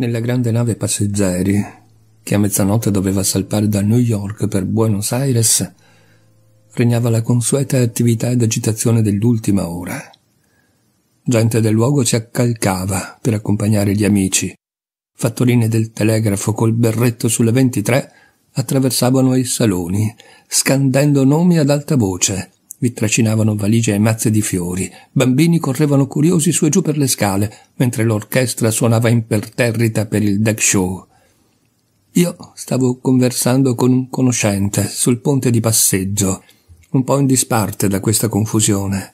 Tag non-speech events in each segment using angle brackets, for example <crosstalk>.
nella grande nave passeggeri, che a mezzanotte doveva salpare da New York per Buenos Aires, regnava la consueta attività ed agitazione dell'ultima ora. Gente del luogo si accalcava per accompagnare gli amici. Fattorine del telegrafo col berretto sulle 23 attraversavano i saloni, scandendo nomi ad alta voce, vi tracinavano valigie e mazze di fiori, bambini correvano curiosi su e giù per le scale, mentre l'orchestra suonava imperterrita per il deck show. Io stavo conversando con un conoscente sul ponte di passeggio, un po' in disparte da questa confusione,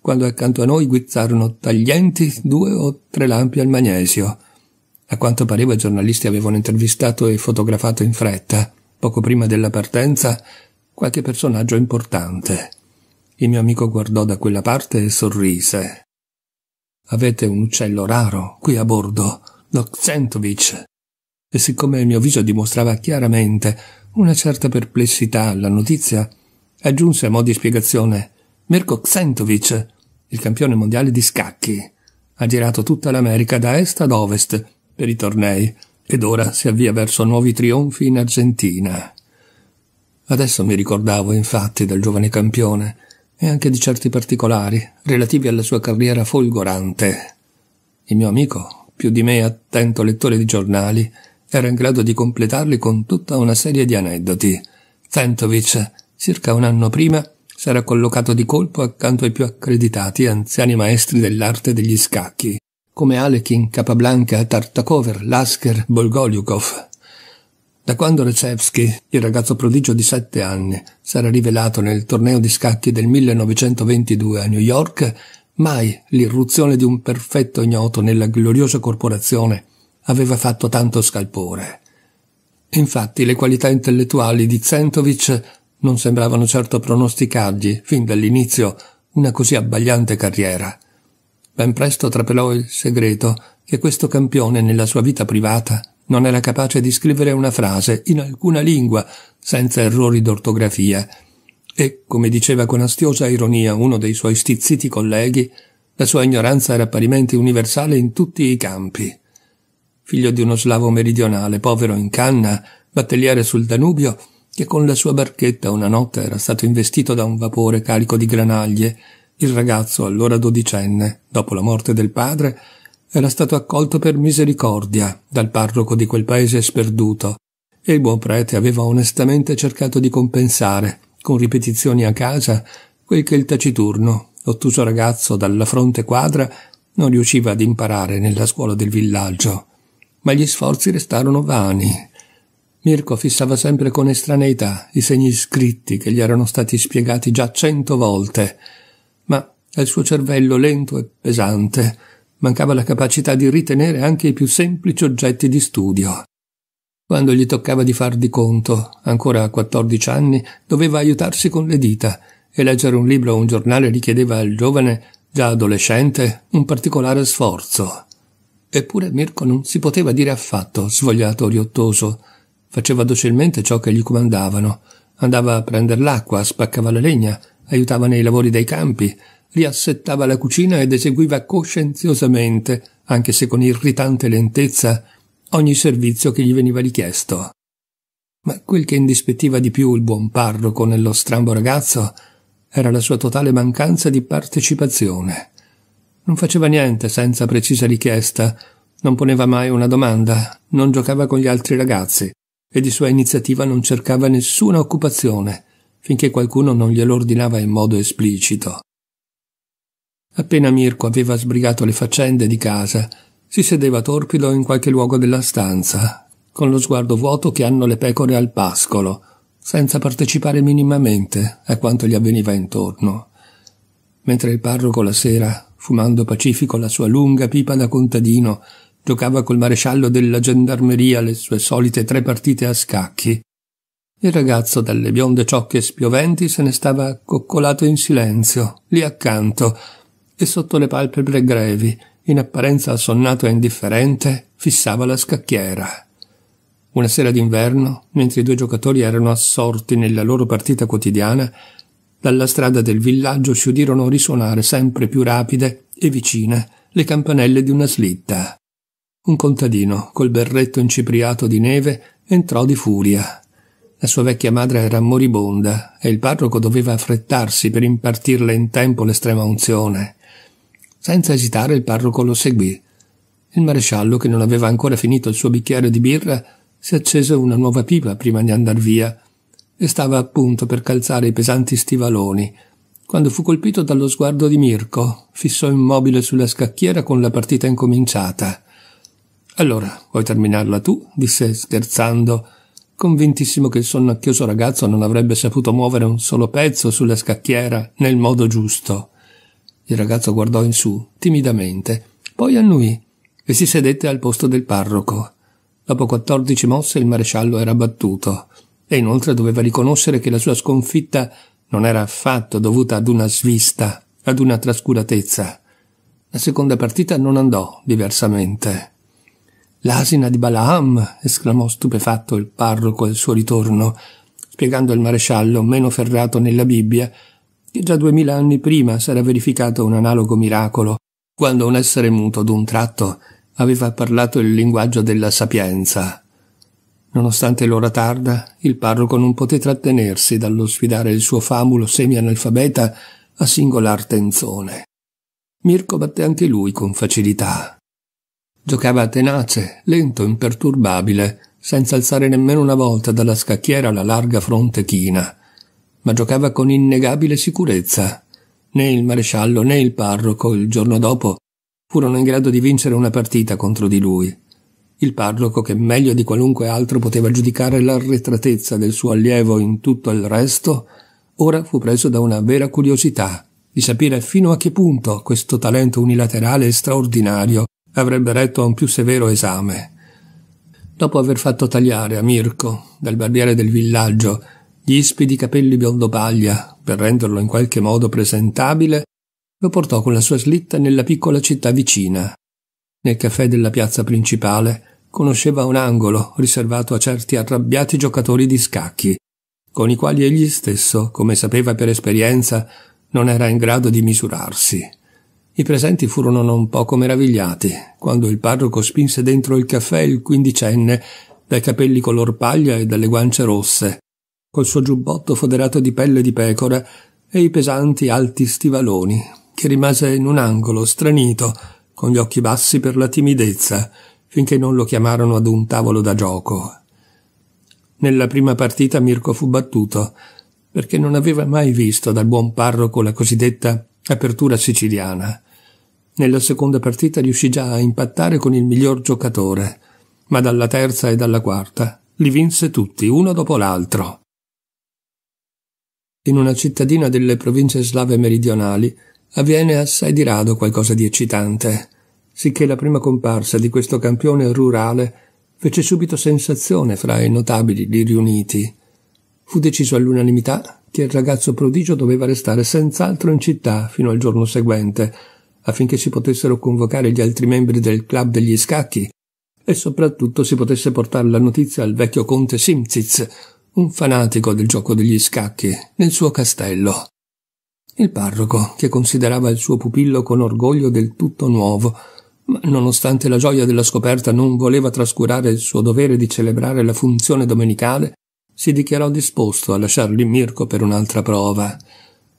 quando accanto a noi guizzarono taglienti due o tre lampi al magnesio. A quanto pareva i giornalisti avevano intervistato e fotografato in fretta, poco prima della partenza, qualche personaggio importante. Il mio amico guardò da quella parte e sorrise. Avete un uccello raro qui a bordo, lo Dokzentovich. E siccome il mio viso dimostrava chiaramente una certa perplessità alla notizia, aggiunse a mo' di spiegazione Mirko Ksentovic, il campione mondiale di scacchi. Ha girato tutta l'America da est ad ovest per i tornei ed ora si avvia verso nuovi trionfi in Argentina. Adesso mi ricordavo infatti del giovane campione e anche di certi particolari relativi alla sua carriera folgorante. Il mio amico, più di me attento lettore di giornali, era in grado di completarli con tutta una serie di aneddoti. Tentovic, circa un anno prima, s'era collocato di colpo accanto ai più accreditati anziani maestri dell'arte degli scacchi, come Alekin, Capablanca, Tartakover, Lasker, Bolgoliukov, da quando Recevski, il ragazzo prodigio di sette anni, sarà rivelato nel torneo di scacchi del 1922 a New York, mai l'irruzione di un perfetto ignoto nella gloriosa corporazione aveva fatto tanto scalpore. Infatti le qualità intellettuali di Zentovic non sembravano certo pronosticargli, fin dall'inizio, una così abbagliante carriera. Ben presto trapelò il segreto che questo campione nella sua vita privata non era capace di scrivere una frase in alcuna lingua senza errori d'ortografia e, come diceva con astiosa ironia uno dei suoi stizziti colleghi, la sua ignoranza era parimenti universale in tutti i campi. Figlio di uno slavo meridionale, povero in canna, battelliere sul Danubio, che con la sua barchetta una notte era stato investito da un vapore carico di granaglie, il ragazzo, allora dodicenne, dopo la morte del padre, era stato accolto per misericordia dal parroco di quel paese sperduto e il buon prete aveva onestamente cercato di compensare, con ripetizioni a casa, quel che il taciturno, ottuso ragazzo dalla fronte quadra, non riusciva ad imparare nella scuola del villaggio. Ma gli sforzi restarono vani. Mirko fissava sempre con estraneità i segni scritti che gli erano stati spiegati già cento volte, ma al suo cervello lento e pesante mancava la capacità di ritenere anche i più semplici oggetti di studio. Quando gli toccava di far di conto, ancora a 14 anni, doveva aiutarsi con le dita e leggere un libro o un giornale richiedeva al giovane, già adolescente, un particolare sforzo. Eppure Mirko non si poteva dire affatto svogliato o riottoso. Faceva docilmente ciò che gli comandavano. Andava a prendere l'acqua, spaccava la legna, aiutava nei lavori dei campi, li assettava la cucina ed eseguiva coscienziosamente, anche se con irritante lentezza, ogni servizio che gli veniva richiesto. Ma quel che indispettiva di più il buon parroco nello strambo ragazzo era la sua totale mancanza di partecipazione. Non faceva niente senza precisa richiesta, non poneva mai una domanda, non giocava con gli altri ragazzi e di sua iniziativa non cercava nessuna occupazione finché qualcuno non gliel'ordinava in modo esplicito. Appena Mirko aveva sbrigato le faccende di casa, si sedeva torpido in qualche luogo della stanza, con lo sguardo vuoto che hanno le pecore al pascolo, senza partecipare minimamente a quanto gli avveniva intorno. Mentre il parroco la sera, fumando pacifico la sua lunga pipa da contadino, giocava col maresciallo della gendarmeria le sue solite tre partite a scacchi. Il ragazzo dalle bionde ciocche spioventi se ne stava coccolato in silenzio, lì accanto, e sotto le palpebre grevi, in apparenza assonnato e indifferente, fissava la scacchiera. Una sera d'inverno, mentre i due giocatori erano assorti nella loro partita quotidiana, dalla strada del villaggio si udirono risuonare sempre più rapide e vicine le campanelle di una slitta. Un contadino, col berretto incipriato di neve, entrò di furia. La sua vecchia madre era moribonda e il parroco doveva affrettarsi per impartirle in tempo l'estrema unzione. Senza esitare il parroco lo seguì. Il maresciallo, che non aveva ancora finito il suo bicchiere di birra, si accese una nuova pipa prima di andar via e stava appunto per calzare i pesanti stivaloni, quando fu colpito dallo sguardo di Mirko, fissò immobile sulla scacchiera con la partita incominciata. Allora, vuoi terminarla tu? disse scherzando, convintissimo che il sonnacchioso ragazzo non avrebbe saputo muovere un solo pezzo sulla scacchiera nel modo giusto. Il ragazzo guardò in su, timidamente, poi annuì e si sedette al posto del parroco. Dopo quattordici mosse il maresciallo era battuto e inoltre doveva riconoscere che la sua sconfitta non era affatto dovuta ad una svista, ad una trascuratezza. La seconda partita non andò diversamente. L'asina di Balaam! esclamò stupefatto il parroco al suo ritorno, spiegando al maresciallo, meno ferrato nella Bibbia, che già duemila anni prima s'era verificato un analogo miracolo, quando un essere muto d'un tratto aveva parlato il linguaggio della sapienza. Nonostante l'ora tarda, il parroco non poté trattenersi dallo sfidare il suo famulo semianalfabeta a singolar tenzone. Mirko batté anche lui con facilità. Giocava tenace, lento, imperturbabile, senza alzare nemmeno una volta dalla scacchiera la larga fronte china ma giocava con innegabile sicurezza. Né il maresciallo né il parroco, il giorno dopo, furono in grado di vincere una partita contro di lui. Il parroco, che meglio di qualunque altro poteva giudicare l'arretratezza del suo allievo in tutto il resto, ora fu preso da una vera curiosità di sapere fino a che punto questo talento unilaterale e straordinario avrebbe retto a un più severo esame. Dopo aver fatto tagliare a Mirko, dal barbiere del villaggio, gli ispidi capelli biondo paglia, per renderlo in qualche modo presentabile, lo portò con la sua slitta nella piccola città vicina. Nel caffè della piazza principale conosceva un angolo riservato a certi arrabbiati giocatori di scacchi, con i quali egli stesso, come sapeva per esperienza, non era in grado di misurarsi. I presenti furono non poco meravigliati quando il parroco spinse dentro il caffè il quindicenne dai capelli color paglia e dalle guance rosse, col suo giubbotto foderato di pelle di pecora e i pesanti alti stivaloni, che rimase in un angolo stranito, con gli occhi bassi per la timidezza, finché non lo chiamarono ad un tavolo da gioco. Nella prima partita Mirko fu battuto, perché non aveva mai visto dal buon parroco la cosiddetta apertura siciliana. Nella seconda partita riuscì già a impattare con il miglior giocatore, ma dalla terza e dalla quarta li vinse tutti, uno dopo l'altro in una cittadina delle province slave meridionali, avviene assai di rado qualcosa di eccitante, sicché la prima comparsa di questo campione rurale fece subito sensazione fra i notabili lì riuniti. Fu deciso all'unanimità che il ragazzo prodigio doveva restare senz'altro in città fino al giorno seguente, affinché si potessero convocare gli altri membri del club degli scacchi e soprattutto si potesse portare la notizia al vecchio conte Simzitz, un fanatico del gioco degli scacchi, nel suo castello. Il parroco, che considerava il suo pupillo con orgoglio del tutto nuovo, ma nonostante la gioia della scoperta non voleva trascurare il suo dovere di celebrare la funzione domenicale, si dichiarò disposto a lasciarli Mirko per un'altra prova.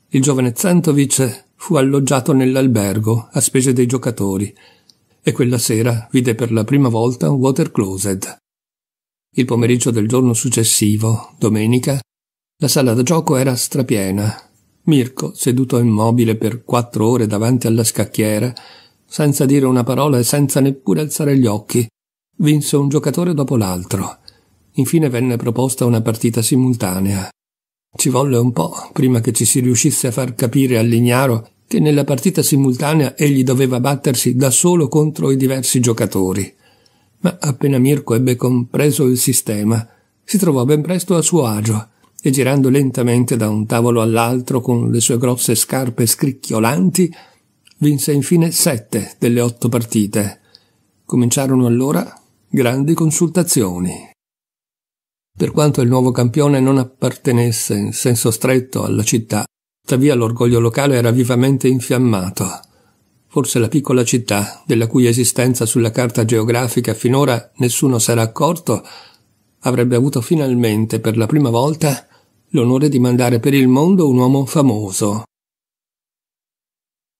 Il giovane Zantovic fu alloggiato nell'albergo a spese dei giocatori e quella sera vide per la prima volta un water closet. Il pomeriggio del giorno successivo, domenica, la sala da gioco era strapiena. Mirko, seduto immobile per quattro ore davanti alla scacchiera, senza dire una parola e senza neppure alzare gli occhi, vinse un giocatore dopo l'altro. Infine venne proposta una partita simultanea. Ci volle un po' prima che ci si riuscisse a far capire all'ignaro che nella partita simultanea egli doveva battersi da solo contro i diversi giocatori ma appena Mirko ebbe compreso il sistema, si trovò ben presto a suo agio e girando lentamente da un tavolo all'altro con le sue grosse scarpe scricchiolanti, vinse infine sette delle otto partite. Cominciarono allora grandi consultazioni. Per quanto il nuovo campione non appartenesse in senso stretto alla città, tuttavia l'orgoglio locale era vivamente infiammato. Forse la piccola città, della cui esistenza sulla carta geografica finora nessuno s'era accorto, avrebbe avuto finalmente per la prima volta l'onore di mandare per il mondo un uomo famoso.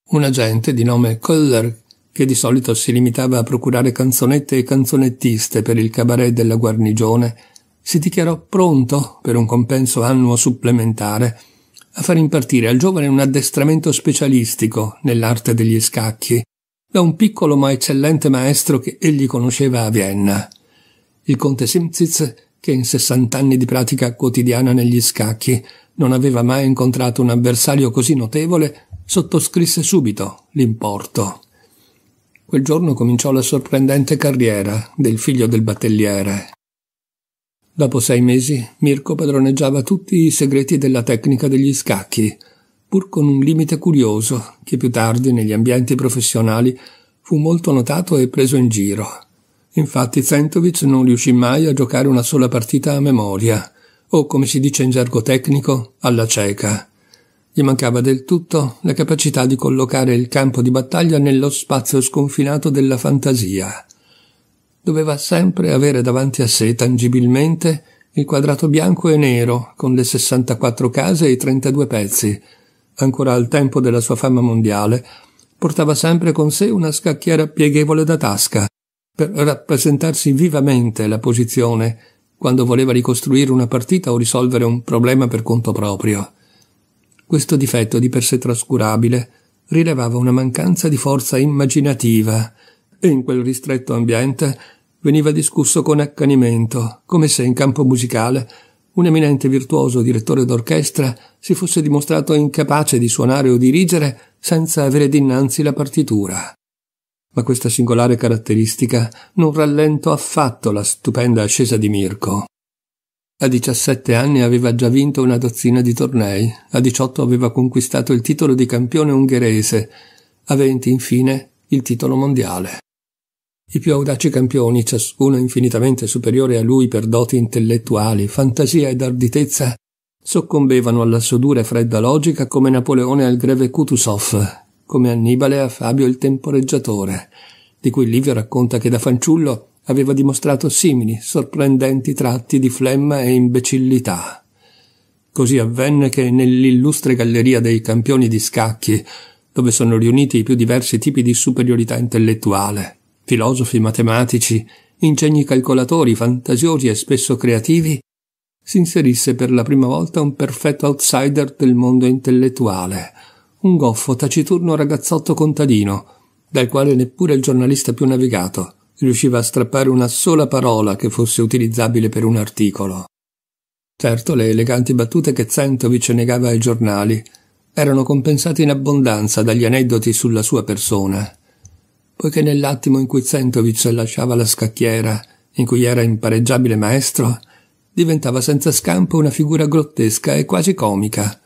Un agente di nome Köller, che di solito si limitava a procurare canzonette e canzonettiste per il cabaret della guarnigione, si dichiarò pronto per un compenso annuo supplementare a far impartire al giovane un addestramento specialistico nell'arte degli scacchi, da un piccolo ma eccellente maestro che egli conosceva a Vienna, il conte Simziz, che in sessant'anni di pratica quotidiana negli scacchi non aveva mai incontrato un avversario così notevole, sottoscrisse subito l'importo. Quel giorno cominciò la sorprendente carriera del figlio del battelliere. Dopo sei mesi Mirko padroneggiava tutti i segreti della tecnica degli scacchi, pur con un limite curioso che più tardi negli ambienti professionali fu molto notato e preso in giro. Infatti Zentovic non riuscì mai a giocare una sola partita a memoria, o come si dice in gergo tecnico, alla cieca. Gli mancava del tutto la capacità di collocare il campo di battaglia nello spazio sconfinato della fantasia doveva sempre avere davanti a sé tangibilmente il quadrato bianco e nero con le 64 case e i 32 pezzi. Ancora al tempo della sua fama mondiale, portava sempre con sé una scacchiera pieghevole da tasca per rappresentarsi vivamente la posizione quando voleva ricostruire una partita o risolvere un problema per conto proprio. Questo difetto di per sé trascurabile rilevava una mancanza di forza immaginativa e in quel ristretto ambiente veniva discusso con accanimento, come se in campo musicale un eminente virtuoso direttore d'orchestra si fosse dimostrato incapace di suonare o dirigere senza avere dinanzi la partitura. Ma questa singolare caratteristica non rallentò affatto la stupenda ascesa di Mirko. A 17 anni aveva già vinto una dozzina di tornei, a 18 aveva conquistato il titolo di campione ungherese, a 20 infine il titolo mondiale. I più audaci campioni, ciascuno infinitamente superiore a lui per doti intellettuali, fantasia ed arditezza, soccombevano alla sua dura e fredda logica come Napoleone al greve Kutusov, come Annibale a Fabio il temporeggiatore, di cui Livio racconta che da fanciullo aveva dimostrato simili, sorprendenti tratti di flemma e imbecillità. Così avvenne che nell'illustre galleria dei campioni di scacchi, dove sono riuniti i più diversi tipi di superiorità intellettuale, filosofi, matematici, ingegni calcolatori, fantasiosi e spesso creativi, si inserisse per la prima volta un perfetto outsider del mondo intellettuale, un goffo, taciturno ragazzotto contadino, dal quale neppure il giornalista più navigato riusciva a strappare una sola parola che fosse utilizzabile per un articolo. Certo, le eleganti battute che Zentovic negava ai giornali erano compensate in abbondanza dagli aneddoti sulla sua persona poiché nell'attimo in cui Zentovic lasciava la scacchiera, in cui era impareggiabile maestro, diventava senza scampo una figura grottesca e quasi comica.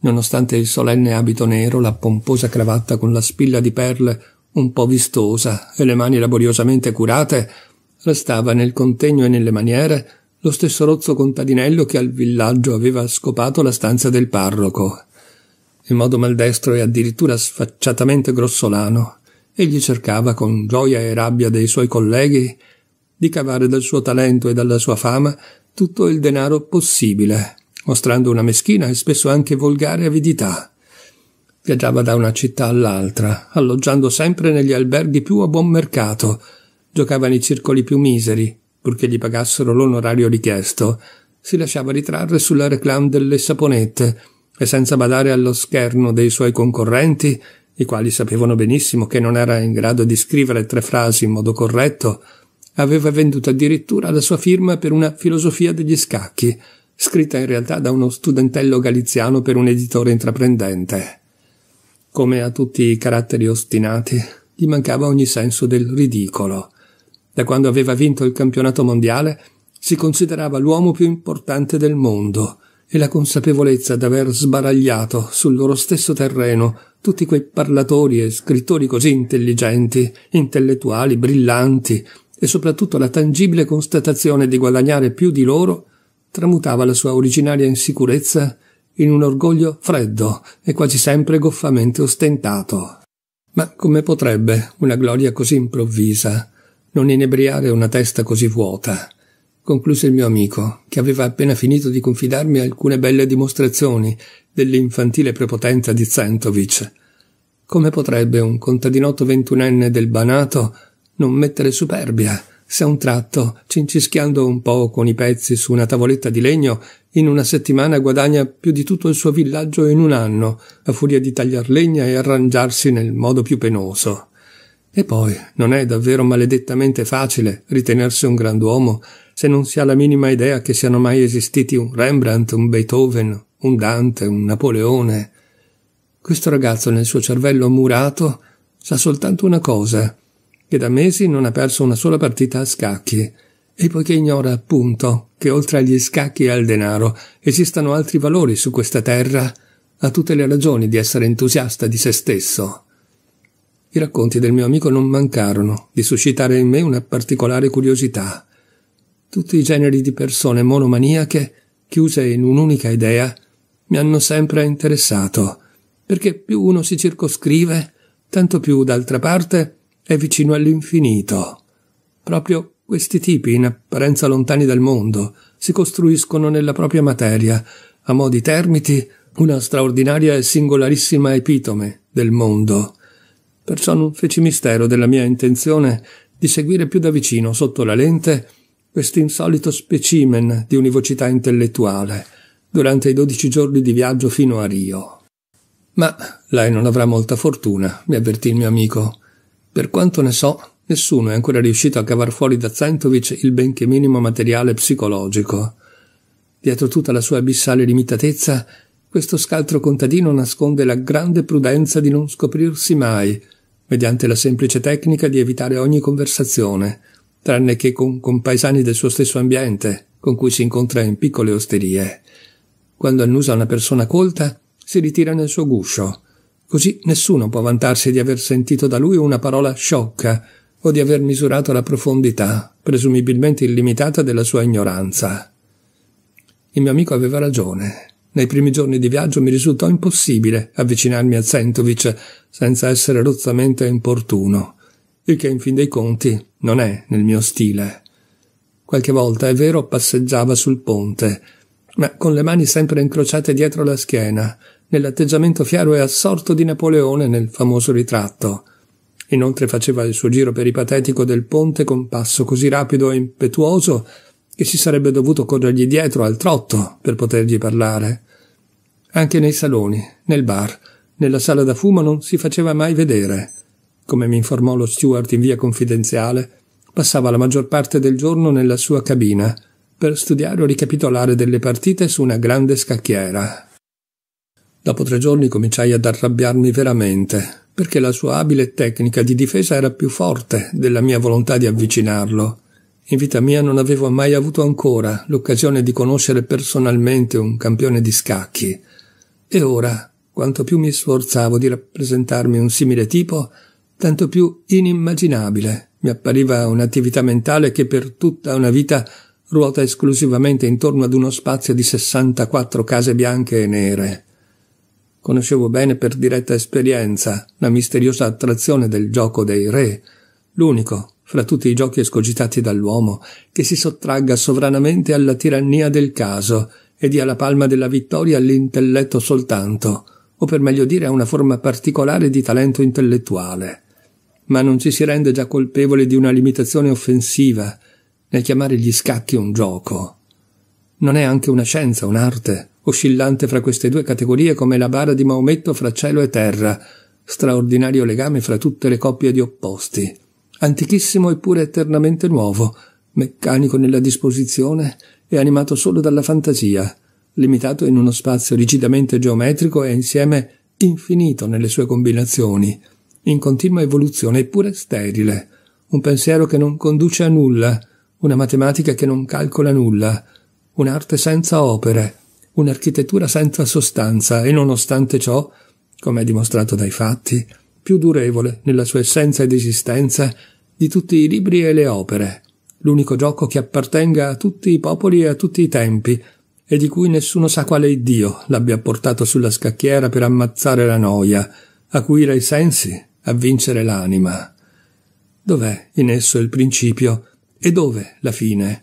Nonostante il solenne abito nero, la pomposa cravatta con la spilla di perle un po' vistosa e le mani laboriosamente curate, restava nel contegno e nelle maniere lo stesso rozzo contadinello che al villaggio aveva scopato la stanza del parroco. In modo maldestro e addirittura sfacciatamente grossolano, Egli cercava con gioia e rabbia dei suoi colleghi di cavare dal suo talento e dalla sua fama tutto il denaro possibile, mostrando una meschina e spesso anche volgare avidità. Viaggiava da una città all'altra, alloggiando sempre negli alberghi più a buon mercato, giocava nei circoli più miseri, purché gli pagassero l'onorario richiesto, si lasciava ritrarre sulla reclame delle saponette e senza badare allo scherno dei suoi concorrenti i quali sapevano benissimo che non era in grado di scrivere tre frasi in modo corretto, aveva venduto addirittura la sua firma per una filosofia degli scacchi, scritta in realtà da uno studentello galiziano per un editore intraprendente. Come a tutti i caratteri ostinati, gli mancava ogni senso del ridicolo. Da quando aveva vinto il campionato mondiale, si considerava l'uomo più importante del mondo, e la consapevolezza d'aver sbaragliato sul loro stesso terreno tutti quei parlatori e scrittori così intelligenti, intellettuali, brillanti e soprattutto la tangibile constatazione di guadagnare più di loro tramutava la sua originaria insicurezza in un orgoglio freddo e quasi sempre goffamente ostentato. Ma come potrebbe una gloria così improvvisa non inebriare una testa così vuota? concluse il mio amico, che aveva appena finito di confidarmi alcune belle dimostrazioni dell'infantile prepotenza di Zentovic. Come potrebbe un contadinotto ventunenne del Banato non mettere superbia se a un tratto, cincischiando un po' con i pezzi su una tavoletta di legno, in una settimana guadagna più di tutto il suo villaggio in un anno, a furia di tagliar legna e arrangiarsi nel modo più penoso. E poi non è davvero maledettamente facile ritenersi un grand'uomo se non si ha la minima idea che siano mai esistiti un Rembrandt, un Beethoven, un Dante, un Napoleone. Questo ragazzo nel suo cervello murato sa soltanto una cosa, che da mesi non ha perso una sola partita a scacchi, e poiché ignora appunto che oltre agli scacchi e al denaro esistano altri valori su questa terra, ha tutte le ragioni di essere entusiasta di se stesso. I racconti del mio amico non mancarono di suscitare in me una particolare curiosità. Tutti i generi di persone monomaniache, chiuse in un'unica idea, mi hanno sempre interessato, perché più uno si circoscrive, tanto più d'altra parte è vicino all'infinito. Proprio questi tipi, in apparenza lontani dal mondo, si costruiscono nella propria materia, a mo' di termiti, una straordinaria e singolarissima epitome del mondo. Perciò non feci mistero della mia intenzione di seguire più da vicino, sotto la lente, quest'insolito specimen di univocità intellettuale durante i dodici giorni di viaggio fino a Rio. Ma lei non avrà molta fortuna, mi avvertì il mio amico. Per quanto ne so, nessuno è ancora riuscito a cavar fuori da Zantovic il benché minimo materiale psicologico. Dietro tutta la sua abissale limitatezza, questo scaltro contadino nasconde la grande prudenza di non scoprirsi mai, mediante la semplice tecnica di evitare ogni conversazione, tranne che con compaesani del suo stesso ambiente, con cui si incontra in piccole osterie. Quando annusa una persona colta, si ritira nel suo guscio. Così nessuno può vantarsi di aver sentito da lui una parola sciocca o di aver misurato la profondità, presumibilmente illimitata, della sua ignoranza. Il mio amico aveva ragione. Nei primi giorni di viaggio mi risultò impossibile avvicinarmi a Sentovic senza essere rozzamente importuno il che in fin dei conti non è nel mio stile. Qualche volta, è vero, passeggiava sul ponte, ma con le mani sempre incrociate dietro la schiena, nell'atteggiamento fiero e assorto di Napoleone nel famoso ritratto. Inoltre faceva il suo giro peripatetico del ponte con passo così rapido e impetuoso che si sarebbe dovuto corrergli dietro al trotto per potergli parlare. Anche nei saloni, nel bar, nella sala da fumo non si faceva mai vedere come mi informò lo steward in via confidenziale, passava la maggior parte del giorno nella sua cabina per studiare o ricapitolare delle partite su una grande scacchiera. Dopo tre giorni cominciai ad arrabbiarmi veramente, perché la sua abile tecnica di difesa era più forte della mia volontà di avvicinarlo. In vita mia non avevo mai avuto ancora l'occasione di conoscere personalmente un campione di scacchi. E ora, quanto più mi sforzavo di rappresentarmi un simile tipo, tanto più inimmaginabile mi appariva un'attività mentale che per tutta una vita ruota esclusivamente intorno ad uno spazio di 64 case bianche e nere. Conoscevo bene per diretta esperienza la misteriosa attrazione del gioco dei re, l'unico fra tutti i giochi escogitati dall'uomo che si sottragga sovranamente alla tirannia del caso e dia la palma della vittoria all'intelletto soltanto, o per meglio dire a una forma particolare di talento intellettuale ma non ci si rende già colpevole di una limitazione offensiva nel chiamare gli scacchi un gioco. Non è anche una scienza, un'arte, oscillante fra queste due categorie come la bara di Maometto fra cielo e terra, straordinario legame fra tutte le coppie di opposti, antichissimo eppure eternamente nuovo, meccanico nella disposizione e animato solo dalla fantasia, limitato in uno spazio rigidamente geometrico e insieme infinito nelle sue combinazioni, in continua evoluzione eppure sterile, un pensiero che non conduce a nulla, una matematica che non calcola nulla, un'arte senza opere, un'architettura senza sostanza e nonostante ciò, come è dimostrato dai fatti, più durevole nella sua essenza ed esistenza di tutti i libri e le opere, l'unico gioco che appartenga a tutti i popoli e a tutti i tempi, e di cui nessuno sa quale Dio l'abbia portato sulla scacchiera per ammazzare la noia, acuire i sensi a vincere l'anima. Dov'è in esso il principio e dove la fine?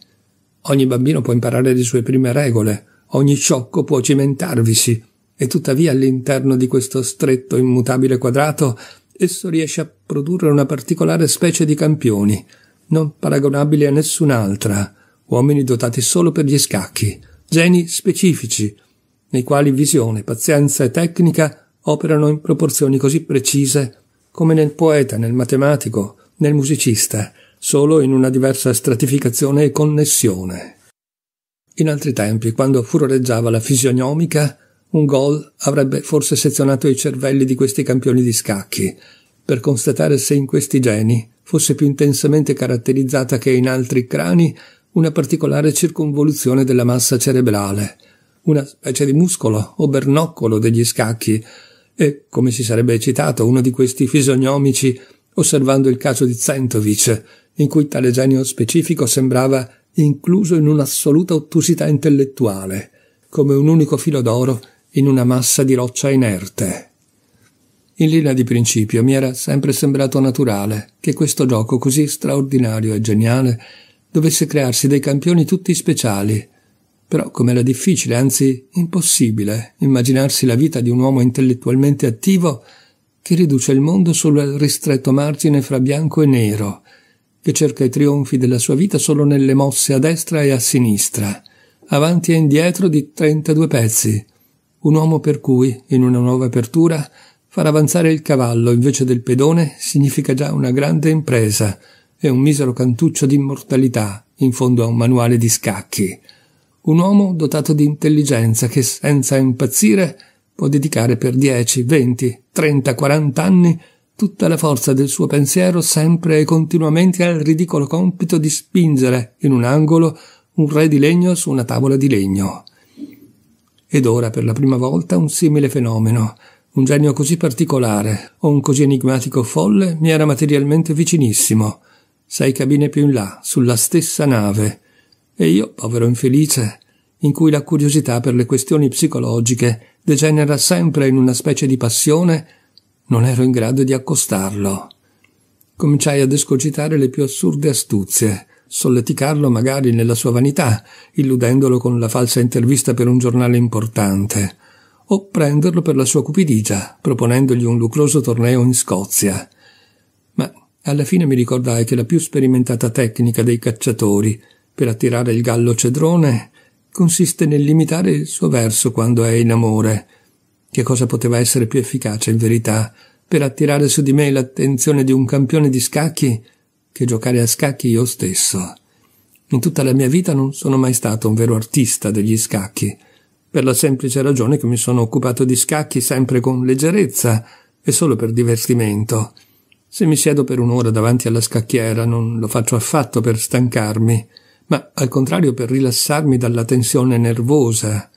Ogni bambino può imparare le sue prime regole, ogni sciocco può cimentarvisi, e tuttavia all'interno di questo stretto immutabile quadrato esso riesce a produrre una particolare specie di campioni, non paragonabili a nessun'altra, uomini dotati solo per gli scacchi, geni specifici, nei quali visione, pazienza e tecnica operano in proporzioni così precise come nel poeta, nel matematico, nel musicista, solo in una diversa stratificazione e connessione. In altri tempi, quando furoreggiava la fisionomica, un gol avrebbe forse sezionato i cervelli di questi campioni di scacchi, per constatare se in questi geni fosse più intensamente caratterizzata che in altri crani una particolare circonvoluzione della massa cerebrale, una specie di muscolo o bernoccolo degli scacchi, e, come si sarebbe eccitato uno di questi fisognomici osservando il caso di Zentovic, in cui tale genio specifico sembrava incluso in un'assoluta ottusità intellettuale, come un unico filo d'oro in una massa di roccia inerte. In linea di principio mi era sempre sembrato naturale che questo gioco così straordinario e geniale dovesse crearsi dei campioni tutti speciali, però com'era difficile, anzi impossibile, immaginarsi la vita di un uomo intellettualmente attivo che riduce il mondo sul ristretto margine fra bianco e nero, che cerca i trionfi della sua vita solo nelle mosse a destra e a sinistra, avanti e indietro di 32 pezzi. Un uomo per cui, in una nuova apertura, far avanzare il cavallo invece del pedone significa già una grande impresa e un misero cantuccio di immortalità in fondo a un manuale di scacchi un uomo dotato di intelligenza che senza impazzire può dedicare per 10, 20, 30, 40 anni tutta la forza del suo pensiero sempre e continuamente al ridicolo compito di spingere in un angolo un re di legno su una tavola di legno. Ed ora per la prima volta un simile fenomeno, un genio così particolare o un così enigmatico folle mi era materialmente vicinissimo, sei cabine più in là, sulla stessa nave, e io, povero infelice, in cui la curiosità per le questioni psicologiche degenera sempre in una specie di passione, non ero in grado di accostarlo. Cominciai ad escogitare le più assurde astuzie, solleticarlo magari nella sua vanità, illudendolo con la falsa intervista per un giornale importante, o prenderlo per la sua cupidigia, proponendogli un lucroso torneo in Scozia. Ma alla fine mi ricordai che la più sperimentata tecnica dei cacciatori per attirare il gallo cedrone consiste nel limitare il suo verso quando è in amore. Che cosa poteva essere più efficace, in verità, per attirare su di me l'attenzione di un campione di scacchi che giocare a scacchi io stesso? In tutta la mia vita non sono mai stato un vero artista degli scacchi, per la semplice ragione che mi sono occupato di scacchi sempre con leggerezza e solo per divertimento. Se mi siedo per un'ora davanti alla scacchiera non lo faccio affatto per stancarmi ma al contrario per rilassarmi dalla tensione nervosa.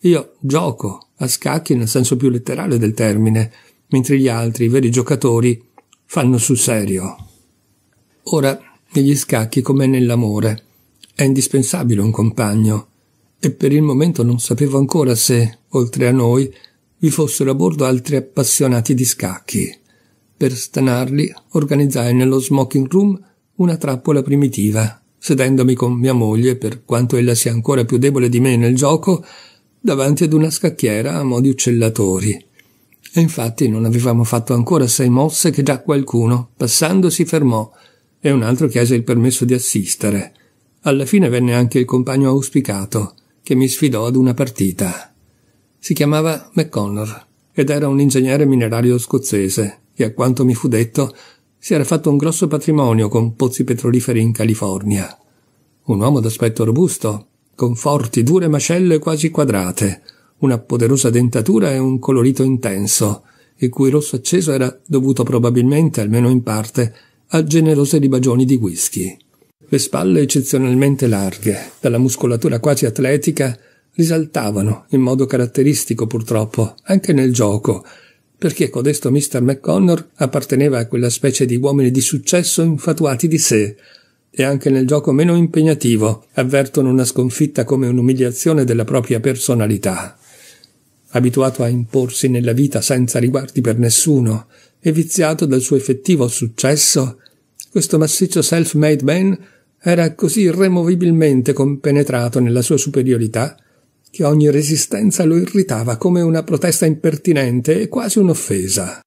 Io gioco a scacchi nel senso più letterale del termine, mentre gli altri, i veri giocatori, fanno sul serio. Ora, negli scacchi come nell'amore, è indispensabile un compagno, e per il momento non sapevo ancora se, oltre a noi, vi fossero a bordo altri appassionati di scacchi. Per stanarli, organizzai nello smoking room una trappola primitiva sedendomi con mia moglie, per quanto ella sia ancora più debole di me nel gioco, davanti ad una scacchiera a mo' di uccellatori. E infatti non avevamo fatto ancora sei mosse che già qualcuno, passando, si fermò, e un altro chiese il permesso di assistere. Alla fine venne anche il compagno auspicato, che mi sfidò ad una partita. Si chiamava McConnor ed era un ingegnere minerario scozzese, che a quanto mi fu detto si era fatto un grosso patrimonio con pozzi petroliferi in California. Un uomo d'aspetto robusto, con forti, dure mascelle quasi quadrate, una poderosa dentatura e un colorito intenso, il cui rosso acceso era dovuto probabilmente, almeno in parte, a generose ribagioni di whisky. Le spalle eccezionalmente larghe, dalla muscolatura quasi atletica, risaltavano in modo caratteristico purtroppo anche nel gioco perché codesto Mr. McConnor apparteneva a quella specie di uomini di successo infatuati di sé, e anche nel gioco meno impegnativo avvertono una sconfitta come un'umiliazione della propria personalità. Abituato a imporsi nella vita senza riguardi per nessuno e viziato dal suo effettivo successo, questo massiccio self-made man era così irremovibilmente compenetrato nella sua superiorità che ogni resistenza lo irritava come una protesta impertinente e quasi un'offesa.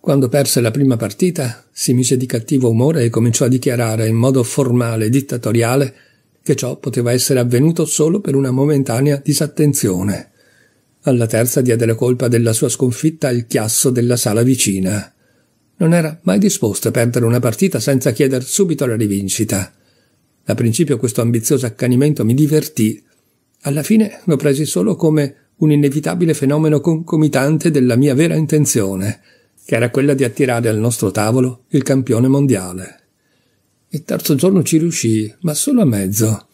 Quando perse la prima partita, si mise di cattivo umore e cominciò a dichiarare in modo formale e dittatoriale che ciò poteva essere avvenuto solo per una momentanea disattenzione. Alla terza diede la colpa della sua sconfitta al chiasso della sala vicina. Non era mai disposto a perdere una partita senza chiedere subito la rivincita. A principio questo ambizioso accanimento mi divertì, alla fine lo presi solo come un inevitabile fenomeno concomitante della mia vera intenzione, che era quella di attirare al nostro tavolo il campione mondiale. Il terzo giorno ci riuscii, ma solo a mezzo.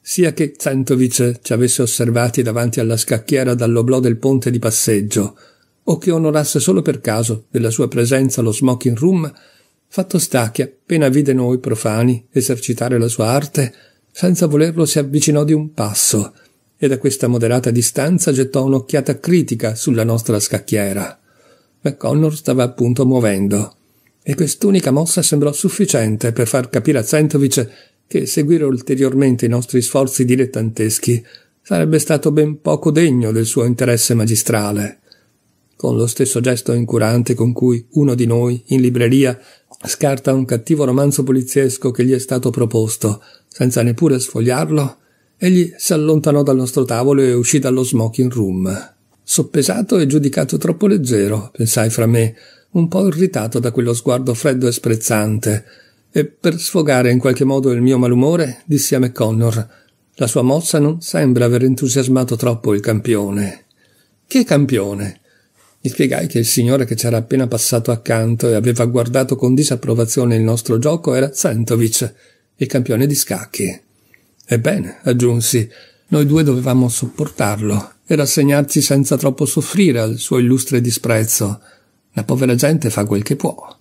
Sia che Zantovic ci avesse osservati davanti alla scacchiera dall'oblò del ponte di passeggio, o che onorasse solo per caso della sua presenza lo smoking room, fatto sta che appena vide noi profani esercitare la sua arte, senza volerlo si avvicinò di un passo, e da questa moderata distanza gettò un'occhiata critica sulla nostra scacchiera. McConnor stava appunto muovendo, e quest'unica mossa sembrò sufficiente per far capire a Centovic che seguire ulteriormente i nostri sforzi dilettanteschi sarebbe stato ben poco degno del suo interesse magistrale. Con lo stesso gesto incurante con cui uno di noi, in libreria, scarta un cattivo romanzo poliziesco che gli è stato proposto, senza neppure sfogliarlo, Egli si allontanò dal nostro tavolo e uscì dallo smoking room. Soppesato e giudicato troppo leggero, pensai fra me, un po' irritato da quello sguardo freddo e sprezzante. E per sfogare in qualche modo il mio malumore, dissi a McConnor: La sua mossa non sembra aver entusiasmato troppo il campione. Che campione? Gli spiegai che il signore che c'era appena passato accanto e aveva guardato con disapprovazione il nostro gioco era Santovic, il campione di scacchi. Ebbene, aggiunsi, noi due dovevamo sopportarlo e rassegnarci senza troppo soffrire al suo illustre disprezzo. La povera gente fa quel che può.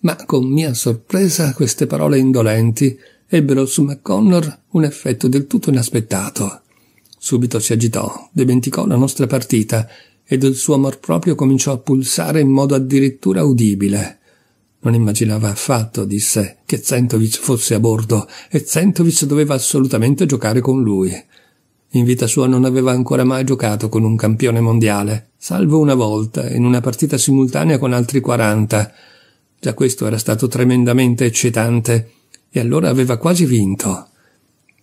Ma con mia sorpresa queste parole indolenti ebbero su McConnor un effetto del tutto inaspettato. Subito si agitò, dimenticò la nostra partita ed il suo amor proprio cominciò a pulsare in modo addirittura udibile. Non immaginava affatto di sé che Zentovic fosse a bordo e Zentovic doveva assolutamente giocare con lui. In vita sua non aveva ancora mai giocato con un campione mondiale, salvo una volta in una partita simultanea con altri 40. Già questo era stato tremendamente eccitante e allora aveva quasi vinto.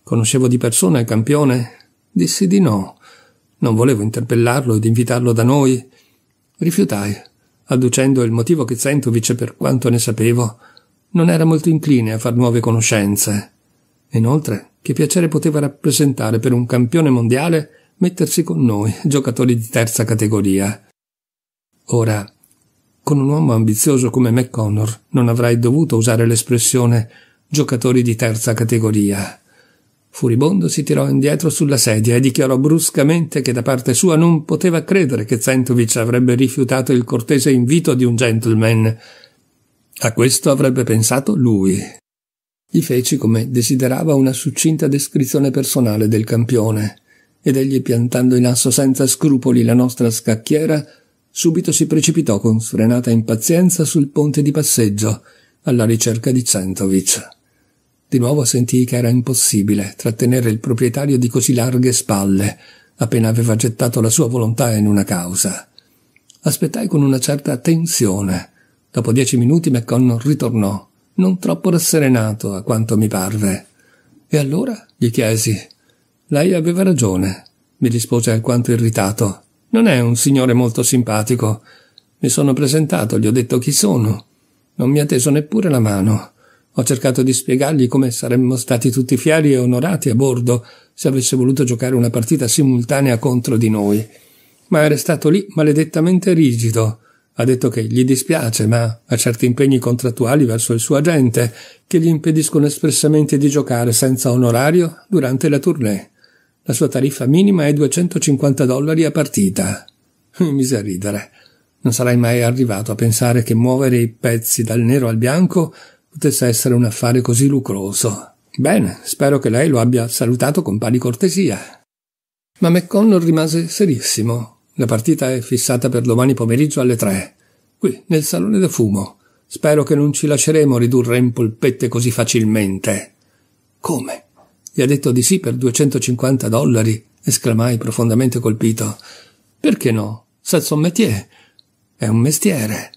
Conoscevo di persona il campione? Dissi di no. Non volevo interpellarlo ed invitarlo da noi. Rifiutai adducendo il motivo che Zentovic, per quanto ne sapevo, non era molto incline a far nuove conoscenze. Inoltre, che piacere poteva rappresentare per un campione mondiale mettersi con noi, <laughs> giocatori di terza categoria. Ora, con un uomo ambizioso come McConnor non avrei dovuto usare l'espressione giocatori di terza categoria. Furibondo si tirò indietro sulla sedia e dichiarò bruscamente che da parte sua non poteva credere che Centovic avrebbe rifiutato il cortese invito di un gentleman. A questo avrebbe pensato lui. Gli feci come desiderava una succinta descrizione personale del campione, ed egli piantando in asso senza scrupoli la nostra scacchiera, subito si precipitò con sfrenata impazienza sul ponte di passeggio, alla ricerca di Centovic. Di nuovo sentii che era impossibile trattenere il proprietario di così larghe spalle, appena aveva gettato la sua volontà in una causa. Aspettai con una certa tensione. Dopo dieci minuti McConnor ritornò, non troppo rasserenato a quanto mi parve. E allora? gli chiesi. Lei aveva ragione, mi rispose alquanto irritato. Non è un signore molto simpatico. Mi sono presentato, gli ho detto chi sono. Non mi ha teso neppure la mano. Ho cercato di spiegargli come saremmo stati tutti fieri e onorati a bordo se avesse voluto giocare una partita simultanea contro di noi. Ma è restato lì maledettamente rigido. Ha detto che gli dispiace, ma ha certi impegni contrattuali verso il suo agente che gli impediscono espressamente di giocare senza onorario durante la tournée. La sua tariffa minima è 250 dollari a partita. <laughs> Mi mise a ridere. Non sarai mai arrivato a pensare che muovere i pezzi dal nero al bianco potesse essere un affare così lucroso. Bene, spero che lei lo abbia salutato con pari cortesia. Ma McConnell rimase serissimo. La partita è fissata per domani pomeriggio alle tre, qui nel salone da fumo. Spero che non ci lasceremo ridurre in polpette così facilmente. Come? Gli ha detto di sì per 250 dollari, esclamai profondamente colpito. Perché no? C'est son métier. È un mestiere.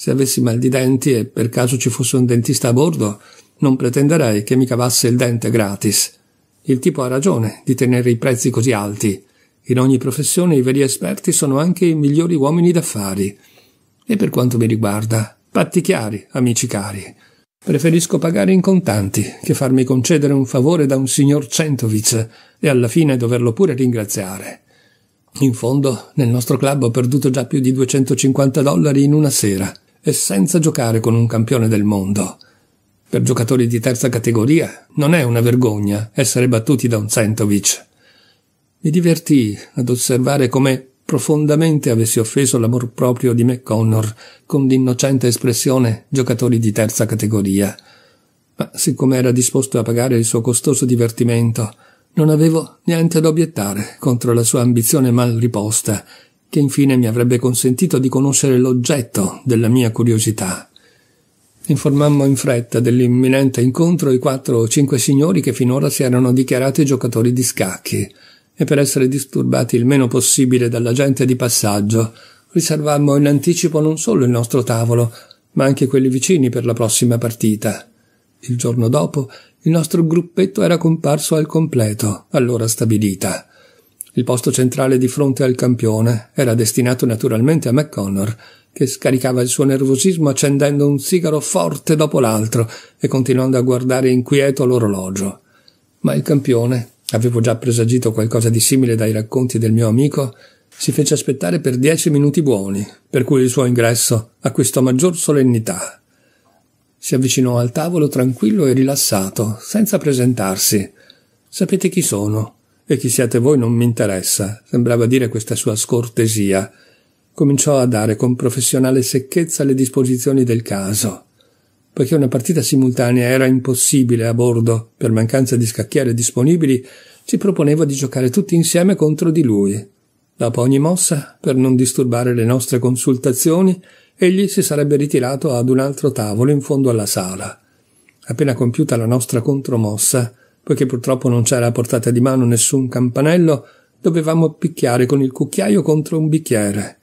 Se avessi mal di denti e per caso ci fosse un dentista a bordo, non pretenderei che mi cavasse il dente gratis. Il tipo ha ragione di tenere i prezzi così alti. In ogni professione i veri esperti sono anche i migliori uomini d'affari. E per quanto mi riguarda, patti chiari, amici cari. Preferisco pagare in contanti che farmi concedere un favore da un signor Centovic e alla fine doverlo pure ringraziare. In fondo, nel nostro club ho perduto già più di 250 dollari in una sera e senza giocare con un campione del mondo. Per giocatori di terza categoria non è una vergogna essere battuti da un Centovic. Mi divertii ad osservare come profondamente avessi offeso l'amor proprio di McConnor con l'innocente espressione giocatori di terza categoria. Ma siccome era disposto a pagare il suo costoso divertimento, non avevo niente da obiettare contro la sua ambizione mal riposta che infine mi avrebbe consentito di conoscere l'oggetto della mia curiosità. Informammo in fretta dell'imminente incontro i quattro o cinque signori che finora si erano dichiarati giocatori di scacchi, e per essere disturbati il meno possibile dalla gente di passaggio, riservammo in anticipo non solo il nostro tavolo, ma anche quelli vicini per la prossima partita. Il giorno dopo il nostro gruppetto era comparso al completo, all'ora stabilita. Il posto centrale di fronte al campione era destinato naturalmente a McConnor, che scaricava il suo nervosismo accendendo un sigaro forte dopo l'altro e continuando a guardare inquieto l'orologio. Ma il campione, avevo già presagito qualcosa di simile dai racconti del mio amico, si fece aspettare per dieci minuti buoni, per cui il suo ingresso acquistò maggior solennità. Si avvicinò al tavolo tranquillo e rilassato, senza presentarsi. Sapete chi sono? E chi siate voi non mi interessa, sembrava dire questa sua scortesia. Cominciò a dare con professionale secchezza le disposizioni del caso. Poiché una partita simultanea era impossibile a bordo, per mancanza di scacchiere disponibili, ci proponeva di giocare tutti insieme contro di lui. Dopo ogni mossa, per non disturbare le nostre consultazioni, egli si sarebbe ritirato ad un altro tavolo in fondo alla sala. Appena compiuta la nostra contromossa, poiché purtroppo non c'era a portata di mano nessun campanello, dovevamo picchiare con il cucchiaio contro un bicchiere.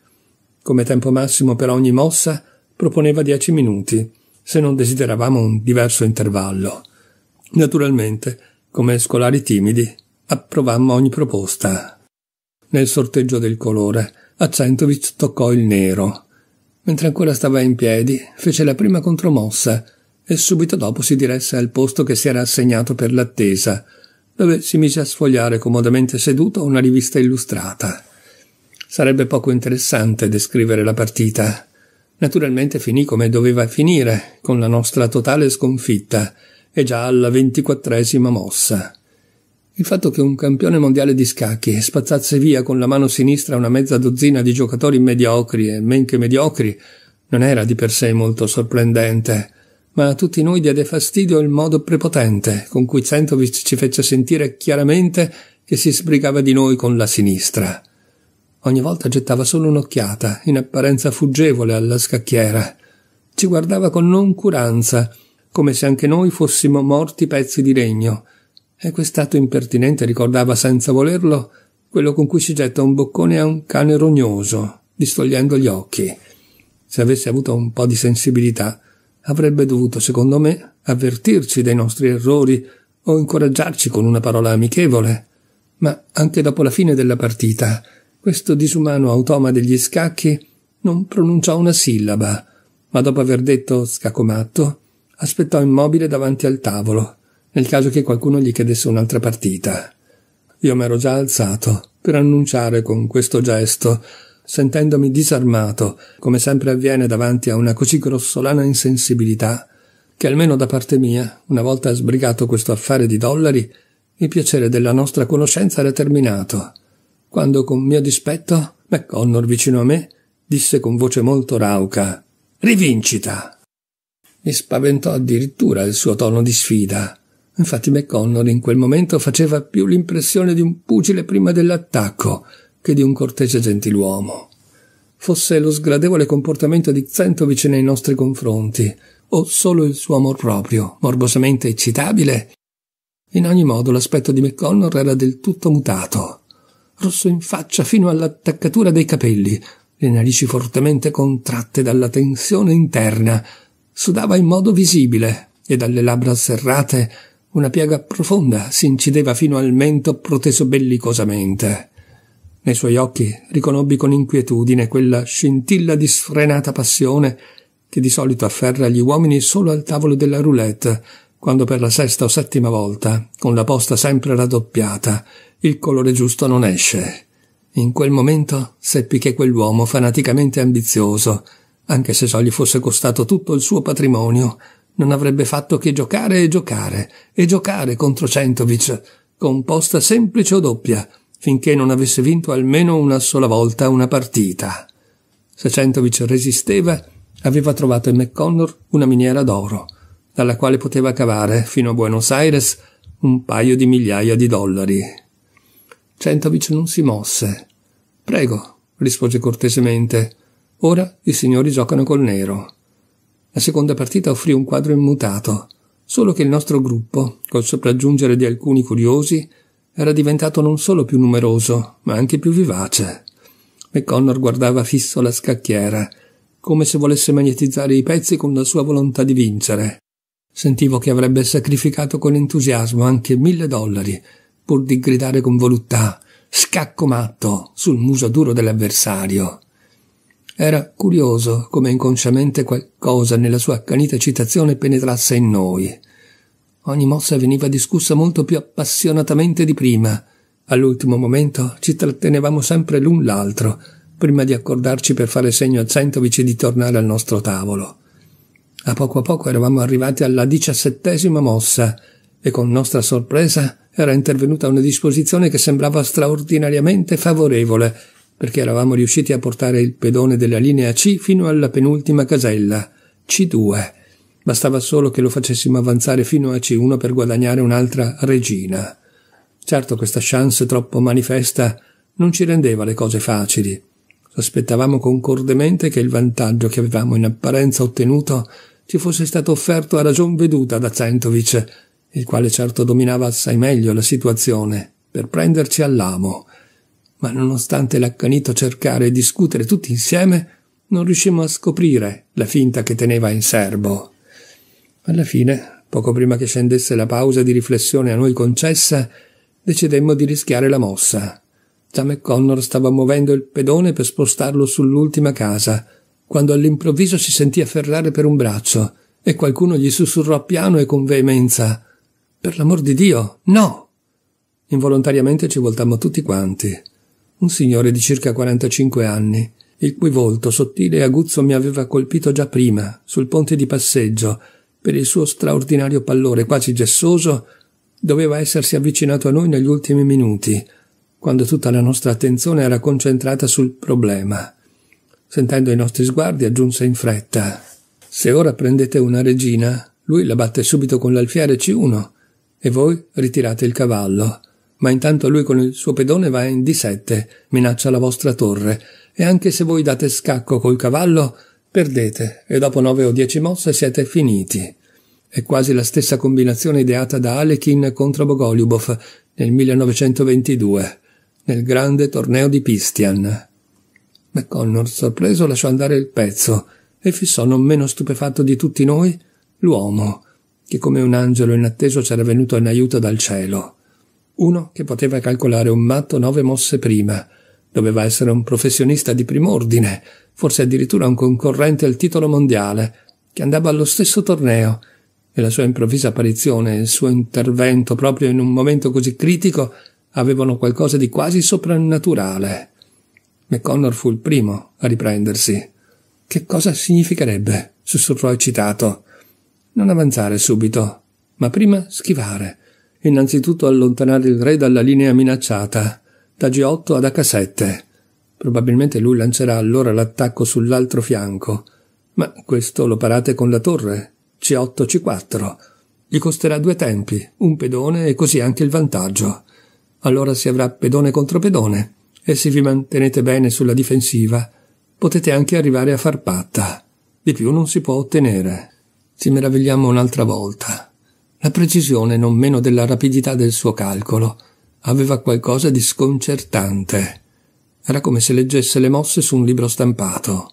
Come tempo massimo per ogni mossa proponeva dieci minuti, se non desideravamo un diverso intervallo. Naturalmente, come scolari timidi, approvammo ogni proposta. Nel sorteggio del colore, Acentovic toccò il nero. Mentre ancora stava in piedi, fece la prima contromossa, e subito dopo si diresse al posto che si era assegnato per l'attesa, dove si mise a sfogliare comodamente seduto una rivista illustrata. Sarebbe poco interessante descrivere la partita. Naturalmente finì come doveva finire, con la nostra totale sconfitta, e già alla ventiquattresima mossa. Il fatto che un campione mondiale di scacchi spazzasse via con la mano sinistra una mezza dozzina di giocatori mediocri e men che mediocri non era di per sé molto sorprendente, ma a tutti noi diede fastidio il modo prepotente con cui Centovic ci fece sentire chiaramente che si sbrigava di noi con la sinistra. Ogni volta gettava solo un'occhiata, in apparenza fuggevole, alla scacchiera. Ci guardava con noncuranza, come se anche noi fossimo morti pezzi di legno, e quest'atto impertinente ricordava senza volerlo quello con cui si getta un boccone a un cane rognoso, distogliendo gli occhi. Se avesse avuto un po' di sensibilità, avrebbe dovuto, secondo me, avvertirci dei nostri errori o incoraggiarci con una parola amichevole. Ma anche dopo la fine della partita, questo disumano automa degli scacchi non pronunciò una sillaba, ma dopo aver detto scacomatto, aspettò immobile davanti al tavolo, nel caso che qualcuno gli chiedesse un'altra partita. Io m'ero già alzato per annunciare con questo gesto sentendomi disarmato, come sempre avviene davanti a una così grossolana insensibilità, che almeno da parte mia, una volta sbrigato questo affare di dollari, il piacere della nostra conoscenza era terminato, quando con mio dispetto McConnor vicino a me disse con voce molto rauca Rivincita! Mi spaventò addirittura il suo tono di sfida. Infatti McConnor in quel momento faceva più l'impressione di un pugile prima dell'attacco, che di un cortese gentiluomo. Fosse lo sgradevole comportamento di Zentovic nei nostri confronti, o solo il suo amor proprio, morbosamente eccitabile? In ogni modo l'aspetto di McConnor era del tutto mutato. Rosso in faccia fino all'attaccatura dei capelli, le narici fortemente contratte dalla tensione interna, sudava in modo visibile e dalle labbra serrate una piaga profonda si incideva fino al mento proteso bellicosamente. Nei suoi occhi riconobbi con inquietudine quella scintilla di sfrenata passione che di solito afferra gli uomini solo al tavolo della roulette, quando per la sesta o settima volta, con la posta sempre raddoppiata, il colore giusto non esce. In quel momento seppi che quell'uomo fanaticamente ambizioso, anche se ciò gli fosse costato tutto il suo patrimonio, non avrebbe fatto che giocare e giocare, e giocare contro Centovic, con posta semplice o doppia, finché non avesse vinto almeno una sola volta una partita. Se Centovic resisteva, aveva trovato in McConnor una miniera d'oro, dalla quale poteva cavare, fino a Buenos Aires, un paio di migliaia di dollari. Centovic non si mosse. Prego, rispose cortesemente. Ora i signori giocano col nero. La seconda partita offrì un quadro immutato, solo che il nostro gruppo, col sopraggiungere di alcuni curiosi, era diventato non solo più numeroso, ma anche più vivace. McConnor guardava fisso la scacchiera, come se volesse magnetizzare i pezzi con la sua volontà di vincere. Sentivo che avrebbe sacrificato con entusiasmo anche mille dollari, pur di gridare con voluttà scacco matto sul muso duro dell'avversario. Era curioso come inconsciamente qualcosa nella sua accanita eccitazione penetrasse in noi. Ogni mossa veniva discussa molto più appassionatamente di prima. All'ultimo momento ci trattenevamo sempre l'un l'altro, prima di accordarci per fare segno a Centovic di tornare al nostro tavolo. A poco a poco eravamo arrivati alla diciassettesima mossa e con nostra sorpresa era intervenuta una disposizione che sembrava straordinariamente favorevole, perché eravamo riusciti a portare il pedone della linea C fino alla penultima casella, C2, Bastava solo che lo facessimo avanzare fino a C1 per guadagnare un'altra regina. Certo questa chance troppo manifesta non ci rendeva le cose facili. Sospettavamo concordemente che il vantaggio che avevamo in apparenza ottenuto ci fosse stato offerto a ragion veduta da Centovic, il quale certo dominava assai meglio la situazione, per prenderci all'amo. Ma nonostante l'accanito cercare e discutere tutti insieme, non riuscimmo a scoprire la finta che teneva in serbo. Alla fine, poco prima che scendesse la pausa di riflessione a noi concessa, decidemmo di rischiare la mossa. Tam Connor stava muovendo il pedone per spostarlo sull'ultima casa, quando all'improvviso si sentì afferrare per un braccio e qualcuno gli sussurrò piano e con veemenza Per l'amor di Dio, no! Involontariamente ci voltammo tutti quanti. Un signore di circa 45 anni, il cui volto sottile e aguzzo mi aveva colpito già prima, sul ponte di passeggio, per il suo straordinario pallore quasi gessoso, doveva essersi avvicinato a noi negli ultimi minuti, quando tutta la nostra attenzione era concentrata sul problema. Sentendo i nostri sguardi aggiunse in fretta Se ora prendete una regina, lui la batte subito con l'alfiere C1 e voi ritirate il cavallo. Ma intanto lui con il suo pedone va in D7, minaccia la vostra torre, e anche se voi date scacco col cavallo, perdete e dopo 9 o 10 mosse siete finiti. È quasi la stessa combinazione ideata da Alekin contro Bogoliubov nel 1922, nel grande torneo di Pistian. McConnor, sorpreso, lasciò andare il pezzo e fissò, non meno stupefatto di tutti noi, l'uomo, che come un angelo inatteso c'era venuto in aiuto dal cielo. Uno che poteva calcolare un matto nove mosse prima, Doveva essere un professionista di prim'ordine, forse addirittura un concorrente al titolo mondiale, che andava allo stesso torneo, e la sua improvvisa apparizione e il suo intervento proprio in un momento così critico avevano qualcosa di quasi soprannaturale. McConnor fu il primo a riprendersi. Che cosa significherebbe? sussurrò eccitato. Non avanzare subito, ma prima schivare. Innanzitutto allontanare il re dalla linea minacciata da G8 ad H7. Probabilmente lui lancerà allora l'attacco sull'altro fianco. Ma questo lo parate con la torre. C8 C4. Gli costerà due tempi, un pedone e così anche il vantaggio. Allora si avrà pedone contro pedone e se vi mantenete bene sulla difensiva potete anche arrivare a far patta. Di più non si può ottenere. Ci meravigliamo un'altra volta. La precisione non meno della rapidità del suo calcolo aveva qualcosa di sconcertante. Era come se leggesse le mosse su un libro stampato.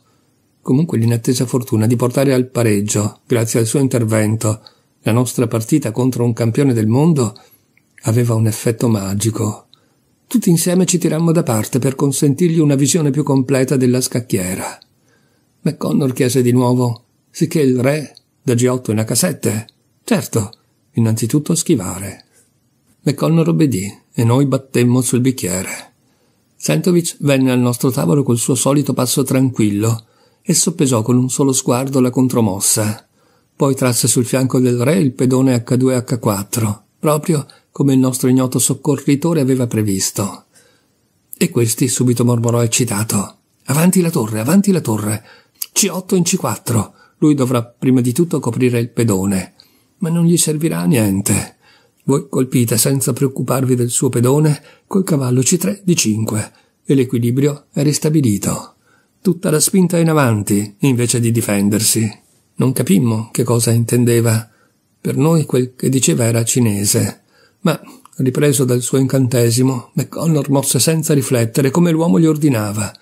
Comunque l'inattesa fortuna di portare al pareggio, grazie al suo intervento, la nostra partita contro un campione del mondo aveva un effetto magico. Tutti insieme ci tirammo da parte per consentirgli una visione più completa della scacchiera. McConnor chiese di nuovo sicché il re da G8 in H7. Certo, innanzitutto schivare le Colner obbedì e noi battemmo sul bicchiere. Sentovic venne al nostro tavolo col suo solito passo tranquillo e soppesò con un solo sguardo la contromossa. Poi trasse sul fianco del re il pedone H2H4, proprio come il nostro ignoto soccorritore aveva previsto. E questi subito mormorò eccitato. Avanti la torre, avanti la torre. C8 in C4. Lui dovrà prima di tutto coprire il pedone. Ma non gli servirà a niente. Voi colpite senza preoccuparvi del suo pedone col cavallo C3 di 5 e l'equilibrio è ristabilito. Tutta la spinta in avanti, invece di difendersi. Non capimmo che cosa intendeva. Per noi quel che diceva era cinese. Ma, ripreso dal suo incantesimo, McConnor mosse senza riflettere come l'uomo gli ordinava.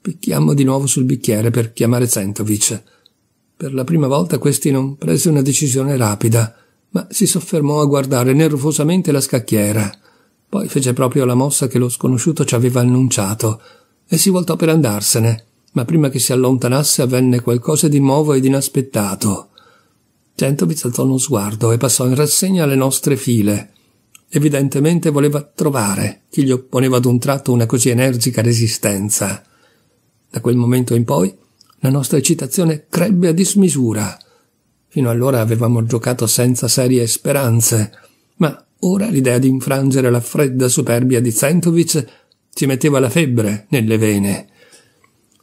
Picchiammo di nuovo sul bicchiere per chiamare Centovic. Per la prima volta questi non prese una decisione rapida ma si soffermò a guardare nervosamente la scacchiera. Poi fece proprio la mossa che lo sconosciuto ci aveva annunciato e si voltò per andarsene, ma prima che si allontanasse avvenne qualcosa di nuovo ed inaspettato. Centovitz alzò uno sguardo e passò in rassegna le nostre file. Evidentemente voleva trovare chi gli opponeva ad un tratto una così energica resistenza. Da quel momento in poi la nostra eccitazione crebbe a dismisura Fino allora avevamo giocato senza serie speranze, ma ora l'idea di infrangere la fredda superbia di Zentovic ci metteva la febbre nelle vene.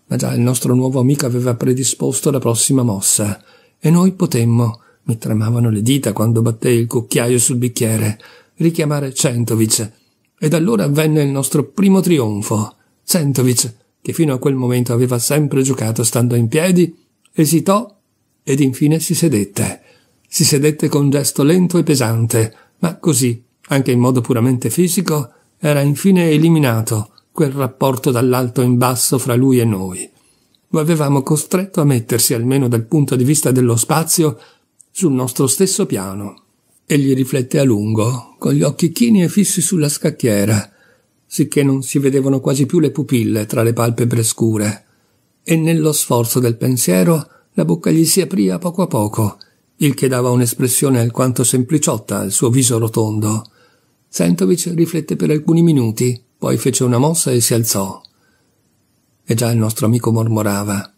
Ma già il nostro nuovo amico aveva predisposto la prossima mossa, e noi potemmo, mi tremavano le dita quando batté il cucchiaio sul bicchiere, richiamare Centovic. Ed allora avvenne il nostro primo trionfo. Centovic, che fino a quel momento aveva sempre giocato stando in piedi, esitò ed infine si sedette. Si sedette con gesto lento e pesante, ma così, anche in modo puramente fisico, era infine eliminato quel rapporto dall'alto in basso fra lui e noi. Lo avevamo costretto a mettersi, almeno dal punto di vista dello spazio, sul nostro stesso piano. Egli riflette a lungo, con gli occhi chini e fissi sulla scacchiera, sicché non si vedevano quasi più le pupille tra le palpebre scure, e nello sforzo del pensiero la bocca gli si aprì a poco a poco, il che dava un'espressione alquanto sempliciotta al suo viso rotondo. Sentovic riflette per alcuni minuti, poi fece una mossa e si alzò. E già il nostro amico mormorava.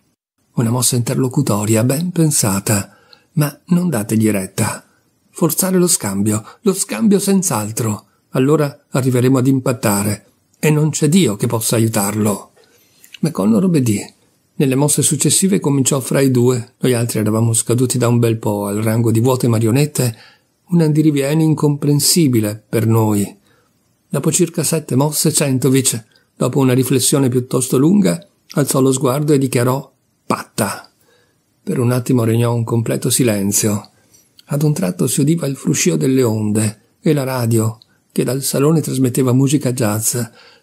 Una mossa interlocutoria, ben pensata, ma non dategli retta. Forzare lo scambio, lo scambio senz'altro. Allora arriveremo ad impattare, e non c'è Dio che possa aiutarlo. McConnor obbedì nelle mosse successive cominciò fra i due, noi altri eravamo scaduti da un bel po' al rango di vuote marionette, un andirivieni incomprensibile per noi. Dopo circa sette mosse, Centovic, dopo una riflessione piuttosto lunga, alzò lo sguardo e dichiarò patta. Per un attimo regnò un completo silenzio. Ad un tratto si udiva il fruscio delle onde e la radio, che dal salone trasmetteva musica jazz,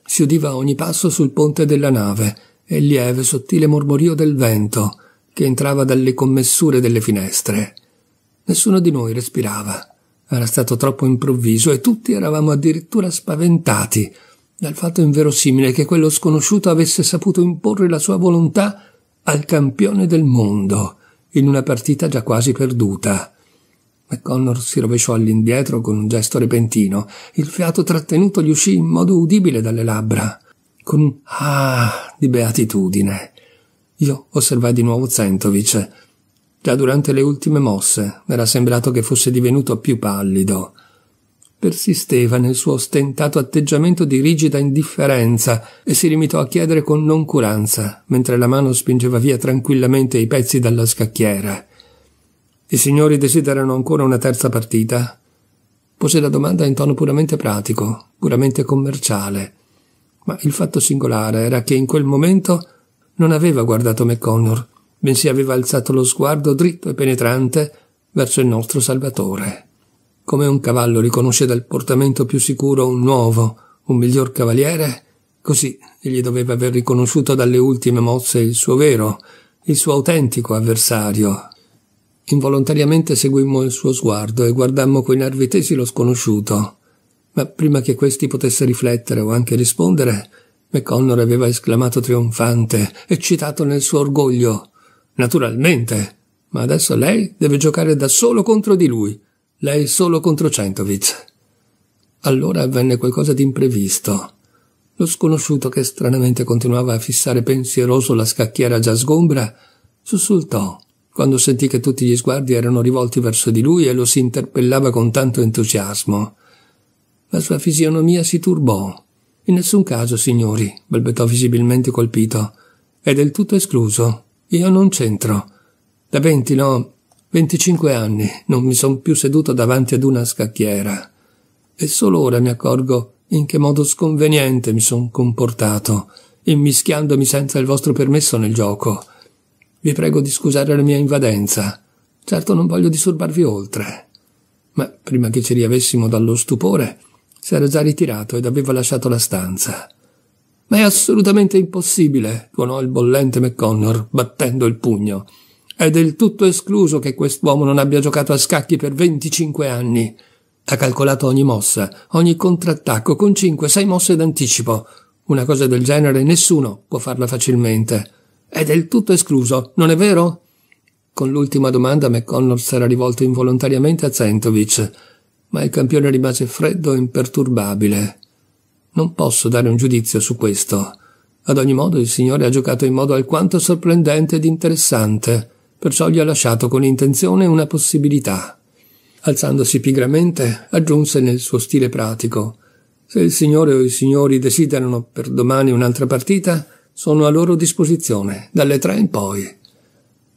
si udiva a ogni passo sul ponte della nave e il lieve sottile mormorio del vento che entrava dalle commessure delle finestre. Nessuno di noi respirava. Era stato troppo improvviso e tutti eravamo addirittura spaventati dal fatto inverosimile che quello sconosciuto avesse saputo imporre la sua volontà al campione del mondo in una partita già quasi perduta. McConnor si rovesciò all'indietro con un gesto repentino. Il fiato trattenuto gli uscì in modo udibile dalle labbra con un ah di beatitudine. Io osservai di nuovo Zentovic. Già durante le ultime mosse era sembrato che fosse divenuto più pallido. Persisteva nel suo ostentato atteggiamento di rigida indifferenza e si limitò a chiedere con noncuranza, mentre la mano spingeva via tranquillamente i pezzi dalla scacchiera. I signori desiderano ancora una terza partita? Pose la domanda in tono puramente pratico, puramente commerciale ma il fatto singolare era che in quel momento non aveva guardato McConnor, bensì aveva alzato lo sguardo dritto e penetrante verso il nostro Salvatore. Come un cavallo riconosce dal portamento più sicuro un nuovo, un miglior cavaliere, così egli doveva aver riconosciuto dalle ultime mosse il suo vero, il suo autentico avversario. Involontariamente seguimmo il suo sguardo e guardammo coi nervi tesi lo sconosciuto ma prima che questi potesse riflettere o anche rispondere, McConnor aveva esclamato trionfante, eccitato nel suo orgoglio. Naturalmente, ma adesso lei deve giocare da solo contro di lui, lei solo contro Centovitz. Allora avvenne qualcosa di imprevisto. Lo sconosciuto, che stranamente continuava a fissare pensieroso la scacchiera già sgombra, sussultò quando sentì che tutti gli sguardi erano rivolti verso di lui e lo si interpellava con tanto entusiasmo. La sua fisionomia si turbò. In nessun caso, signori, balbettò visibilmente colpito. È del tutto escluso. Io non c'entro. Da venti, no, venticinque anni non mi son più seduto davanti ad una scacchiera. E solo ora mi accorgo in che modo sconveniente mi son comportato, immischiandomi senza il vostro permesso nel gioco. Vi prego di scusare la mia invadenza. Certo non voglio disturbarvi oltre. Ma prima che ci riavessimo dallo stupore, si era già ritirato ed aveva lasciato la stanza. Ma è assolutamente impossibile, tuonò il bollente McConnor, battendo il pugno. È del tutto escluso che quest'uomo non abbia giocato a scacchi per 25 anni. Ha calcolato ogni mossa, ogni contrattacco, con 5-6 mosse d'anticipo. Una cosa del genere nessuno può farla facilmente. È del tutto escluso, non è vero? Con l'ultima domanda McConnor s'era rivolto involontariamente a Zentovic ma il campione rimase freddo e imperturbabile. Non posso dare un giudizio su questo. Ad ogni modo il signore ha giocato in modo alquanto sorprendente ed interessante, perciò gli ha lasciato con intenzione una possibilità. Alzandosi pigramente, aggiunse nel suo stile pratico Se il signore o i signori desiderano per domani un'altra partita, sono a loro disposizione, dalle tre in poi.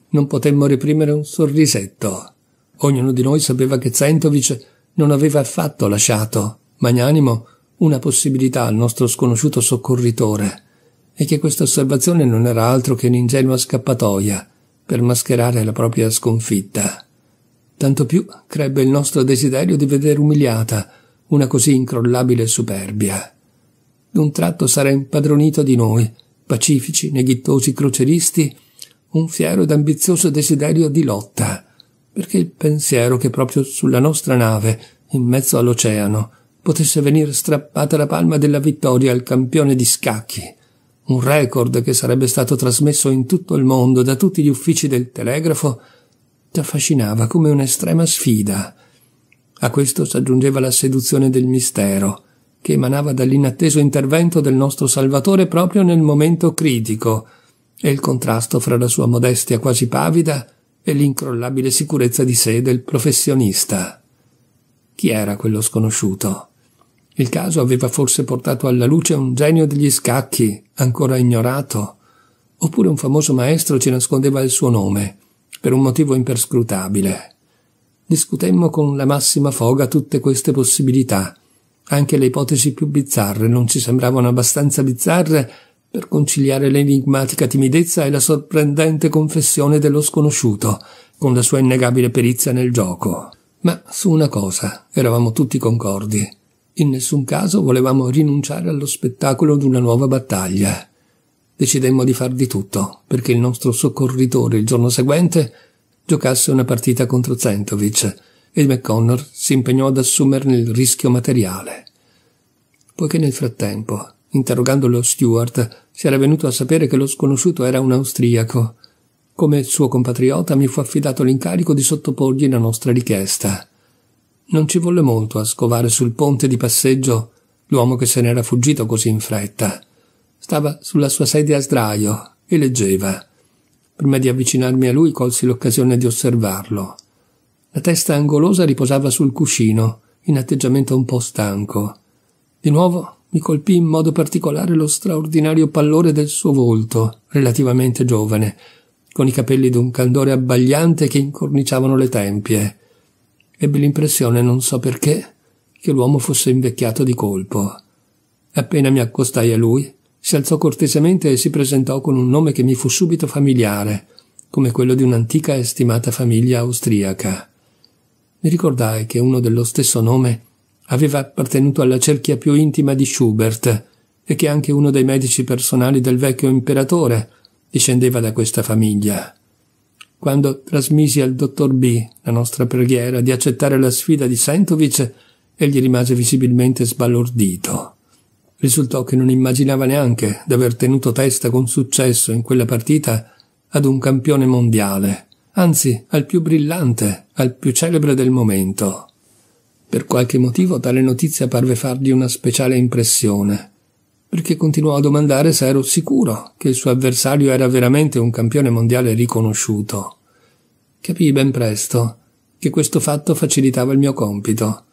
Non potemmo reprimere un sorrisetto. Ognuno di noi sapeva che Zentovic non aveva affatto lasciato, magnanimo, una possibilità al nostro sconosciuto soccorritore, e che questa osservazione non era altro che un'ingenua scappatoia per mascherare la propria sconfitta. Tanto più crebbe il nostro desiderio di vedere umiliata una così incrollabile superbia. D'un tratto sarà impadronito di noi, pacifici, neghittosi croceristi, un fiero ed ambizioso desiderio di lotta, perché il pensiero che proprio sulla nostra nave, in mezzo all'oceano, potesse venire strappata la palma della vittoria al campione di scacchi, un record che sarebbe stato trasmesso in tutto il mondo da tutti gli uffici del telegrafo, ci affascinava come un'estrema sfida. A questo si aggiungeva la seduzione del mistero, che emanava dall'inatteso intervento del nostro Salvatore proprio nel momento critico, e il contrasto fra la sua modestia quasi pavida e l'incrollabile sicurezza di sé del professionista. Chi era quello sconosciuto? Il caso aveva forse portato alla luce un genio degli scacchi, ancora ignorato, oppure un famoso maestro ci nascondeva il suo nome, per un motivo imperscrutabile. Discutemmo con la massima foga tutte queste possibilità. Anche le ipotesi più bizzarre non ci sembravano abbastanza bizzarre per conciliare l'enigmatica timidezza e la sorprendente confessione dello sconosciuto, con la sua innegabile perizia nel gioco. Ma su una cosa eravamo tutti concordi. In nessun caso volevamo rinunciare allo spettacolo di una nuova battaglia. Decidemmo di far di tutto perché il nostro soccorritore il giorno seguente giocasse una partita contro Zentovic e McConnor si impegnò ad assumerne il rischio materiale. Poiché nel frattempo Interrogando lo steward, si era venuto a sapere che lo sconosciuto era un austriaco. Come suo compatriota mi fu affidato l'incarico di sottoporgli la nostra richiesta. Non ci volle molto a scovare sul ponte di passeggio l'uomo che se n'era fuggito così in fretta. Stava sulla sua sedia a sdraio e leggeva. Prima di avvicinarmi a lui colsi l'occasione di osservarlo. La testa angolosa riposava sul cuscino, in atteggiamento un po' stanco. Di nuovo mi colpì in modo particolare lo straordinario pallore del suo volto, relativamente giovane, con i capelli d'un candore abbagliante che incorniciavano le tempie. Ebbi l'impressione, non so perché, che l'uomo fosse invecchiato di colpo. Appena mi accostai a lui, si alzò cortesemente e si presentò con un nome che mi fu subito familiare, come quello di un'antica e stimata famiglia austriaca. Mi ricordai che uno dello stesso nome aveva appartenuto alla cerchia più intima di Schubert e che anche uno dei medici personali del vecchio imperatore discendeva da questa famiglia. Quando trasmisi al dottor B la nostra preghiera di accettare la sfida di Sentovic, egli rimase visibilmente sbalordito. Risultò che non immaginava neanche d'aver tenuto testa con successo in quella partita ad un campione mondiale, anzi al più brillante, al più celebre del momento. Per qualche motivo tale notizia parve fargli una speciale impressione, perché continuò a domandare se ero sicuro che il suo avversario era veramente un campione mondiale riconosciuto. Capii ben presto che questo fatto facilitava il mio compito.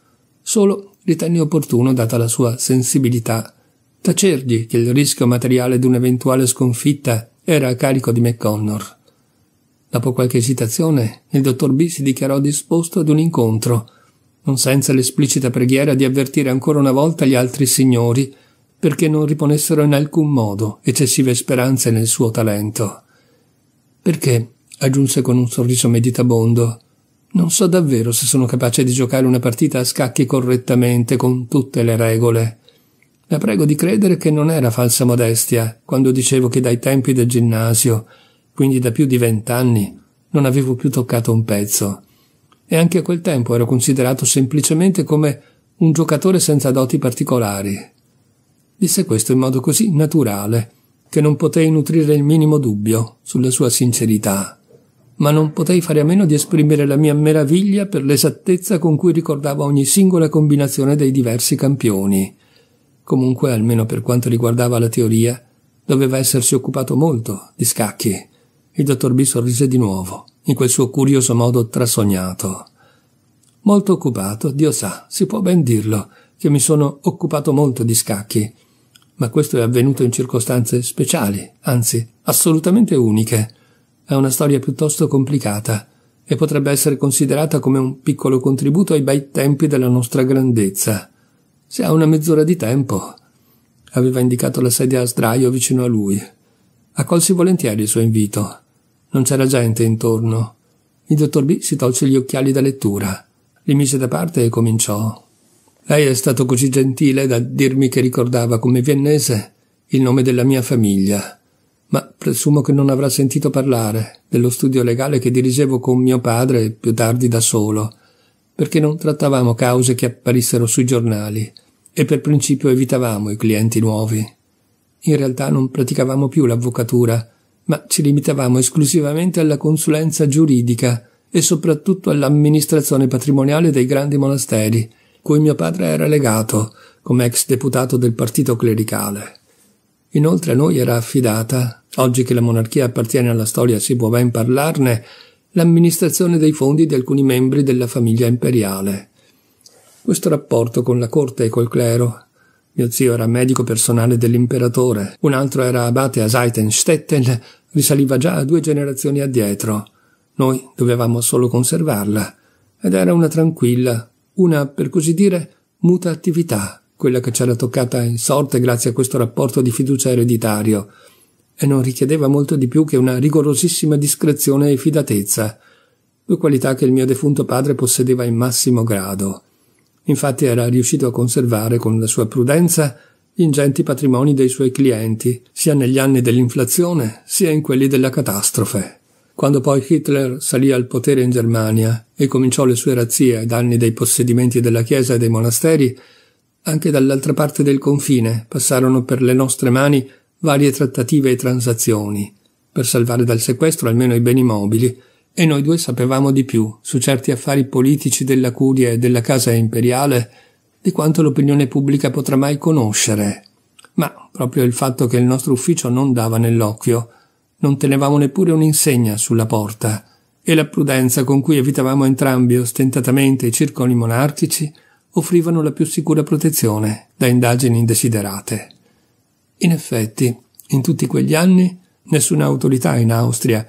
Solo ritenni opportuno, data la sua sensibilità, tacergli che il rischio materiale di un'eventuale sconfitta era a carico di McConnor. Dopo qualche esitazione, il dottor B si dichiarò disposto ad un incontro – non senza l'esplicita preghiera di avvertire ancora una volta gli altri signori perché non riponessero in alcun modo eccessive speranze nel suo talento. Perché, aggiunse con un sorriso meditabondo, non so davvero se sono capace di giocare una partita a scacchi correttamente con tutte le regole. La prego di credere che non era falsa modestia quando dicevo che dai tempi del ginnasio, quindi da più di vent'anni, non avevo più toccato un pezzo e anche a quel tempo ero considerato semplicemente come un giocatore senza doti particolari. Disse questo in modo così naturale che non potei nutrire il minimo dubbio sulla sua sincerità, ma non potei fare a meno di esprimere la mia meraviglia per l'esattezza con cui ricordava ogni singola combinazione dei diversi campioni. Comunque, almeno per quanto riguardava la teoria, doveva essersi occupato molto di scacchi. Il dottor B sorrise di nuovo in quel suo curioso modo trasognato. Molto occupato, Dio sa, si può ben dirlo, che mi sono occupato molto di scacchi, ma questo è avvenuto in circostanze speciali, anzi assolutamente uniche. È una storia piuttosto complicata e potrebbe essere considerata come un piccolo contributo ai bei tempi della nostra grandezza. Se ha una mezz'ora di tempo. Aveva indicato la sedia a sdraio vicino a lui. Accolsi volentieri il suo invito non c'era gente intorno. Il dottor B si tolse gli occhiali da lettura, li mise da parte e cominciò. Lei è stato così gentile da dirmi che ricordava come viennese il nome della mia famiglia, ma presumo che non avrà sentito parlare dello studio legale che dirigevo con mio padre più tardi da solo, perché non trattavamo cause che apparissero sui giornali e per principio evitavamo i clienti nuovi. In realtà non praticavamo più l'avvocatura, ma ci limitavamo esclusivamente alla consulenza giuridica e soprattutto all'amministrazione patrimoniale dei grandi monasteri, cui mio padre era legato come ex deputato del partito clericale. Inoltre a noi era affidata, oggi che la monarchia appartiene alla storia si può ben parlarne, l'amministrazione dei fondi di alcuni membri della famiglia imperiale. Questo rapporto con la corte e col clero mio zio era medico personale dell'imperatore, un altro era abate a Seitenstetten, risaliva già a due generazioni addietro. Noi dovevamo solo conservarla, ed era una tranquilla, una, per così dire, muta attività, quella che c'era toccata in sorte grazie a questo rapporto di fiducia ereditario, e non richiedeva molto di più che una rigorosissima discrezione e fidatezza, due qualità che il mio defunto padre possedeva in massimo grado. Infatti era riuscito a conservare con la sua prudenza gli ingenti patrimoni dei suoi clienti, sia negli anni dell'inflazione sia in quelli della catastrofe. Quando poi Hitler salì al potere in Germania e cominciò le sue razzie ai danni dei possedimenti della Chiesa e dei monasteri, anche dall'altra parte del confine passarono per le nostre mani varie trattative e transazioni, per salvare dal sequestro almeno i beni mobili, e noi due sapevamo di più su certi affari politici della curia e della casa imperiale di quanto l'opinione pubblica potrà mai conoscere. Ma proprio il fatto che il nostro ufficio non dava nell'occhio, non tenevamo neppure un'insegna sulla porta, e la prudenza con cui evitavamo entrambi ostentatamente i circoli monarchici offrivano la più sicura protezione da indagini indesiderate. In effetti, in tutti quegli anni, nessuna autorità in Austria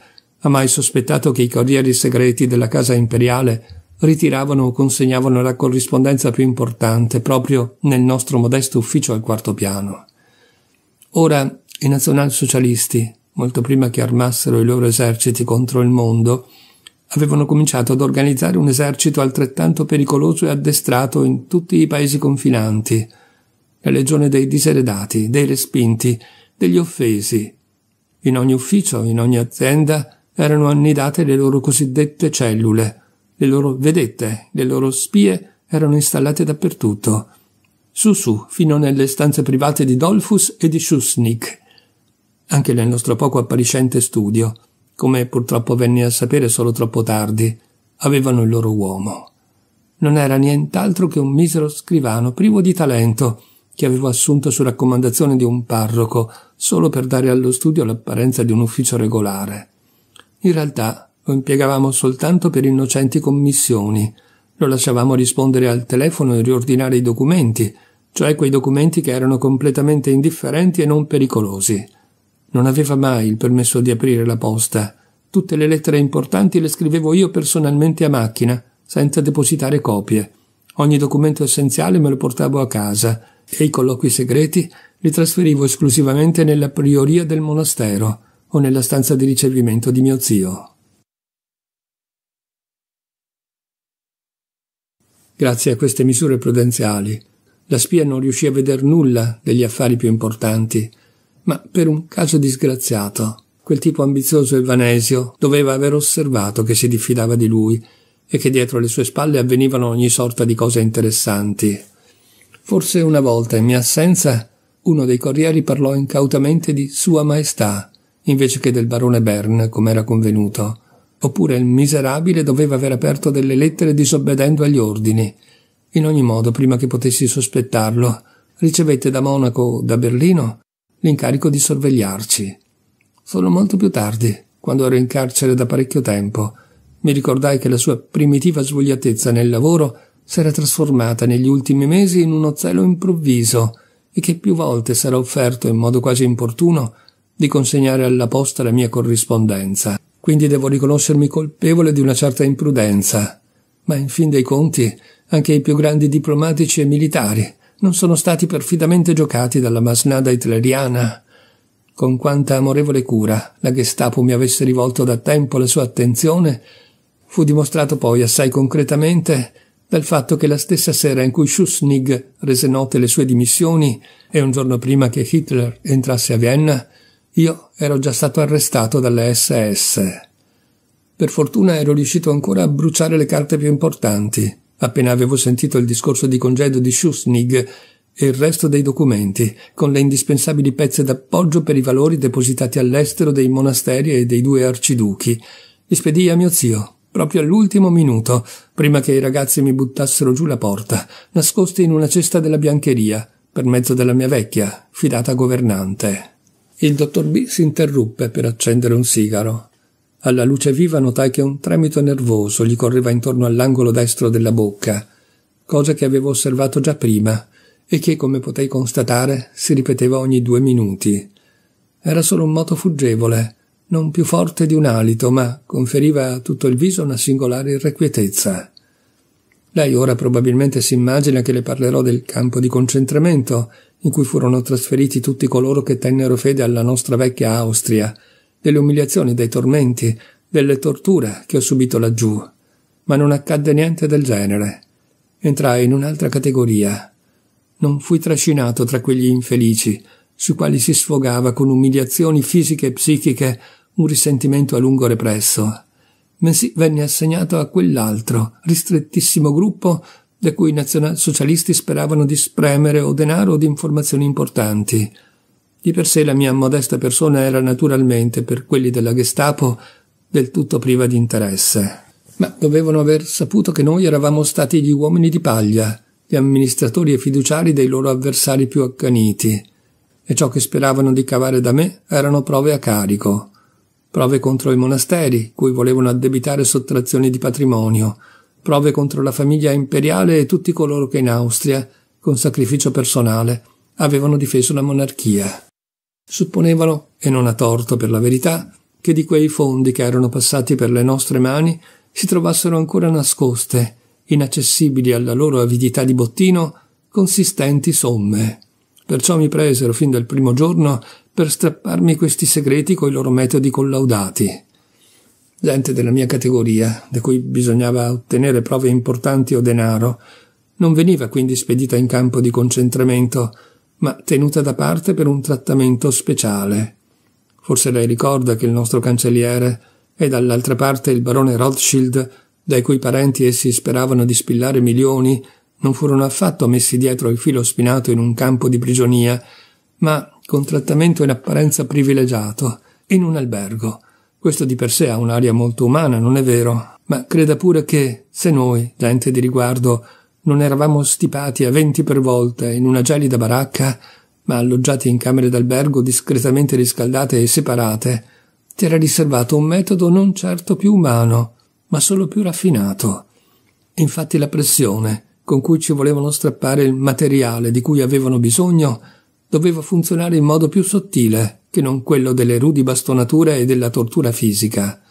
ha mai sospettato che i corrieri segreti della casa imperiale ritiravano o consegnavano la corrispondenza più importante proprio nel nostro modesto ufficio al quarto piano. Ora i nazionalsocialisti, molto prima che armassero i loro eserciti contro il mondo, avevano cominciato ad organizzare un esercito altrettanto pericoloso e addestrato in tutti i paesi confinanti, la legione dei diseredati, dei respinti, degli offesi. In ogni ufficio, in ogni azienda, erano annidate le loro cosiddette cellule, le loro vedette, le loro spie erano installate dappertutto. Su su, fino nelle stanze private di Dolphus e di Schusnik. Anche nel nostro poco appariscente studio, come purtroppo venne a sapere solo troppo tardi, avevano il loro uomo. Non era nient'altro che un misero scrivano privo di talento, che avevo assunto su raccomandazione di un parroco, solo per dare allo studio l'apparenza di un ufficio regolare. In realtà lo impiegavamo soltanto per innocenti commissioni. Lo lasciavamo rispondere al telefono e riordinare i documenti, cioè quei documenti che erano completamente indifferenti e non pericolosi. Non aveva mai il permesso di aprire la posta. Tutte le lettere importanti le scrivevo io personalmente a macchina, senza depositare copie. Ogni documento essenziale me lo portavo a casa e i colloqui segreti li trasferivo esclusivamente nella prioria del monastero o nella stanza di ricevimento di mio zio. Grazie a queste misure prudenziali, la spia non riuscì a veder nulla degli affari più importanti, ma per un caso disgraziato, quel tipo ambizioso e vanesio doveva aver osservato che si diffidava di lui e che dietro le sue spalle avvenivano ogni sorta di cose interessanti. Forse una volta, in mia assenza, uno dei corrieri parlò incautamente di Sua Maestà, invece che del barone Bern, come era convenuto. Oppure il miserabile doveva aver aperto delle lettere disobbedendo agli ordini. In ogni modo, prima che potessi sospettarlo, ricevette da Monaco, da Berlino, l'incarico di sorvegliarci. Solo molto più tardi, quando ero in carcere da parecchio tempo, mi ricordai che la sua primitiva svogliatezza nel lavoro s'era trasformata negli ultimi mesi in uno zelo improvviso e che più volte s'era offerto in modo quasi importuno di consegnare alla posta la mia corrispondenza, quindi devo riconoscermi colpevole di una certa imprudenza. Ma in fin dei conti, anche i più grandi diplomatici e militari non sono stati perfidamente giocati dalla masnada hitleriana. Con quanta amorevole cura la Gestapo mi avesse rivolto da tempo la sua attenzione, fu dimostrato poi assai concretamente dal fatto che la stessa sera in cui Schussnig rese note le sue dimissioni e un giorno prima che Hitler entrasse a Vienna, io ero già stato arrestato dalle SS. Per fortuna ero riuscito ancora a bruciare le carte più importanti, appena avevo sentito il discorso di congedo di Schusnig e il resto dei documenti, con le indispensabili pezze d'appoggio per i valori depositati all'estero dei monasteri e dei due arciduchi. Li spedii a mio zio, proprio all'ultimo minuto, prima che i ragazzi mi buttassero giù la porta, nascosti in una cesta della biancheria, per mezzo della mia vecchia, fidata governante. Il dottor B si interruppe per accendere un sigaro. Alla luce viva notai che un tremito nervoso gli correva intorno all'angolo destro della bocca, cosa che avevo osservato già prima e che, come potei constatare, si ripeteva ogni due minuti. Era solo un moto fuggevole, non più forte di un alito, ma conferiva a tutto il viso una singolare irrequietezza. Lei ora probabilmente si immagina che le parlerò del campo di concentramento, in cui furono trasferiti tutti coloro che tennero fede alla nostra vecchia Austria, delle umiliazioni, dei tormenti, delle torture che ho subito laggiù. Ma non accadde niente del genere. Entrai in un'altra categoria. Non fui trascinato tra quegli infelici, sui quali si sfogava con umiliazioni fisiche e psichiche un risentimento a lungo represso bensì venne assegnato a quell'altro, ristrettissimo gruppo da cui i nazionalsocialisti speravano di spremere o denaro o di informazioni importanti. Di per sé la mia modesta persona era naturalmente, per quelli della Gestapo, del tutto priva di interesse. Ma dovevano aver saputo che noi eravamo stati gli uomini di paglia, gli amministratori e fiduciari dei loro avversari più accaniti. E ciò che speravano di cavare da me erano prove a carico, prove contro i monasteri, cui volevano addebitare sottrazioni di patrimonio, prove contro la famiglia imperiale e tutti coloro che in Austria, con sacrificio personale, avevano difeso la monarchia. Supponevano, e non a torto per la verità, che di quei fondi che erano passati per le nostre mani si trovassero ancora nascoste, inaccessibili alla loro avidità di bottino, consistenti somme. Perciò mi presero fin dal primo giorno per strapparmi questi segreti coi loro metodi collaudati. Gente della mia categoria, da cui bisognava ottenere prove importanti o denaro, non veniva quindi spedita in campo di concentramento, ma tenuta da parte per un trattamento speciale. Forse lei ricorda che il nostro cancelliere e dall'altra parte il barone Rothschild, dai cui parenti essi speravano di spillare milioni, non furono affatto messi dietro il filo spinato in un campo di prigionia, ma con trattamento in apparenza privilegiato, in un albergo. Questo di per sé ha un'aria molto umana, non è vero? Ma creda pure che, se noi, gente di riguardo, non eravamo stipati a venti per volta in una gelida baracca, ma alloggiati in camere d'albergo discretamente riscaldate e separate, ti era riservato un metodo non certo più umano, ma solo più raffinato. Infatti la pressione con cui ci volevano strappare il materiale di cui avevano bisogno doveva funzionare in modo più sottile che non quello delle rudi bastonature e della tortura fisica,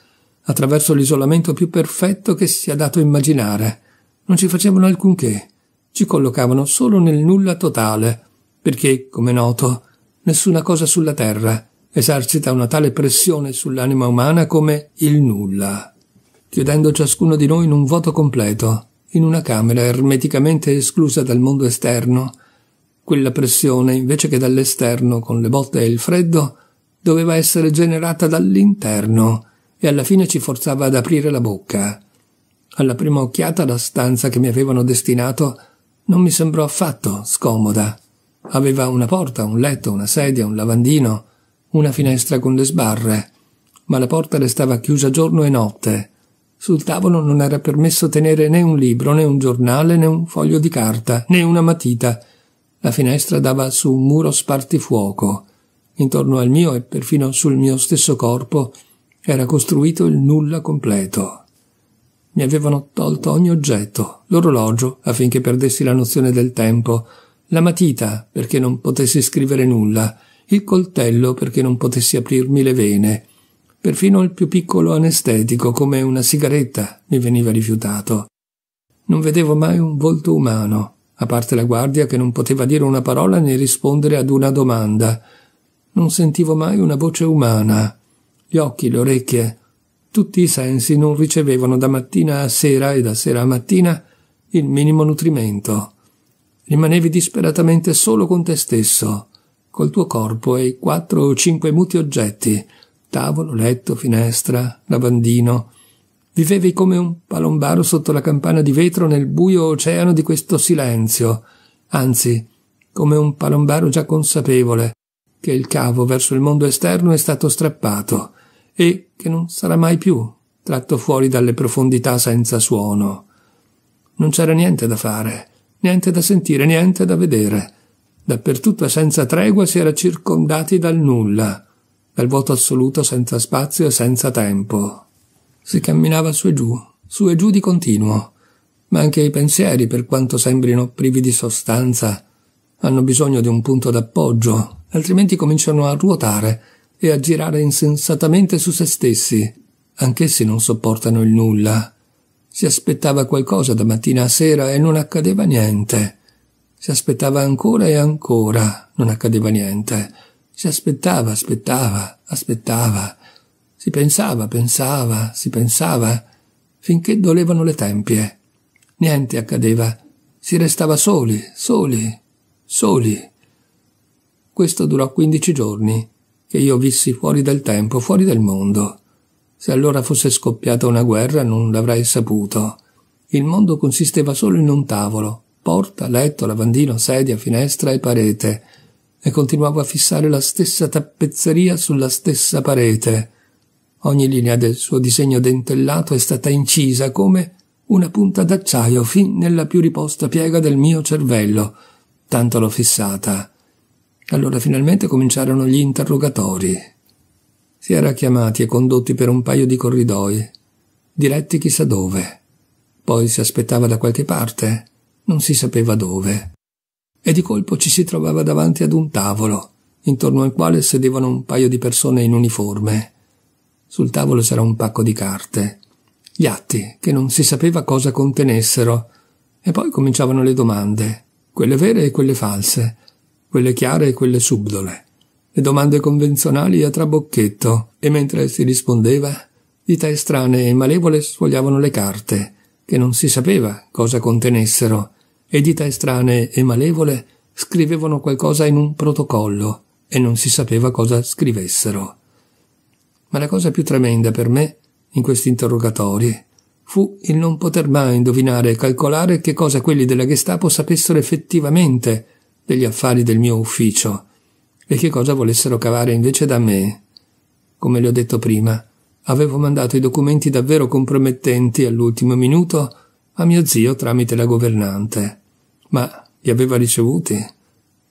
attraverso l'isolamento più perfetto che sia dato immaginare. Non ci facevano alcunché, ci collocavano solo nel nulla totale, perché, come noto, nessuna cosa sulla terra esercita una tale pressione sull'anima umana come il nulla, chiudendo ciascuno di noi in un vuoto completo, in una camera ermeticamente esclusa dal mondo esterno, quella pressione, invece che dall'esterno con le botte e il freddo, doveva essere generata dall'interno e alla fine ci forzava ad aprire la bocca. Alla prima occhiata la stanza che mi avevano destinato non mi sembrò affatto scomoda. Aveva una porta, un letto, una sedia, un lavandino, una finestra con le sbarre, ma la porta restava chiusa giorno e notte. Sul tavolo non era permesso tenere né un libro, né un giornale, né un foglio di carta, né una matita, la finestra dava su un muro spartifuoco. Intorno al mio e perfino sul mio stesso corpo era costruito il nulla completo. Mi avevano tolto ogni oggetto, l'orologio affinché perdessi la nozione del tempo, la matita perché non potessi scrivere nulla, il coltello perché non potessi aprirmi le vene, perfino il più piccolo anestetico come una sigaretta mi veniva rifiutato. Non vedevo mai un volto umano, a parte la guardia che non poteva dire una parola né rispondere ad una domanda. Non sentivo mai una voce umana. Gli occhi, le orecchie, tutti i sensi non ricevevano da mattina a sera e da sera a mattina il minimo nutrimento. Rimanevi disperatamente solo con te stesso, col tuo corpo e i quattro o cinque muti oggetti tavolo, letto, finestra, lavandino, Vivevi come un palombaro sotto la campana di vetro nel buio oceano di questo silenzio, anzi, come un palombaro già consapevole che il cavo verso il mondo esterno è stato strappato e che non sarà mai più tratto fuori dalle profondità senza suono. Non c'era niente da fare, niente da sentire, niente da vedere. Dappertutto e senza tregua si era circondati dal nulla, dal vuoto assoluto senza spazio e senza tempo. Si camminava su e giù, su e giù di continuo, ma anche i pensieri, per quanto sembrino privi di sostanza, hanno bisogno di un punto d'appoggio, altrimenti cominciano a ruotare e a girare insensatamente su se stessi. Anch'essi non sopportano il nulla. Si aspettava qualcosa da mattina a sera e non accadeva niente. Si aspettava ancora e ancora, non accadeva niente. Si aspettava, aspettava, aspettava. Si pensava, pensava, si pensava, finché dolevano le tempie. Niente accadeva. Si restava soli, soli, soli. Questo durò quindici giorni, che io vissi fuori del tempo, fuori del mondo. Se allora fosse scoppiata una guerra non l'avrei saputo. Il mondo consisteva solo in un tavolo, porta, letto, lavandino, sedia, finestra e parete, e continuavo a fissare la stessa tappezzeria sulla stessa parete. Ogni linea del suo disegno dentellato è stata incisa come una punta d'acciaio fin nella più riposta piega del mio cervello, tanto l'ho fissata. Allora finalmente cominciarono gli interrogatori. Si era chiamati e condotti per un paio di corridoi, diretti chissà dove. Poi si aspettava da qualche parte, non si sapeva dove. E di colpo ci si trovava davanti ad un tavolo, intorno al quale sedevano un paio di persone in uniforme. Sul tavolo c'era un pacco di carte. Gli atti, che non si sapeva cosa contenessero. E poi cominciavano le domande, quelle vere e quelle false, quelle chiare e quelle subdole. Le domande convenzionali a trabocchetto, e mentre si rispondeva, dita strane e malevole sfogliavano le carte, che non si sapeva cosa contenessero, e dita strane e malevole scrivevano qualcosa in un protocollo, e non si sapeva cosa scrivessero. Ma la cosa più tremenda per me, in questi interrogatori, fu il non poter mai indovinare e calcolare che cosa quelli della Gestapo sapessero effettivamente degli affari del mio ufficio e che cosa volessero cavare invece da me. Come le ho detto prima, avevo mandato i documenti davvero compromettenti all'ultimo minuto a mio zio tramite la governante. Ma li aveva ricevuti?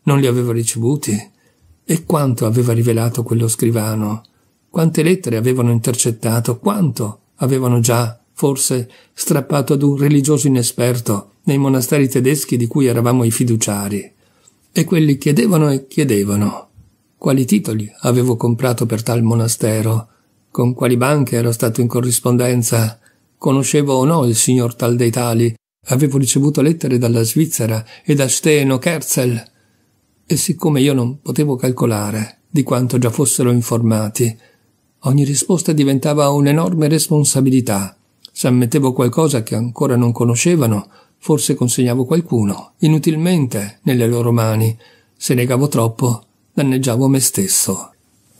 Non li aveva ricevuti? E quanto aveva rivelato quello scrivano? quante lettere avevano intercettato, quanto avevano già, forse, strappato ad un religioso inesperto nei monasteri tedeschi di cui eravamo i fiduciari. E quelli chiedevano e chiedevano quali titoli avevo comprato per tal monastero, con quali banche ero stato in corrispondenza, conoscevo o no il signor tal dei tali, avevo ricevuto lettere dalla Svizzera e da Steno Kerzel. E siccome io non potevo calcolare di quanto già fossero informati, Ogni risposta diventava un'enorme responsabilità. Se ammettevo qualcosa che ancora non conoscevano, forse consegnavo qualcuno, inutilmente, nelle loro mani. Se negavo troppo, danneggiavo me stesso.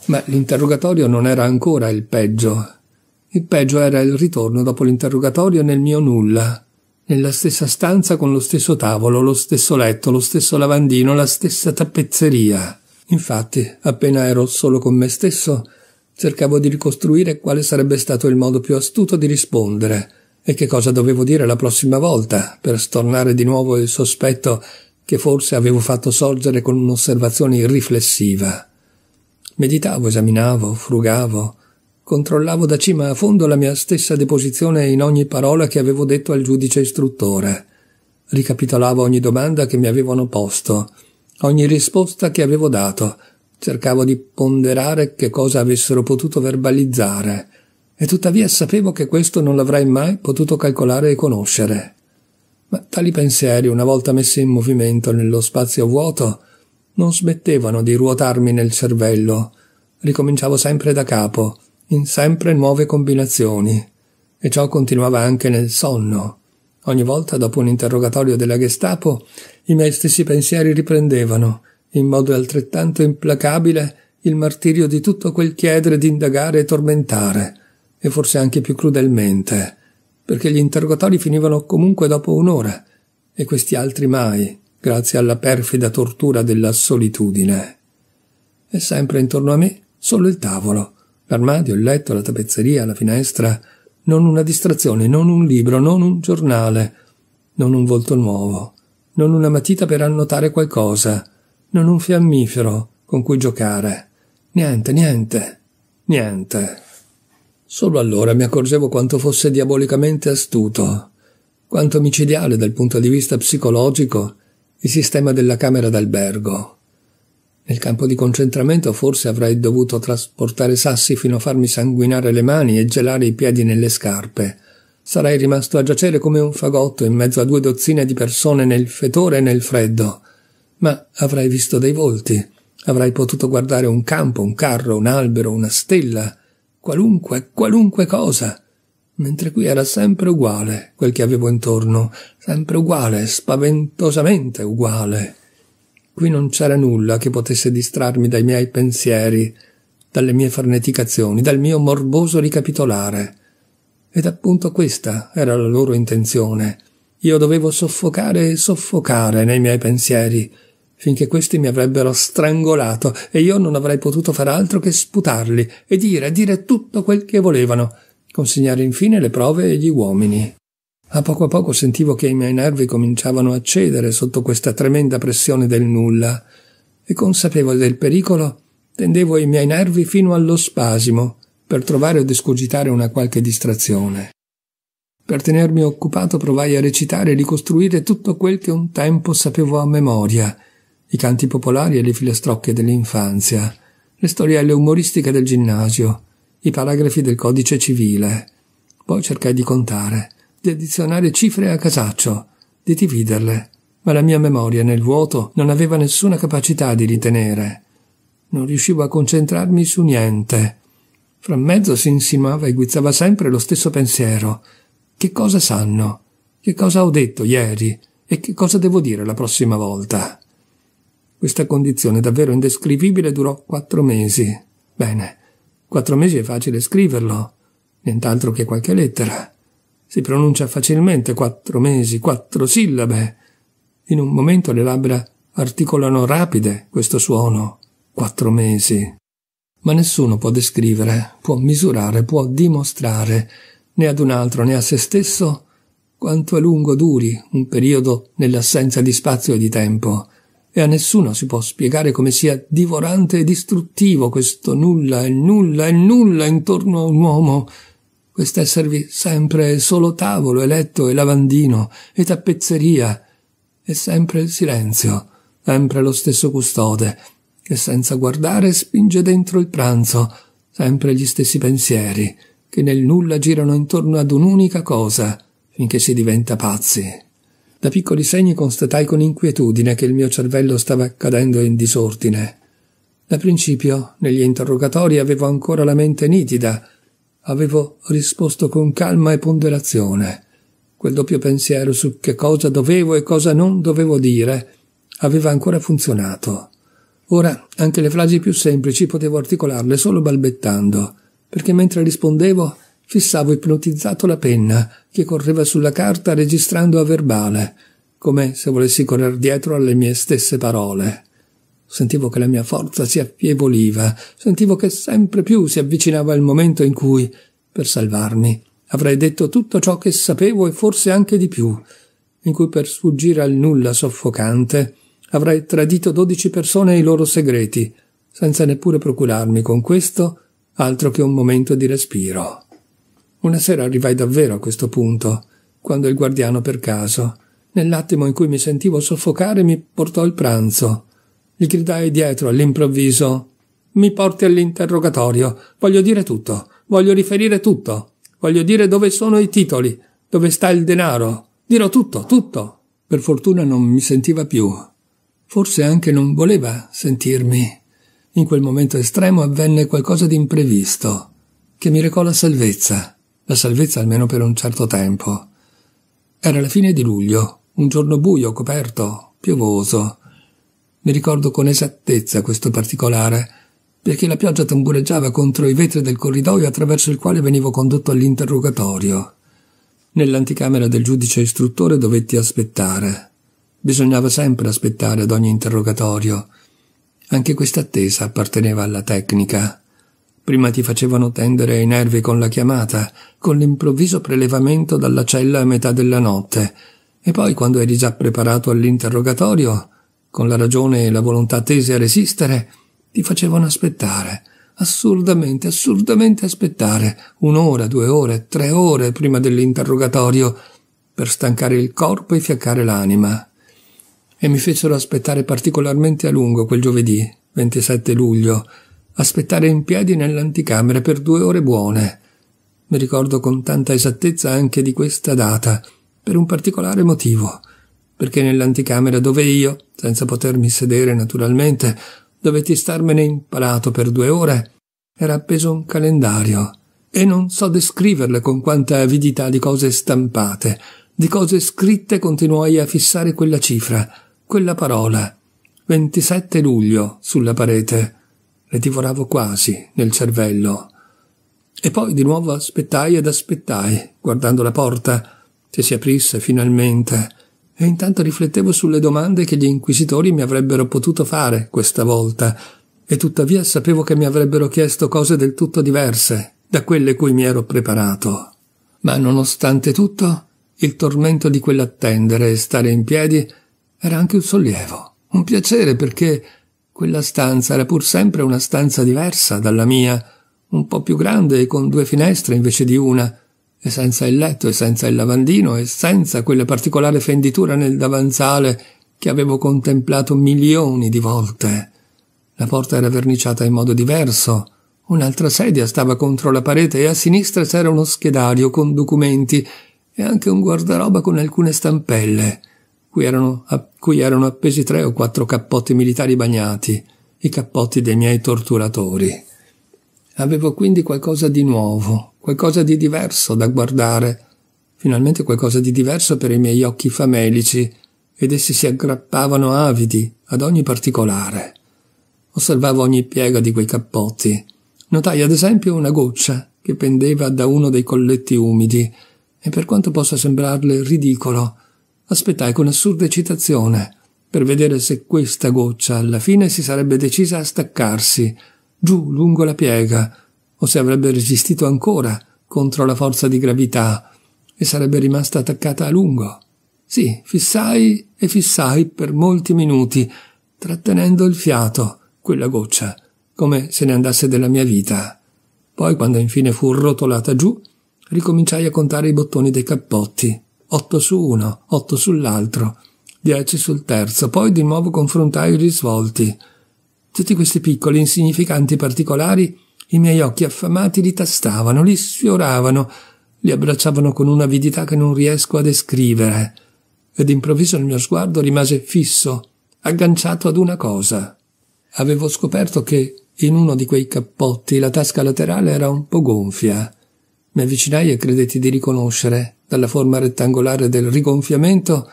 Ma l'interrogatorio non era ancora il peggio. Il peggio era il ritorno dopo l'interrogatorio nel mio nulla, nella stessa stanza con lo stesso tavolo, lo stesso letto, lo stesso lavandino, la stessa tappezzeria. Infatti, appena ero solo con me stesso, Cercavo di ricostruire quale sarebbe stato il modo più astuto di rispondere e che cosa dovevo dire la prossima volta per stornare di nuovo il sospetto che forse avevo fatto sorgere con un'osservazione irriflessiva. Meditavo, esaminavo, frugavo, controllavo da cima a fondo la mia stessa deposizione in ogni parola che avevo detto al giudice istruttore. Ricapitolavo ogni domanda che mi avevano posto, ogni risposta che avevo dato, Cercavo di ponderare che cosa avessero potuto verbalizzare, e tuttavia sapevo che questo non l'avrei mai potuto calcolare e conoscere. Ma tali pensieri, una volta messi in movimento nello spazio vuoto, non smettevano di ruotarmi nel cervello. Ricominciavo sempre da capo, in sempre nuove combinazioni. E ciò continuava anche nel sonno. Ogni volta, dopo un interrogatorio della Gestapo, i miei stessi pensieri riprendevano in modo altrettanto implacabile il martirio di tutto quel chiedere di indagare e tormentare, e forse anche più crudelmente, perché gli interrogatori finivano comunque dopo un'ora, e questi altri mai, grazie alla perfida tortura della solitudine. E sempre intorno a me solo il tavolo, l'armadio, il letto, la tappezzeria, la finestra, non una distrazione, non un libro, non un giornale, non un volto nuovo, non una matita per annotare qualcosa, non un fiammifero con cui giocare. Niente, niente, niente. Solo allora mi accorgevo quanto fosse diabolicamente astuto, quanto micidiale dal punto di vista psicologico il sistema della camera d'albergo. Nel campo di concentramento forse avrei dovuto trasportare sassi fino a farmi sanguinare le mani e gelare i piedi nelle scarpe. Sarei rimasto a giacere come un fagotto in mezzo a due dozzine di persone nel fetore e nel freddo ma avrai visto dei volti, avrai potuto guardare un campo, un carro, un albero, una stella, qualunque, qualunque cosa. Mentre qui era sempre uguale quel che avevo intorno, sempre uguale, spaventosamente uguale. Qui non c'era nulla che potesse distrarmi dai miei pensieri, dalle mie farneticazioni, dal mio morboso ricapitolare. Ed appunto questa era la loro intenzione. Io dovevo soffocare e soffocare nei miei pensieri, finché questi mi avrebbero strangolato e io non avrei potuto far altro che sputarli e dire, dire tutto quel che volevano, consegnare infine le prove e gli uomini. A poco a poco sentivo che i miei nervi cominciavano a cedere sotto questa tremenda pressione del nulla e consapevole del pericolo tendevo i miei nervi fino allo spasimo per trovare ed escogitare una qualche distrazione. Per tenermi occupato provai a recitare e ricostruire tutto quel che un tempo sapevo a memoria i canti popolari e le filastrocche dell'infanzia, le storielle umoristiche del ginnasio, i paragrafi del codice civile. Poi cercai di contare, di addizionare cifre a casaccio, di dividerle, ma la mia memoria nel vuoto non aveva nessuna capacità di ritenere. Non riuscivo a concentrarmi su niente. Fra mezzo si insinuava e guizzava sempre lo stesso pensiero. Che cosa sanno? Che cosa ho detto ieri? E che cosa devo dire la prossima volta? Questa condizione davvero indescrivibile durò quattro mesi. Bene, quattro mesi è facile scriverlo, nient'altro che qualche lettera. Si pronuncia facilmente quattro mesi, quattro sillabe. In un momento le labbra articolano rapide questo suono. Quattro mesi. Ma nessuno può descrivere, può misurare, può dimostrare, né ad un altro né a se stesso, quanto a lungo duri un periodo nell'assenza di spazio e di tempo, e a nessuno si può spiegare come sia divorante e distruttivo questo nulla e nulla e nulla intorno a un uomo, quest'esservi sempre solo tavolo e letto e lavandino e tappezzeria e sempre il silenzio, sempre lo stesso custode, che senza guardare spinge dentro il pranzo, sempre gli stessi pensieri, che nel nulla girano intorno ad un'unica cosa, finché si diventa pazzi. Da piccoli segni constatai con inquietudine che il mio cervello stava cadendo in disordine. Da principio, negli interrogatori avevo ancora la mente nitida, avevo risposto con calma e ponderazione. Quel doppio pensiero su che cosa dovevo e cosa non dovevo dire aveva ancora funzionato. Ora anche le frasi più semplici potevo articolarle solo balbettando, perché mentre rispondevo fissavo ipnotizzato la penna che correva sulla carta registrando a verbale, come se volessi correr dietro alle mie stesse parole. Sentivo che la mia forza si affievoliva, sentivo che sempre più si avvicinava il momento in cui, per salvarmi, avrei detto tutto ciò che sapevo e forse anche di più, in cui per sfuggire al nulla soffocante avrei tradito dodici persone e i loro segreti, senza neppure procurarmi con questo altro che un momento di respiro. Una sera arrivai davvero a questo punto, quando il guardiano per caso, nell'attimo in cui mi sentivo soffocare, mi portò il pranzo. Gli gridai dietro all'improvviso Mi porti all'interrogatorio, voglio dire tutto, voglio riferire tutto, voglio dire dove sono i titoli, dove sta il denaro, dirò tutto, tutto. Per fortuna non mi sentiva più. Forse anche non voleva sentirmi. In quel momento estremo avvenne qualcosa di imprevisto, che mi recò la salvezza la salvezza almeno per un certo tempo. Era la fine di luglio, un giorno buio, coperto, piovoso. Mi ricordo con esattezza questo particolare, perché la pioggia tambureggiava contro i vetri del corridoio attraverso il quale venivo condotto all'interrogatorio. Nell'anticamera del giudice istruttore dovetti aspettare. Bisognava sempre aspettare ad ogni interrogatorio. Anche questa attesa apparteneva alla tecnica. Prima ti facevano tendere i nervi con la chiamata, con l'improvviso prelevamento dalla cella a metà della notte, e poi quando eri già preparato all'interrogatorio, con la ragione e la volontà tese a resistere, ti facevano aspettare, assurdamente, assurdamente aspettare, un'ora, due ore, tre ore prima dell'interrogatorio, per stancare il corpo e fiaccare l'anima. E mi fecero aspettare particolarmente a lungo quel giovedì, 27 luglio, aspettare in piedi nell'anticamera per due ore buone. Mi ricordo con tanta esattezza anche di questa data, per un particolare motivo, perché nell'anticamera dove io, senza potermi sedere naturalmente, dovetti starmene impalato per due ore, era appeso un calendario, e non so descriverle con quanta avidità di cose stampate, di cose scritte continuai a fissare quella cifra, quella parola. 27 luglio sulla parete le divoravo quasi nel cervello. E poi di nuovo aspettai ed aspettai, guardando la porta, se si aprisse finalmente, e intanto riflettevo sulle domande che gli inquisitori mi avrebbero potuto fare questa volta, e tuttavia sapevo che mi avrebbero chiesto cose del tutto diverse da quelle cui mi ero preparato. Ma nonostante tutto, il tormento di quell'attendere e stare in piedi era anche un sollievo, un piacere perché quella stanza era pur sempre una stanza diversa dalla mia, un po' più grande e con due finestre invece di una, e senza il letto e senza il lavandino e senza quella particolare fenditura nel davanzale che avevo contemplato milioni di volte. La porta era verniciata in modo diverso. Un'altra sedia stava contro la parete e a sinistra c'era uno schedario con documenti e anche un guardaroba con alcune stampelle cui erano, a cui erano appesi tre o quattro cappotti militari bagnati, i cappotti dei miei torturatori. Avevo quindi qualcosa di nuovo, qualcosa di diverso da guardare, finalmente qualcosa di diverso per i miei occhi famelici, ed essi si aggrappavano avidi ad ogni particolare. Osservavo ogni piega di quei cappotti. Notai ad esempio una goccia che pendeva da uno dei colletti umidi, e per quanto possa sembrarle ridicolo, Aspettai con assurda eccitazione per vedere se questa goccia alla fine si sarebbe decisa a staccarsi giù lungo la piega o se avrebbe resistito ancora contro la forza di gravità e sarebbe rimasta attaccata a lungo. Sì, fissai e fissai per molti minuti, trattenendo il fiato, quella goccia, come se ne andasse della mia vita. Poi, quando infine fu rotolata giù, ricominciai a contare i bottoni dei cappotti. 8 su uno, 8 sull'altro, 10 sul terzo, poi di nuovo confrontai i risvolti. Tutti questi piccoli, insignificanti particolari, i miei occhi affamati li tastavano, li sfioravano, li abbracciavano con un'avidità che non riesco a descrivere. Ed improvviso il mio sguardo rimase fisso, agganciato ad una cosa. Avevo scoperto che in uno di quei cappotti la tasca laterale era un po' gonfia. Mi avvicinai e credetti di riconoscere dalla forma rettangolare del rigonfiamento,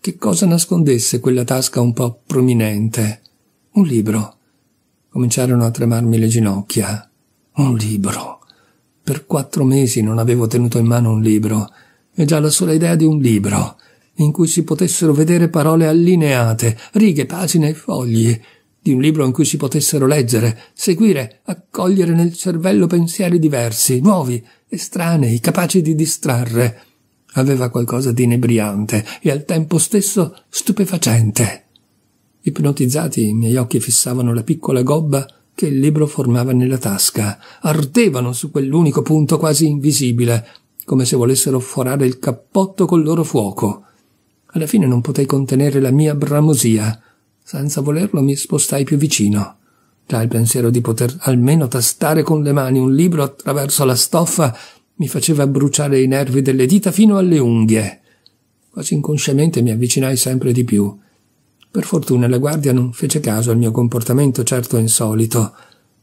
che cosa nascondesse quella tasca un po' prominente. Un libro. Cominciarono a tremarmi le ginocchia. Un libro. Per quattro mesi non avevo tenuto in mano un libro, e già la sola idea di un libro, in cui si potessero vedere parole allineate, righe, pagine e fogli, di un libro in cui si potessero leggere, seguire, accogliere nel cervello pensieri diversi, nuovi, estranei, capaci di distrarre, aveva qualcosa di inebriante e al tempo stesso stupefacente. Ipnotizzati, i miei occhi fissavano la piccola gobba che il libro formava nella tasca. Ardevano su quell'unico punto quasi invisibile, come se volessero forare il cappotto col loro fuoco. Alla fine non potei contenere la mia bramosia. Senza volerlo mi spostai più vicino. Già il pensiero di poter almeno tastare con le mani un libro attraverso la stoffa mi faceva bruciare i nervi delle dita fino alle unghie. Quasi inconsciamente mi avvicinai sempre di più. Per fortuna la guardia non fece caso al mio comportamento certo insolito.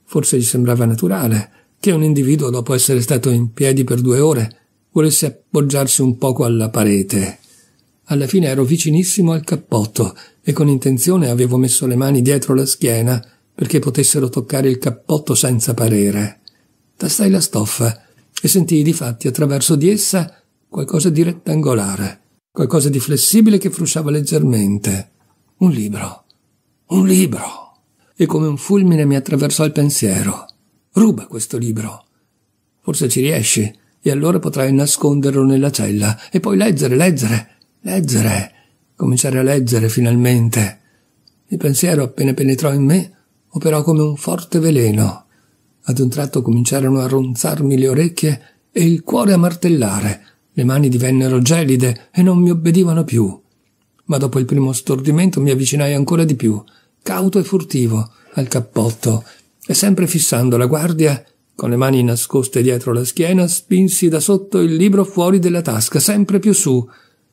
Forse gli sembrava naturale che un individuo, dopo essere stato in piedi per due ore, volesse appoggiarsi un poco alla parete. Alla fine ero vicinissimo al cappotto e con intenzione avevo messo le mani dietro la schiena perché potessero toccare il cappotto senza parere. Tastai la stoffa e sentii di fatti attraverso di essa qualcosa di rettangolare, qualcosa di flessibile che frusciava leggermente. Un libro. Un libro. E come un fulmine mi attraversò il pensiero. Ruba questo libro. Forse ci riesci, e allora potrai nasconderlo nella cella e poi leggere, leggere, leggere, cominciare a leggere finalmente. Il pensiero appena penetrò in me operò come un forte veleno ad un tratto cominciarono a ronzarmi le orecchie e il cuore a martellare. Le mani divennero gelide e non mi obbedivano più. Ma dopo il primo stordimento mi avvicinai ancora di più, cauto e furtivo, al cappotto, e sempre fissando la guardia, con le mani nascoste dietro la schiena, spinsi da sotto il libro fuori della tasca, sempre più su,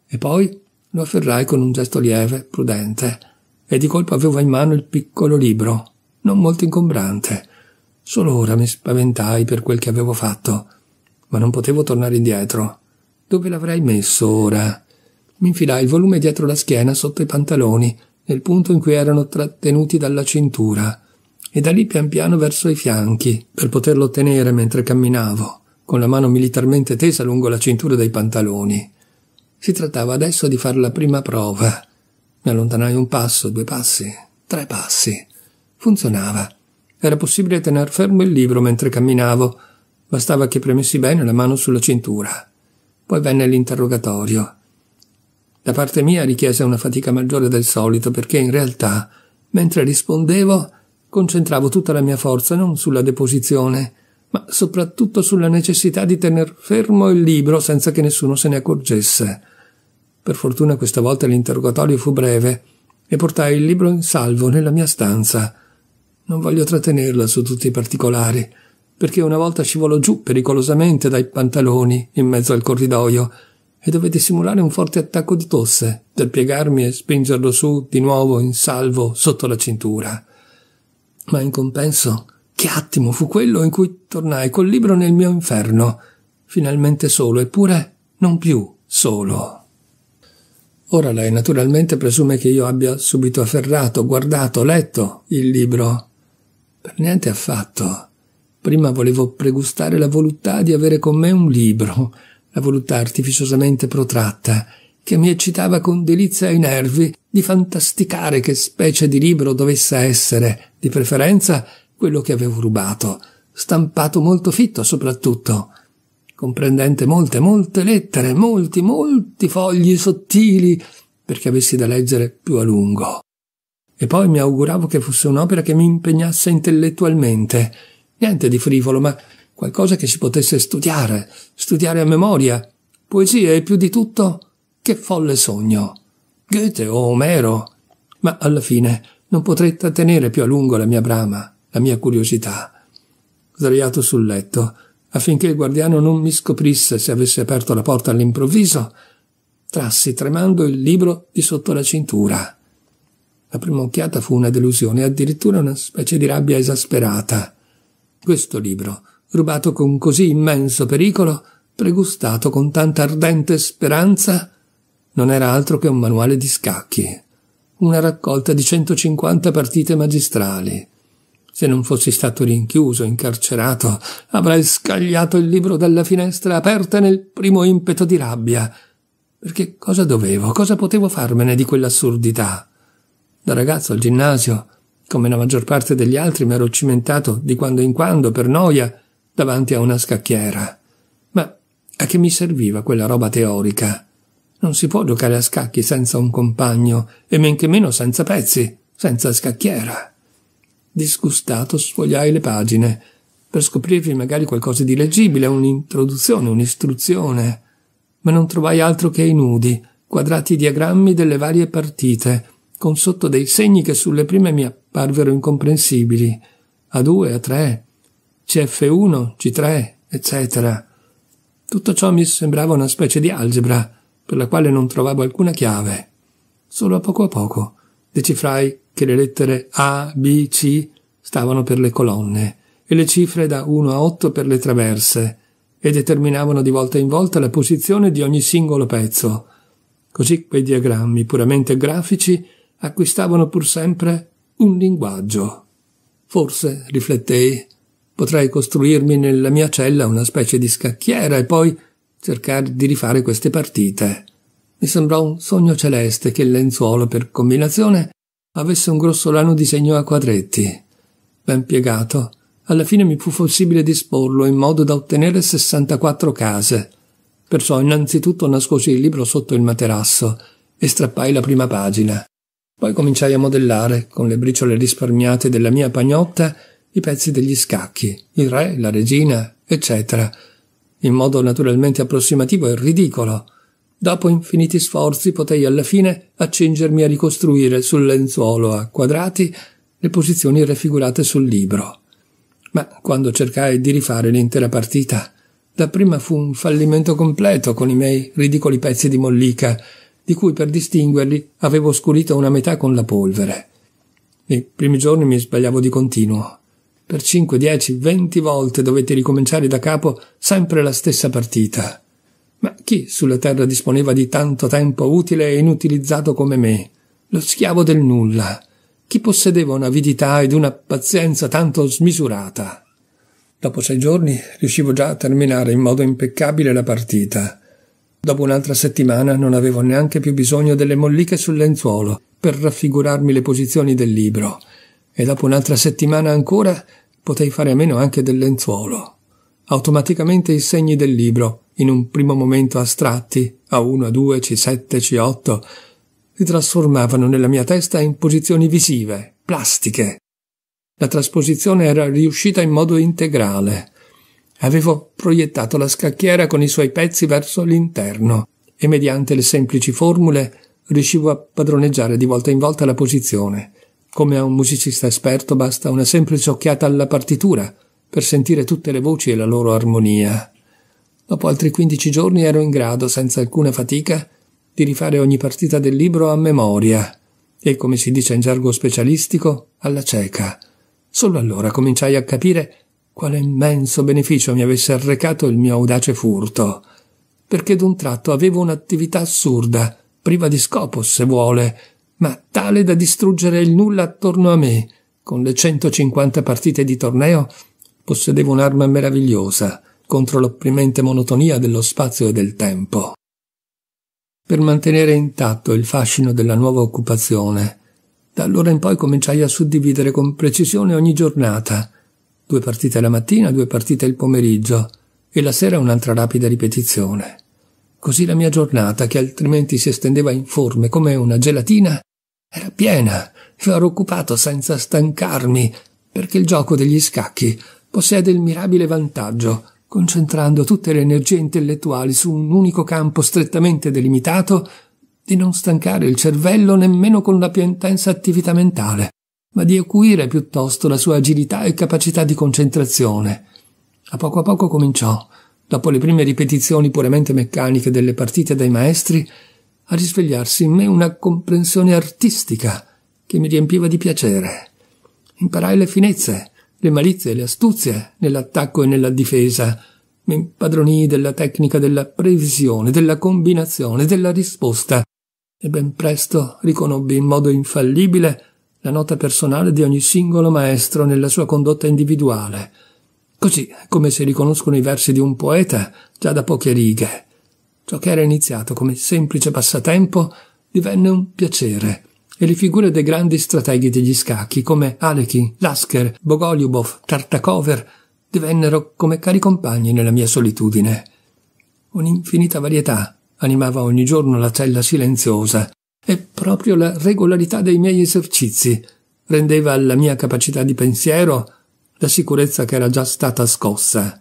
e poi lo afferrai con un gesto lieve, prudente, e di colpo avevo in mano il piccolo libro, non molto ingombrante, Solo ora mi spaventai per quel che avevo fatto, ma non potevo tornare indietro. Dove l'avrei messo ora? Mi infilai il volume dietro la schiena sotto i pantaloni, nel punto in cui erano trattenuti dalla cintura, e da lì pian piano verso i fianchi, per poterlo tenere mentre camminavo, con la mano militarmente tesa lungo la cintura dei pantaloni. Si trattava adesso di far la prima prova. Mi allontanai un passo, due passi, tre passi. Funzionava. Era possibile tener fermo il libro mentre camminavo. Bastava che premessi bene la mano sulla cintura. Poi venne l'interrogatorio. Da parte mia richiese una fatica maggiore del solito perché in realtà, mentre rispondevo, concentravo tutta la mia forza non sulla deposizione, ma soprattutto sulla necessità di tener fermo il libro senza che nessuno se ne accorgesse. Per fortuna questa volta l'interrogatorio fu breve e portai il libro in salvo nella mia stanza. Non voglio trattenerla su tutti i particolari, perché una volta scivolò giù pericolosamente dai pantaloni in mezzo al corridoio e dovetti simulare un forte attacco di tosse per piegarmi e spingerlo su di nuovo in salvo sotto la cintura. Ma in compenso, che attimo fu quello in cui tornai col libro nel mio inferno, finalmente solo, eppure non più solo. Ora lei naturalmente presume che io abbia subito afferrato, guardato, letto il libro per niente affatto. Prima volevo pregustare la voluttà di avere con me un libro, la voluttà artificiosamente protratta, che mi eccitava con delizia ai nervi di fantasticare che specie di libro dovesse essere, di preferenza quello che avevo rubato, stampato molto fitto soprattutto, comprendente molte, molte lettere, molti, molti fogli sottili, perché avessi da leggere più a lungo. E poi mi auguravo che fosse un'opera che mi impegnasse intellettualmente. Niente di frivolo, ma qualcosa che si potesse studiare, studiare a memoria. Poesia e più di tutto, che folle sogno. Goethe o Omero. Ma alla fine non potrei trattenere più a lungo la mia brama, la mia curiosità. Sdraiato sul letto, affinché il guardiano non mi scoprisse se avesse aperto la porta all'improvviso, trassi tremando il libro di sotto la cintura. La prima occhiata fu una delusione, addirittura una specie di rabbia esasperata. Questo libro, rubato con così immenso pericolo, pregustato con tanta ardente speranza, non era altro che un manuale di scacchi, una raccolta di 150 partite magistrali. Se non fossi stato rinchiuso, incarcerato, avrei scagliato il libro dalla finestra aperta nel primo impeto di rabbia. Perché cosa dovevo, cosa potevo farmene di quell'assurdità? Da ragazzo al ginnasio, come la maggior parte degli altri, mi ero cimentato di quando in quando per noia davanti a una scacchiera. Ma a che mi serviva quella roba teorica? Non si può giocare a scacchi senza un compagno e men che meno senza pezzi, senza scacchiera. Disgustato sfogliai le pagine per scoprirvi magari qualcosa di leggibile, un'introduzione, un'istruzione, ma non trovai altro che i nudi, quadrati diagrammi delle varie partite, con sotto dei segni che sulle prime mi apparvero incomprensibili. A2, A3, CF1, C3, eccetera. Tutto ciò mi sembrava una specie di algebra, per la quale non trovavo alcuna chiave. Solo a poco a poco decifrai che le lettere A, B, C stavano per le colonne e le cifre da 1 a 8 per le traverse e determinavano di volta in volta la posizione di ogni singolo pezzo. Così quei diagrammi puramente grafici acquistavano pur sempre un linguaggio. Forse, riflettei, potrei costruirmi nella mia cella una specie di scacchiera e poi cercare di rifare queste partite. Mi sembrò un sogno celeste che il lenzuolo, per combinazione, avesse un grossolano disegno a quadretti. Ben piegato, alla fine mi fu possibile disporlo in modo da ottenere 64 case. Perciò innanzitutto nascosi il libro sotto il materasso e strappai la prima pagina. Poi cominciai a modellare, con le briciole risparmiate della mia pagnotta, i pezzi degli scacchi, il re, la regina, eccetera, in modo naturalmente approssimativo e ridicolo. Dopo infiniti sforzi potei alla fine accingermi a ricostruire sul lenzuolo a quadrati le posizioni raffigurate sul libro. Ma quando cercai di rifare l'intera partita, dapprima fu un fallimento completo con i miei ridicoli pezzi di mollica, di cui per distinguerli avevo oscurita una metà con la polvere. Nei primi giorni mi sbagliavo di continuo. Per 5, 10, 20 volte dovetti ricominciare da capo sempre la stessa partita. Ma chi sulla terra disponeva di tanto tempo utile e inutilizzato come me? Lo schiavo del nulla. Chi possedeva un'avidità ed una pazienza tanto smisurata? Dopo sei giorni riuscivo già a terminare in modo impeccabile la partita Dopo un'altra settimana non avevo neanche più bisogno delle molliche sul lenzuolo per raffigurarmi le posizioni del libro e dopo un'altra settimana ancora potei fare a meno anche del lenzuolo. Automaticamente i segni del libro, in un primo momento astratti, A1, A2, C7, C8, si trasformavano nella mia testa in posizioni visive, plastiche. La trasposizione era riuscita in modo integrale. Avevo proiettato la scacchiera con i suoi pezzi verso l'interno e mediante le semplici formule riuscivo a padroneggiare di volta in volta la posizione. Come a un musicista esperto basta una semplice occhiata alla partitura per sentire tutte le voci e la loro armonia. Dopo altri quindici giorni ero in grado, senza alcuna fatica, di rifare ogni partita del libro a memoria e, come si dice in gergo specialistico, alla cieca. Solo allora cominciai a capire quale immenso beneficio mi avesse arrecato il mio audace furto, perché d'un tratto avevo un'attività assurda, priva di scopo, se vuole, ma tale da distruggere il nulla attorno a me. Con le 150 partite di torneo possedevo un'arma meravigliosa contro l'opprimente monotonia dello spazio e del tempo. Per mantenere intatto il fascino della nuova occupazione, da allora in poi cominciai a suddividere con precisione ogni giornata, due partite la mattina, due partite il pomeriggio e la sera un'altra rapida ripetizione. Così la mia giornata, che altrimenti si estendeva informe come una gelatina, era piena. e ero occupato senza stancarmi, perché il gioco degli scacchi possiede il mirabile vantaggio, concentrando tutte le energie intellettuali su un unico campo strettamente delimitato, di non stancare il cervello nemmeno con la più intensa attività mentale ma di acuire piuttosto la sua agilità e capacità di concentrazione. A poco a poco cominciò, dopo le prime ripetizioni puramente meccaniche delle partite dai maestri, a risvegliarsi in me una comprensione artistica che mi riempiva di piacere. Imparai le finezze, le malizie e le astuzie nell'attacco e nella difesa. Mi impadronii della tecnica della previsione, della combinazione, della risposta e ben presto riconobbi in modo infallibile la nota personale di ogni singolo maestro nella sua condotta individuale, così come si riconoscono i versi di un poeta già da poche righe. Ciò che era iniziato come semplice passatempo divenne un piacere, e le figure dei grandi strateghi degli scacchi come Alechin, Lasker, Bogoliubov, Tartakover divennero come cari compagni nella mia solitudine. Un'infinita varietà animava ogni giorno la cella silenziosa e proprio la regolarità dei miei esercizi rendeva alla mia capacità di pensiero la sicurezza che era già stata scossa.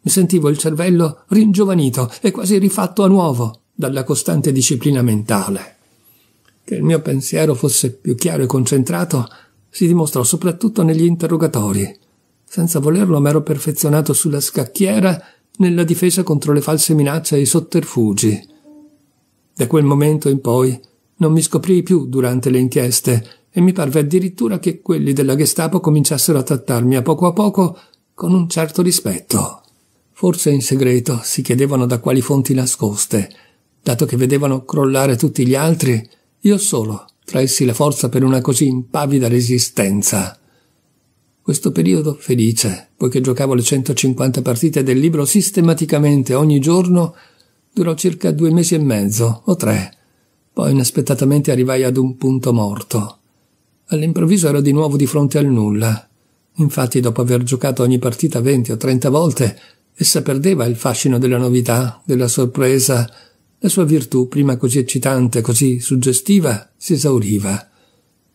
Mi sentivo il cervello ringiovanito e quasi rifatto a nuovo dalla costante disciplina mentale. Che il mio pensiero fosse più chiaro e concentrato si dimostrò soprattutto negli interrogatori. Senza volerlo m'ero perfezionato sulla scacchiera nella difesa contro le false minacce e i sotterfugi. Da quel momento in poi non mi scoprì più durante le inchieste e mi parve addirittura che quelli della Gestapo cominciassero a trattarmi a poco a poco con un certo rispetto. Forse in segreto si chiedevano da quali fonti nascoste, dato che vedevano crollare tutti gli altri, io solo traessi la forza per una così impavida resistenza. Questo periodo felice, poiché giocavo le 150 partite del libro sistematicamente ogni giorno, durò circa due mesi e mezzo o tre, poi inaspettatamente arrivai ad un punto morto. All'improvviso ero di nuovo di fronte al nulla. Infatti, dopo aver giocato ogni partita venti o trenta volte, essa perdeva il fascino della novità, della sorpresa. La sua virtù, prima così eccitante, così suggestiva, si esauriva.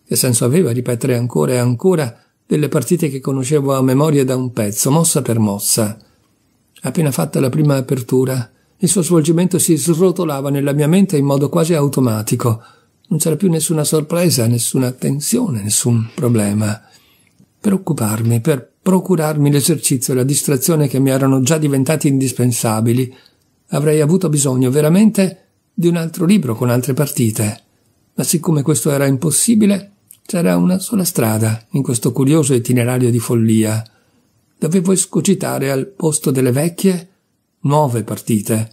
Che senso aveva ripetere ancora e ancora delle partite che conoscevo a memoria da un pezzo, mossa per mossa? Appena fatta la prima apertura, il suo svolgimento si srotolava nella mia mente in modo quasi automatico. Non c'era più nessuna sorpresa, nessuna tensione, nessun problema. Per occuparmi, per procurarmi l'esercizio e la distrazione che mi erano già diventati indispensabili, avrei avuto bisogno veramente di un altro libro con altre partite. Ma siccome questo era impossibile, c'era una sola strada in questo curioso itinerario di follia. Dovevo escogitare al posto delle vecchie nuove partite.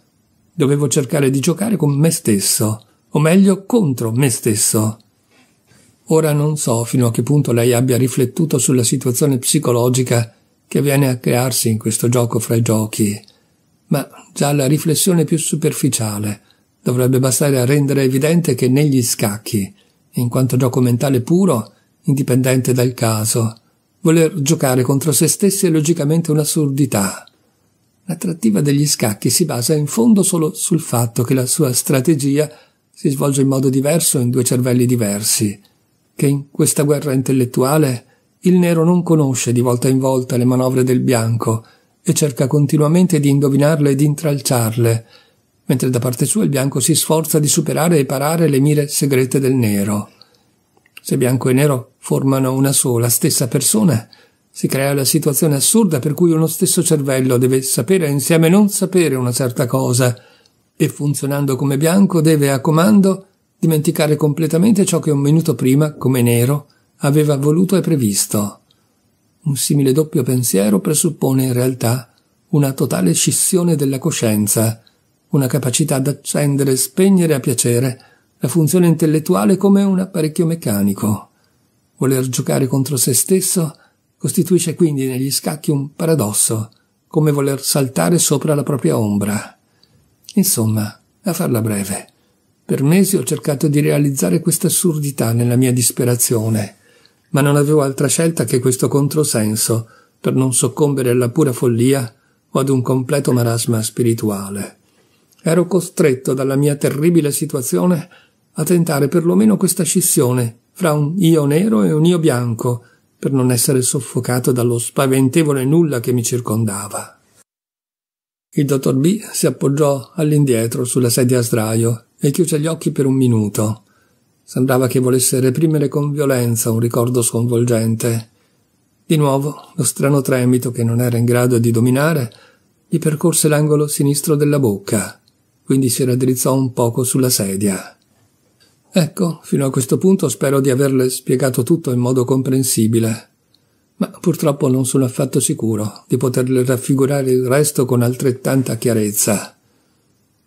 Dovevo cercare di giocare con me stesso, o meglio contro me stesso. Ora non so fino a che punto lei abbia riflettuto sulla situazione psicologica che viene a crearsi in questo gioco fra i giochi, ma già la riflessione più superficiale dovrebbe bastare a rendere evidente che negli scacchi, in quanto gioco mentale puro, indipendente dal caso, voler giocare contro se stessi è logicamente un'assurdità. L'attrattiva degli scacchi si basa in fondo solo sul fatto che la sua strategia si svolge in modo diverso in due cervelli diversi, che in questa guerra intellettuale il nero non conosce di volta in volta le manovre del bianco e cerca continuamente di indovinarle e di intralciarle, mentre da parte sua il bianco si sforza di superare e parare le mire segrete del nero. Se bianco e nero formano una sola stessa persona, si crea la situazione assurda per cui uno stesso cervello deve sapere insieme non sapere una certa cosa e funzionando come bianco deve a comando dimenticare completamente ciò che un minuto prima, come nero, aveva voluto e previsto. Un simile doppio pensiero presuppone in realtà una totale scissione della coscienza, una capacità d'accendere e spegnere a piacere la funzione intellettuale come un apparecchio meccanico. Voler giocare contro se stesso Costituisce quindi negli scacchi un paradosso, come voler saltare sopra la propria ombra. Insomma, a farla breve, per mesi ho cercato di realizzare questa assurdità nella mia disperazione, ma non avevo altra scelta che questo controsenso per non soccombere alla pura follia o ad un completo marasma spirituale. Ero costretto dalla mia terribile situazione a tentare perlomeno questa scissione fra un io nero e un io bianco, per non essere soffocato dallo spaventevole nulla che mi circondava. Il dottor B si appoggiò all'indietro sulla sedia a sdraio e chiuse gli occhi per un minuto. Sembrava che volesse reprimere con violenza un ricordo sconvolgente. Di nuovo lo strano tremito che non era in grado di dominare gli percorse l'angolo sinistro della bocca, quindi si raddrizzò un poco sulla sedia. Ecco, fino a questo punto spero di averle spiegato tutto in modo comprensibile, ma purtroppo non sono affatto sicuro di poterle raffigurare il resto con altrettanta chiarezza.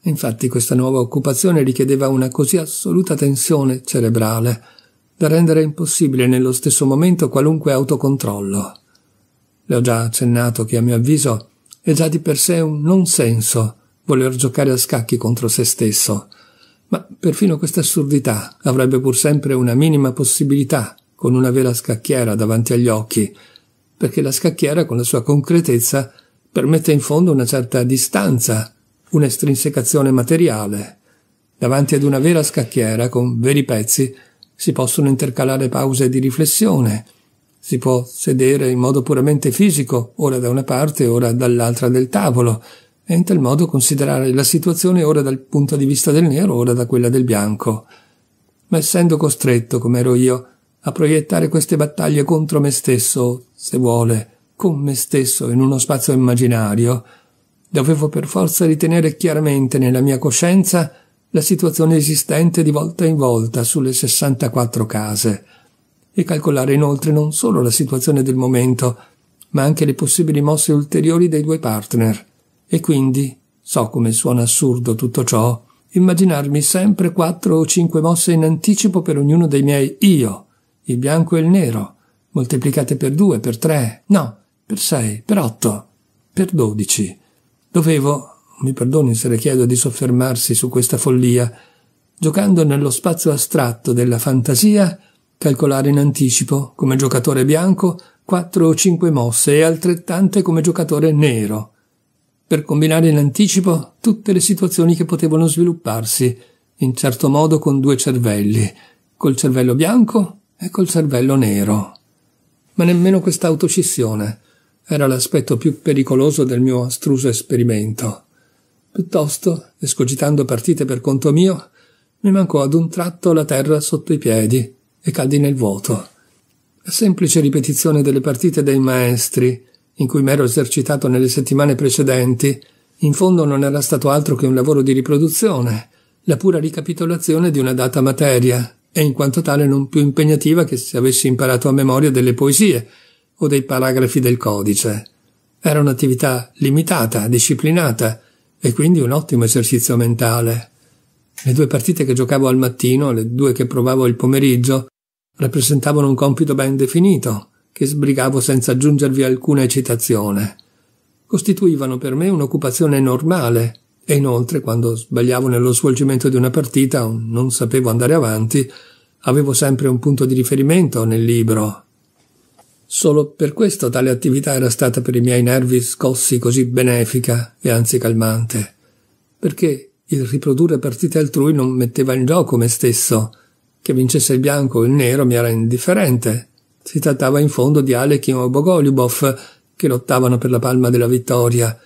Infatti questa nuova occupazione richiedeva una così assoluta tensione cerebrale da rendere impossibile nello stesso momento qualunque autocontrollo. Le ho già accennato che a mio avviso è già di per sé un non senso voler giocare a scacchi contro se stesso, ma perfino questa assurdità avrebbe pur sempre una minima possibilità con una vera scacchiera davanti agli occhi, perché la scacchiera con la sua concretezza permette in fondo una certa distanza, un'estrinsecazione materiale. Davanti ad una vera scacchiera con veri pezzi si possono intercalare pause di riflessione, si può sedere in modo puramente fisico, ora da una parte, ora dall'altra del tavolo, e in tal modo considerare la situazione ora dal punto di vista del nero, ora da quella del bianco. Ma essendo costretto, come ero io, a proiettare queste battaglie contro me stesso, se vuole, con me stesso in uno spazio immaginario, dovevo per forza ritenere chiaramente nella mia coscienza la situazione esistente di volta in volta sulle 64 case e calcolare inoltre non solo la situazione del momento, ma anche le possibili mosse ulteriori dei due partner, e quindi, so come suona assurdo tutto ciò, immaginarmi sempre quattro o cinque mosse in anticipo per ognuno dei miei io, il bianco e il nero, moltiplicate per due, per tre, no, per sei, per otto, per dodici. Dovevo, mi perdoni se le chiedo di soffermarsi su questa follia, giocando nello spazio astratto della fantasia, calcolare in anticipo, come giocatore bianco, quattro o cinque mosse e altrettante come giocatore nero per combinare in anticipo tutte le situazioni che potevano svilupparsi, in certo modo con due cervelli, col cervello bianco e col cervello nero. Ma nemmeno questa autoscissione era l'aspetto più pericoloso del mio astruso esperimento. Piuttosto, escogitando partite per conto mio, mi mancò ad un tratto la terra sotto i piedi e caddi nel vuoto. La semplice ripetizione delle partite dei maestri in cui m'ero esercitato nelle settimane precedenti, in fondo non era stato altro che un lavoro di riproduzione, la pura ricapitolazione di una data materia, e in quanto tale non più impegnativa che se avessi imparato a memoria delle poesie o dei paragrafi del codice. Era un'attività limitata, disciplinata, e quindi un ottimo esercizio mentale. Le due partite che giocavo al mattino, le due che provavo il pomeriggio, rappresentavano un compito ben definito, che sbrigavo senza aggiungervi alcuna eccitazione. Costituivano per me un'occupazione normale e inoltre quando sbagliavo nello svolgimento di una partita o non sapevo andare avanti, avevo sempre un punto di riferimento nel libro. Solo per questo tale attività era stata per i miei nervi scossi così benefica e anzi calmante, perché il riprodurre partite altrui non metteva in gioco me stesso, che vincesse il bianco o il nero mi era indifferente, si trattava in fondo di Alekhim o Bogoliubov che lottavano per la palma della vittoria,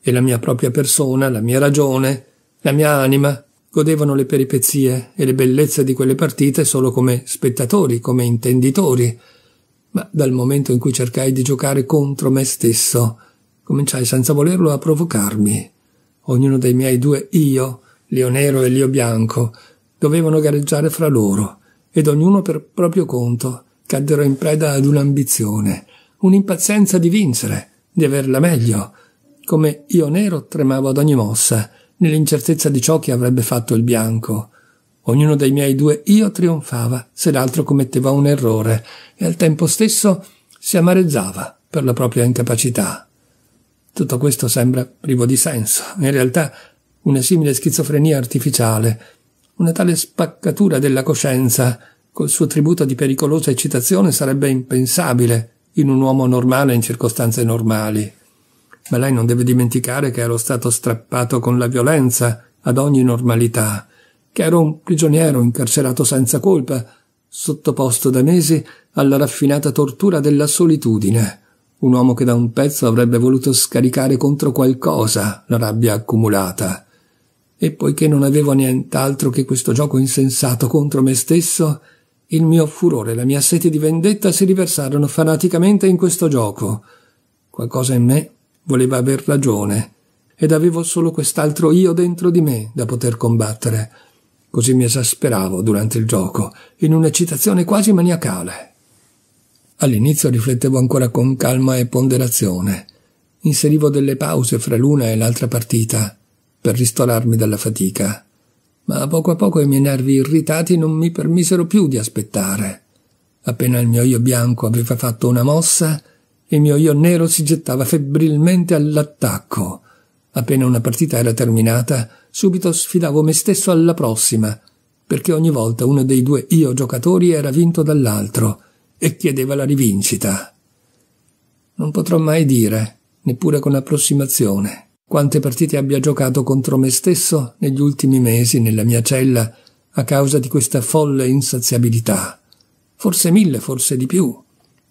e la mia propria persona, la mia ragione, la mia anima godevano le peripezie e le bellezze di quelle partite solo come spettatori, come intenditori. Ma dal momento in cui cercai di giocare contro me stesso, cominciai senza volerlo a provocarmi. Ognuno dei miei due io, l'io nero e l'io bianco, dovevano gareggiare fra loro, ed ognuno per proprio conto, caddero in preda ad un'ambizione, un'impazienza di vincere, di averla meglio. Come io nero tremavo ad ogni mossa, nell'incertezza di ciò che avrebbe fatto il bianco. Ognuno dei miei due io trionfava se l'altro commetteva un errore e al tempo stesso si amareggiava per la propria incapacità. Tutto questo sembra privo di senso, in realtà una simile schizofrenia artificiale, una tale spaccatura della coscienza col suo tributo di pericolosa eccitazione sarebbe impensabile in un uomo normale in circostanze normali. Ma lei non deve dimenticare che ero stato strappato con la violenza ad ogni normalità, che ero un prigioniero incarcerato senza colpa, sottoposto da mesi alla raffinata tortura della solitudine, un uomo che da un pezzo avrebbe voluto scaricare contro qualcosa la rabbia accumulata. E poiché non avevo nient'altro che questo gioco insensato contro me stesso, il mio furore e la mia sete di vendetta si riversarono fanaticamente in questo gioco. Qualcosa in me voleva aver ragione, ed avevo solo quest'altro io dentro di me da poter combattere. Così mi esasperavo durante il gioco, in un'eccitazione quasi maniacale. All'inizio riflettevo ancora con calma e ponderazione. Inserivo delle pause fra l'una e l'altra partita, per ristorarmi dalla fatica ma a poco a poco i miei nervi irritati non mi permisero più di aspettare. Appena il mio io bianco aveva fatto una mossa, il mio io nero si gettava febbrilmente all'attacco. Appena una partita era terminata, subito sfidavo me stesso alla prossima, perché ogni volta uno dei due io giocatori era vinto dall'altro e chiedeva la rivincita. Non potrò mai dire, neppure con approssimazione, quante partite abbia giocato contro me stesso negli ultimi mesi nella mia cella a causa di questa folle insaziabilità. Forse mille, forse di più.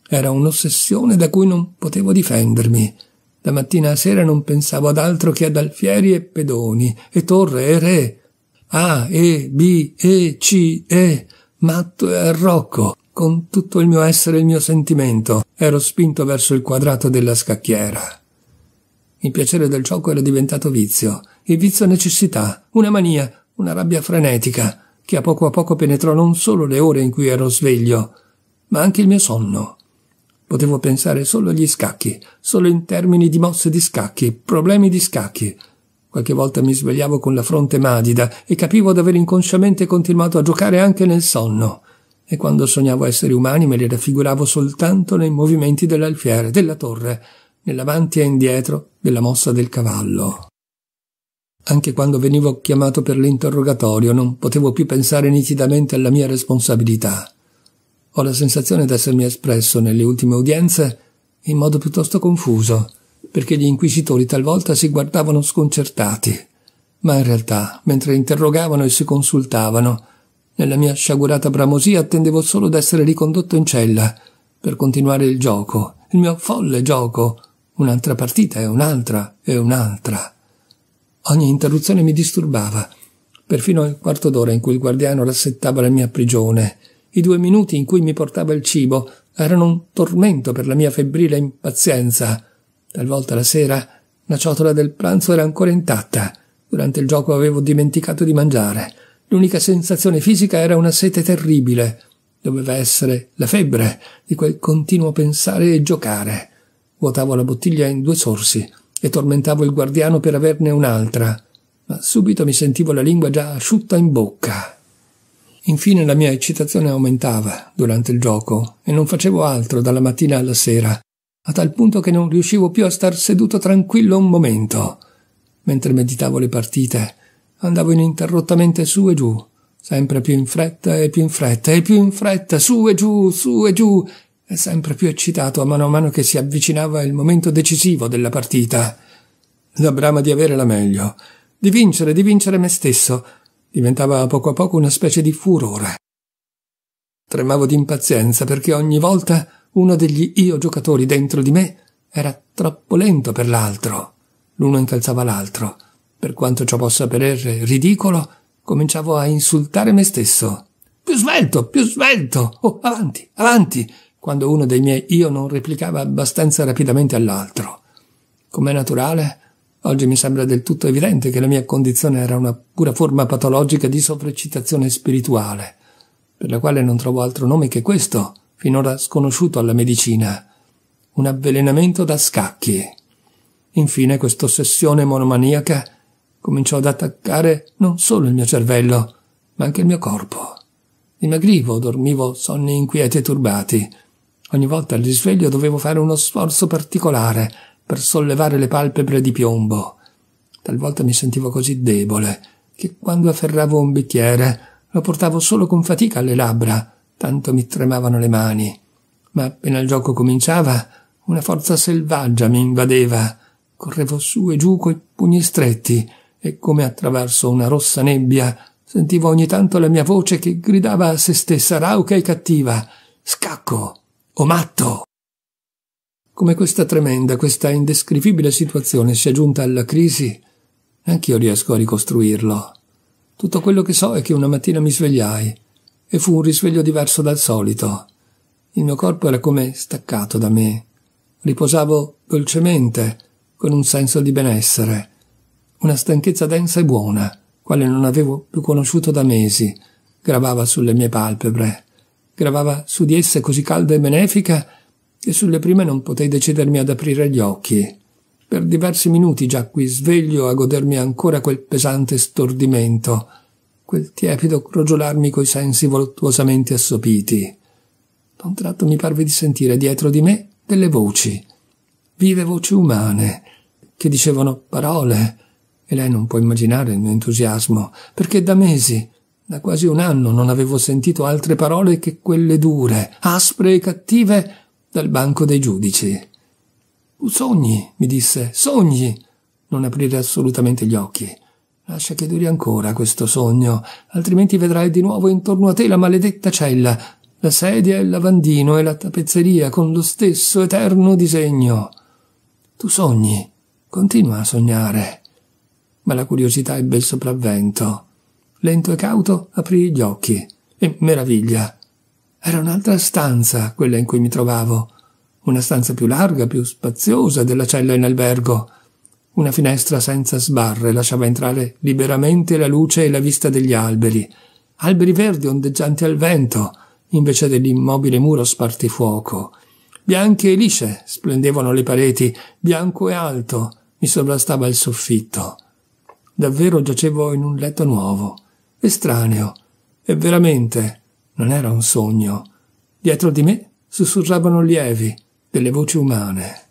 Era un'ossessione da cui non potevo difendermi. Da mattina a sera non pensavo ad altro che ad alfieri e pedoni, e torre e re. A, E, B, E, C, E, matto e arrocco. Con tutto il mio essere e il mio sentimento ero spinto verso il quadrato della scacchiera. Il piacere del gioco era diventato vizio, il vizio necessità, una mania, una rabbia frenetica, che a poco a poco penetrò non solo le ore in cui ero sveglio, ma anche il mio sonno. Potevo pensare solo agli scacchi, solo in termini di mosse di scacchi, problemi di scacchi. Qualche volta mi svegliavo con la fronte madida e capivo d'aver inconsciamente continuato a giocare anche nel sonno. E quando sognavo esseri umani me li raffiguravo soltanto nei movimenti dell'alfiere, della torre, nell'avanti e indietro della mossa del cavallo. Anche quando venivo chiamato per l'interrogatorio non potevo più pensare nitidamente alla mia responsabilità. Ho la sensazione d'essermi espresso nelle ultime udienze in modo piuttosto confuso, perché gli inquisitori talvolta si guardavano sconcertati. Ma in realtà, mentre interrogavano e si consultavano, nella mia sciagurata bramosia attendevo solo d'essere ricondotto in cella, per continuare il gioco, il mio folle gioco, un'altra partita e un'altra e un'altra. Ogni interruzione mi disturbava, perfino il quarto d'ora in cui il guardiano rassettava la mia prigione, i due minuti in cui mi portava il cibo erano un tormento per la mia febbrile impazienza. Talvolta la sera la ciotola del pranzo era ancora intatta. Durante il gioco avevo dimenticato di mangiare. L'unica sensazione fisica era una sete terribile. Doveva essere la febbre di quel continuo pensare e giocare. Vuotavo la bottiglia in due sorsi e tormentavo il guardiano per averne un'altra, ma subito mi sentivo la lingua già asciutta in bocca. Infine la mia eccitazione aumentava durante il gioco e non facevo altro dalla mattina alla sera, a tal punto che non riuscivo più a star seduto tranquillo un momento. Mentre meditavo le partite, andavo ininterrottamente su e giù, sempre più in fretta e più in fretta e più in fretta, su e giù, su e giù, e sempre più eccitato a mano a mano che si avvicinava il momento decisivo della partita. La brama di avere la meglio, di vincere, di vincere me stesso, diventava a poco a poco una specie di furore. Tremavo d'impazienza perché ogni volta uno degli io giocatori dentro di me era troppo lento per l'altro. L'uno incalzava l'altro. Per quanto ciò possa parere ridicolo, cominciavo a insultare me stesso. Più svelto, più svelto! Oh, avanti, avanti! quando uno dei miei io non replicava abbastanza rapidamente all'altro. Com'è naturale, oggi mi sembra del tutto evidente che la mia condizione era una pura forma patologica di sovraccitazione spirituale, per la quale non trovo altro nome che questo, finora sconosciuto alla medicina. Un avvelenamento da scacchi. Infine quest'ossessione monomaniaca cominciò ad attaccare non solo il mio cervello, ma anche il mio corpo. Dimagrivo, dormivo sonni inquieti e turbati, Ogni volta al risveglio dovevo fare uno sforzo particolare per sollevare le palpebre di piombo. Talvolta mi sentivo così debole che quando afferravo un bicchiere lo portavo solo con fatica alle labbra, tanto mi tremavano le mani. Ma appena il gioco cominciava, una forza selvaggia mi invadeva. Correvo su e giù coi pugni stretti e come attraverso una rossa nebbia sentivo ogni tanto la mia voce che gridava a se stessa rauca e cattiva Scacco! o matto! Come questa tremenda, questa indescrivibile situazione sia giunta alla crisi, anch'io riesco a ricostruirlo. Tutto quello che so è che una mattina mi svegliai, e fu un risveglio diverso dal solito. Il mio corpo era come staccato da me. Riposavo dolcemente, con un senso di benessere, una stanchezza densa e buona, quale non avevo più conosciuto da mesi, gravava sulle mie palpebre gravava su di esse così calda e benefica che sulle prime non potei decidermi ad aprire gli occhi. Per diversi minuti giacqui sveglio a godermi ancora quel pesante stordimento, quel tiepido crogiolarmi coi sensi voluttuosamente assopiti. Da un tratto mi parve di sentire dietro di me delle voci, vive voci umane, che dicevano parole, e lei non può immaginare il mio entusiasmo, perché da mesi da quasi un anno non avevo sentito altre parole che quelle dure, aspre e cattive dal banco dei giudici. Sogni, mi disse, sogni. Non aprire assolutamente gli occhi. Lascia che duri ancora questo sogno, altrimenti vedrai di nuovo intorno a te la maledetta cella, la sedia e il lavandino e la tappezzeria con lo stesso eterno disegno. Tu sogni, continua a sognare. Ma la curiosità ebbe il sopravvento lento e cauto, aprì gli occhi. E meraviglia! Era un'altra stanza, quella in cui mi trovavo. Una stanza più larga, più spaziosa della cella in albergo. Una finestra senza sbarre lasciava entrare liberamente la luce e la vista degli alberi. Alberi verdi ondeggianti al vento, invece dell'immobile muro spartifuoco. Bianche e lisce splendevano le pareti, bianco e alto mi sovrastava il soffitto. Davvero giacevo in un letto nuovo estraneo, e veramente non era un sogno. Dietro di me sussurravano lievi delle voci umane.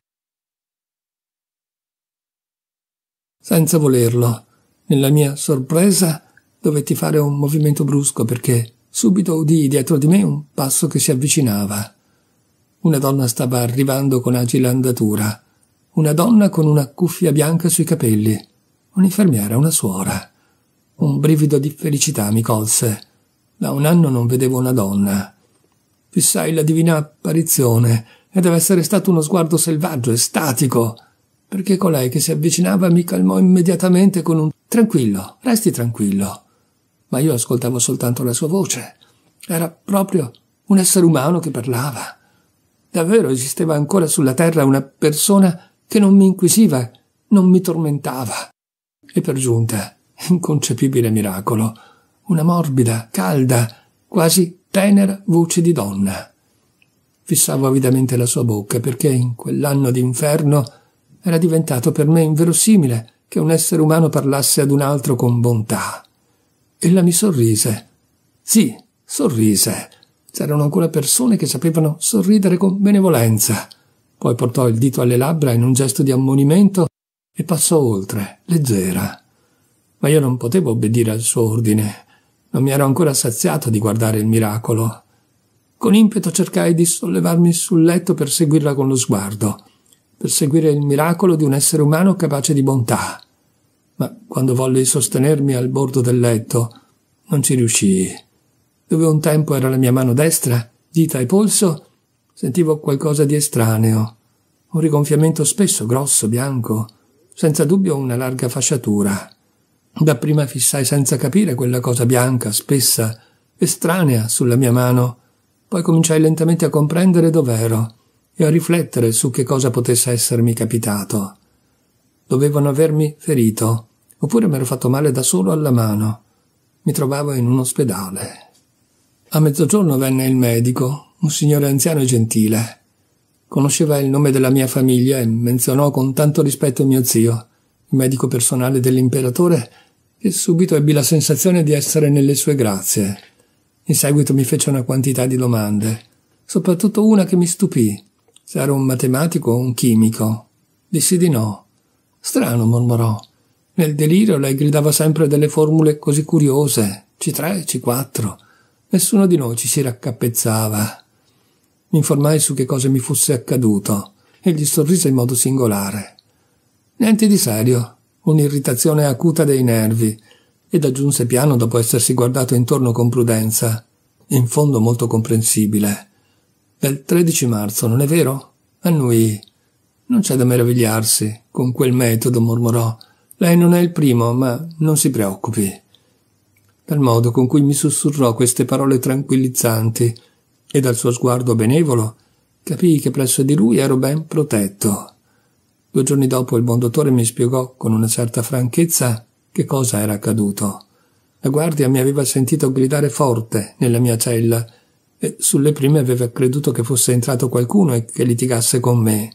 Senza volerlo, nella mia sorpresa dovetti fare un movimento brusco perché subito udii dietro di me un passo che si avvicinava. Una donna stava arrivando con agile andatura, una donna con una cuffia bianca sui capelli, un'infermiera, una suora. Un brivido di felicità mi colse. Da un anno non vedevo una donna. Fissai la divina apparizione e deve essere stato uno sguardo selvaggio, estatico, perché colei che si avvicinava mi calmò immediatamente con un tranquillo, resti tranquillo. Ma io ascoltavo soltanto la sua voce. Era proprio un essere umano che parlava. Davvero esisteva ancora sulla terra una persona che non mi inquisiva, non mi tormentava. E per giunta inconcepibile miracolo, una morbida, calda, quasi tenera voce di donna. Fissavo avidamente la sua bocca perché in quell'anno d'inferno era diventato per me inverosimile che un essere umano parlasse ad un altro con bontà. Ella mi sorrise. Sì, sorrise. C'erano ancora persone che sapevano sorridere con benevolenza. Poi portò il dito alle labbra in un gesto di ammonimento e passò oltre, leggera ma io non potevo obbedire al suo ordine. Non mi ero ancora saziato di guardare il miracolo. Con impeto cercai di sollevarmi sul letto per seguirla con lo sguardo, per seguire il miracolo di un essere umano capace di bontà. Ma quando volli sostenermi al bordo del letto, non ci riuscii. Dove un tempo era la mia mano destra, dita e polso, sentivo qualcosa di estraneo. Un rigonfiamento spesso, grosso, bianco, senza dubbio una larga fasciatura. Dapprima fissai senza capire quella cosa bianca, spessa, estranea sulla mia mano. Poi cominciai lentamente a comprendere dov'ero e a riflettere su che cosa potesse essermi capitato. Dovevano avermi ferito, oppure m'ero fatto male da solo alla mano. Mi trovavo in un ospedale. A mezzogiorno venne il medico, un signore anziano e gentile. Conosceva il nome della mia famiglia e menzionò con tanto rispetto mio zio, il medico personale dell'imperatore, e subito ebbi la sensazione di essere nelle sue grazie. In seguito mi fece una quantità di domande, soprattutto una che mi stupì. Se era un matematico o un chimico. Dissi di no. Strano, mormorò. Nel delirio lei gridava sempre delle formule così curiose. C3, C4. Nessuno di noi ci si raccapezzava. Mi informai su che cosa mi fosse accaduto. e gli sorrise in modo singolare. Niente di serio, un'irritazione acuta dei nervi, ed aggiunse piano dopo essersi guardato intorno con prudenza, in fondo molto comprensibile. Del 13 marzo, non è vero? Annui. Non c'è da meravigliarsi, con quel metodo, mormorò. Lei non è il primo, ma non si preoccupi. Dal modo con cui mi sussurrò queste parole tranquillizzanti e dal suo sguardo benevolo, capii che presso di lui ero ben protetto. Due giorni dopo il buon dottore mi spiegò con una certa franchezza che cosa era accaduto. La guardia mi aveva sentito gridare forte nella mia cella e sulle prime aveva creduto che fosse entrato qualcuno e che litigasse con me.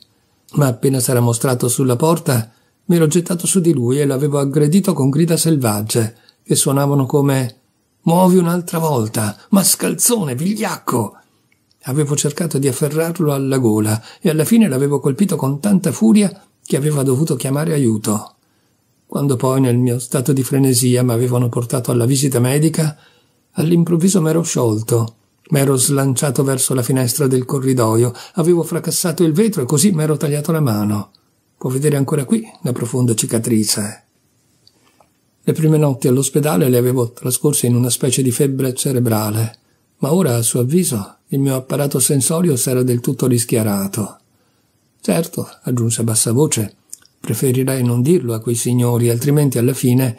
Ma appena s'era mostrato sulla porta, mi ero gettato su di lui e l'avevo aggredito con grida selvagge che suonavano come Muovi un'altra volta, mascalzone, vigliacco! Avevo cercato di afferrarlo alla gola e alla fine l'avevo colpito con tanta furia che aveva dovuto chiamare aiuto. Quando poi nel mio stato di frenesia mi avevano portato alla visita medica, all'improvviso m'ero sciolto. M'ero slanciato verso la finestra del corridoio, avevo fracassato il vetro e così m'ero tagliato la mano. Può vedere ancora qui la profonda cicatrice. Le prime notti all'ospedale le avevo trascorse in una specie di febbre cerebrale, ma ora, a suo avviso, il mio apparato sensorio s'era del tutto rischiarato. Certo, aggiunse a bassa voce, preferirei non dirlo a quei signori, altrimenti alla fine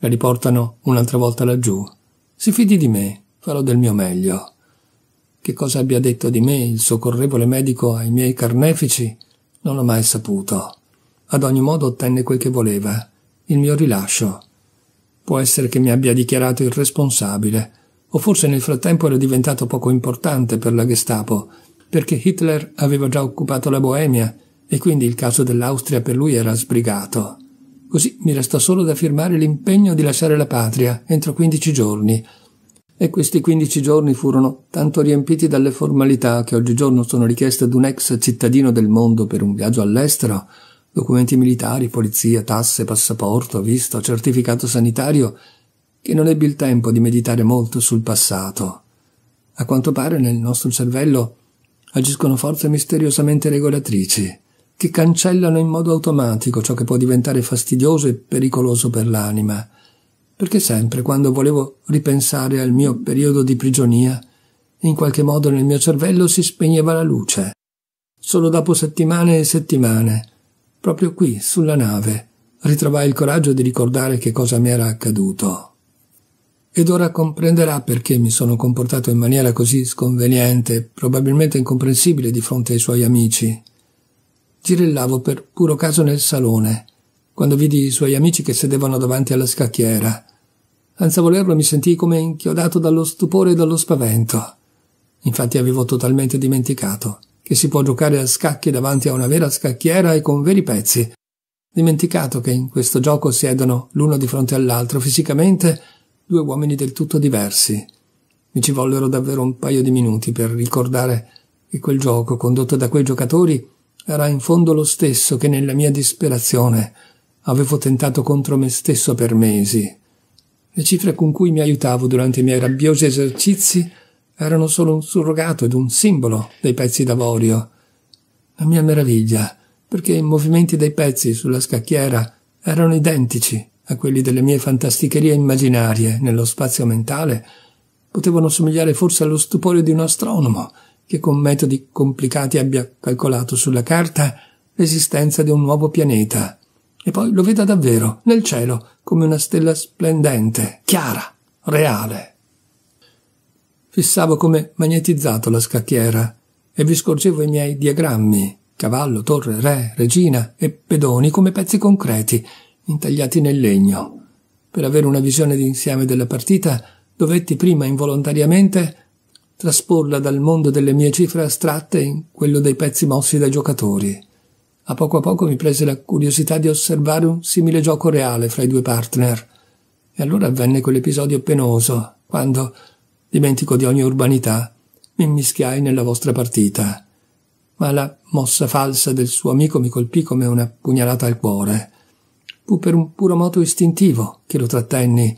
la riportano un'altra volta laggiù. Si fidi di me, farò del mio meglio. Che cosa abbia detto di me il soccorrevole medico ai miei carnefici non l'ho mai saputo. Ad ogni modo ottenne quel che voleva, il mio rilascio. Può essere che mi abbia dichiarato irresponsabile, o forse nel frattempo era diventato poco importante per la Gestapo perché Hitler aveva già occupato la Boemia e quindi il caso dell'Austria per lui era sbrigato. Così mi restò solo da firmare l'impegno di lasciare la patria entro 15 giorni. E questi 15 giorni furono tanto riempiti dalle formalità che oggigiorno sono richieste ad un ex cittadino del mondo per un viaggio all'estero, documenti militari, polizia, tasse, passaporto, visto, certificato sanitario, che non ebbi il tempo di meditare molto sul passato. A quanto pare nel nostro cervello agiscono forze misteriosamente regolatrici, che cancellano in modo automatico ciò che può diventare fastidioso e pericoloso per l'anima. Perché sempre, quando volevo ripensare al mio periodo di prigionia, in qualche modo nel mio cervello si spegneva la luce. Solo dopo settimane e settimane, proprio qui, sulla nave, ritrovai il coraggio di ricordare che cosa mi era accaduto. Ed ora comprenderà perché mi sono comportato in maniera così sconveniente, probabilmente incomprensibile di fronte ai suoi amici. Girellavo per puro caso nel salone, quando vidi i suoi amici che sedevano davanti alla scacchiera. Senza volerlo mi sentii come inchiodato dallo stupore e dallo spavento. Infatti avevo totalmente dimenticato che si può giocare a scacchi davanti a una vera scacchiera e con veri pezzi. Dimenticato che in questo gioco siedono l'uno di fronte all'altro fisicamente due uomini del tutto diversi. Mi ci vollero davvero un paio di minuti per ricordare che quel gioco condotto da quei giocatori era in fondo lo stesso che nella mia disperazione avevo tentato contro me stesso per mesi. Le cifre con cui mi aiutavo durante i miei rabbiosi esercizi erano solo un surrogato ed un simbolo dei pezzi d'avorio. La mia meraviglia, perché i movimenti dei pezzi sulla scacchiera erano identici a quelli delle mie fantasticherie immaginarie nello spazio mentale, potevano somigliare forse allo stupore di un astronomo che con metodi complicati abbia calcolato sulla carta l'esistenza di un nuovo pianeta e poi lo veda davvero nel cielo come una stella splendente, chiara, reale. Fissavo come magnetizzato la scacchiera e vi scorgevo i miei diagrammi, cavallo, torre, re, regina e pedoni come pezzi concreti intagliati nel legno. Per avere una visione d'insieme della partita, dovetti prima involontariamente trasporla dal mondo delle mie cifre astratte in quello dei pezzi mossi dai giocatori. A poco a poco mi prese la curiosità di osservare un simile gioco reale fra i due partner. E allora avvenne quell'episodio penoso, quando, dimentico di ogni urbanità, mi immischiai nella vostra partita. Ma la mossa falsa del suo amico mi colpì come una pugnalata al cuore fu per un puro moto istintivo che lo trattenni,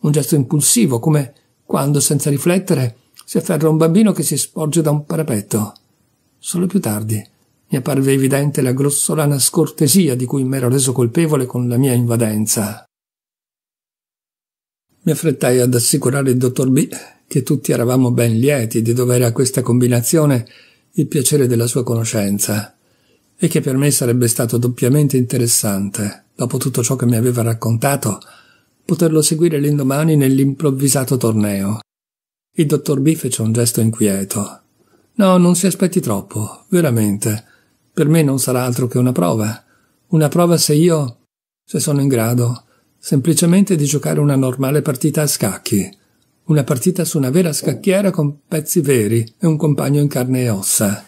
un gesto impulsivo, come quando, senza riflettere, si afferra un bambino che si sporge da un parapetto. Solo più tardi mi apparve evidente la grossolana scortesia di cui m'ero reso colpevole con la mia invadenza. Mi affrettai ad assicurare il dottor B che tutti eravamo ben lieti di dovere a questa combinazione il piacere della sua conoscenza e che per me sarebbe stato doppiamente interessante, dopo tutto ciò che mi aveva raccontato, poterlo seguire l'indomani nell'improvvisato torneo. Il dottor B fece un gesto inquieto. No, non si aspetti troppo, veramente. Per me non sarà altro che una prova. Una prova se io, se sono in grado, semplicemente di giocare una normale partita a scacchi. Una partita su una vera scacchiera con pezzi veri e un compagno in carne e ossa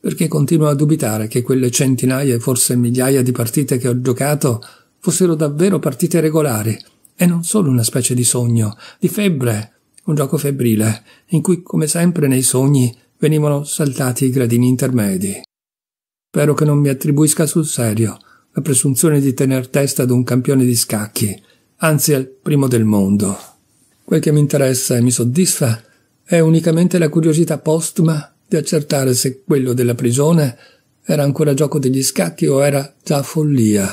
perché continuo a dubitare che quelle centinaia e forse migliaia di partite che ho giocato fossero davvero partite regolari e non solo una specie di sogno, di febbre, un gioco febbrile, in cui come sempre nei sogni venivano saltati i gradini intermedi. Spero che non mi attribuisca sul serio la presunzione di tener testa ad un campione di scacchi, anzi al primo del mondo. Quel che mi interessa e mi soddisfa è unicamente la curiosità postuma di accertare se quello della prigione era ancora gioco degli scacchi o era già follia,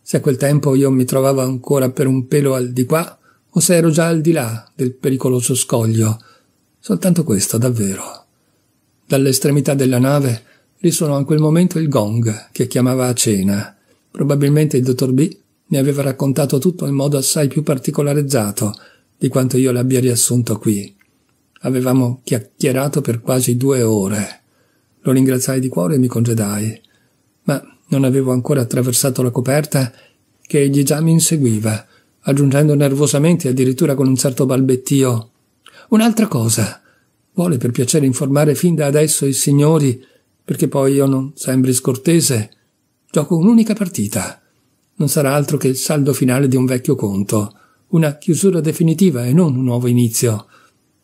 se a quel tempo io mi trovavo ancora per un pelo al di qua o se ero già al di là del pericoloso scoglio. Soltanto questo, davvero. Dall'estremità della nave risuonò in quel momento il gong che chiamava a cena. Probabilmente il dottor B mi aveva raccontato tutto in modo assai più particolareggiato di quanto io l'abbia riassunto qui. Avevamo chiacchierato per quasi due ore. Lo ringraziai di cuore e mi congedai. Ma non avevo ancora attraversato la coperta che egli già mi inseguiva, aggiungendo nervosamente, addirittura con un certo balbettio. Un'altra cosa. Vuole per piacere informare fin da adesso i signori, perché poi io non sembri scortese. Gioco un'unica partita. Non sarà altro che il saldo finale di un vecchio conto, una chiusura definitiva e non un nuovo inizio.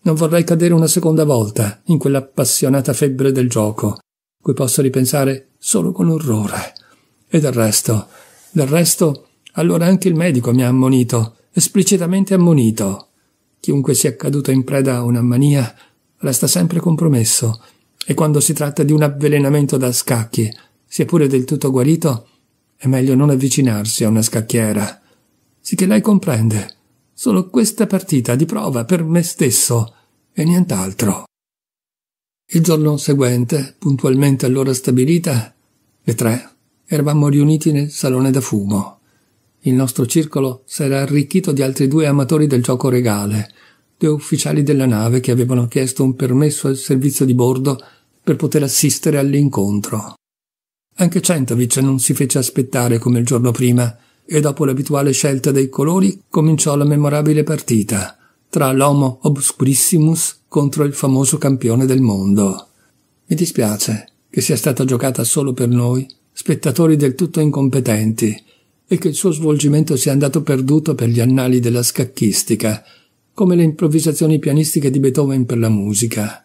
Non vorrei cadere una seconda volta in quell'appassionata febbre del gioco, cui posso ripensare solo con orrore. E del resto, del resto, allora anche il medico mi ha ammonito, esplicitamente ammonito. Chiunque sia caduto in preda a una mania resta sempre compromesso, e quando si tratta di un avvelenamento da scacchi, sia pure del tutto guarito, è meglio non avvicinarsi a una scacchiera. Sì che lei comprende, Solo questa partita di prova per me stesso e nient'altro. Il giorno seguente, puntualmente all'ora stabilita, le tre, eravamo riuniti nel salone da fumo. Il nostro circolo s'era arricchito di altri due amatori del gioco regale, due ufficiali della nave che avevano chiesto un permesso al servizio di bordo per poter assistere all'incontro. Anche Centovic non si fece aspettare come il giorno prima e dopo l'abituale scelta dei colori cominciò la memorabile partita tra l'Homo Obscurissimus contro il famoso campione del mondo. Mi dispiace che sia stata giocata solo per noi, spettatori del tutto incompetenti, e che il suo svolgimento sia andato perduto per gli annali della scacchistica, come le improvvisazioni pianistiche di Beethoven per la musica.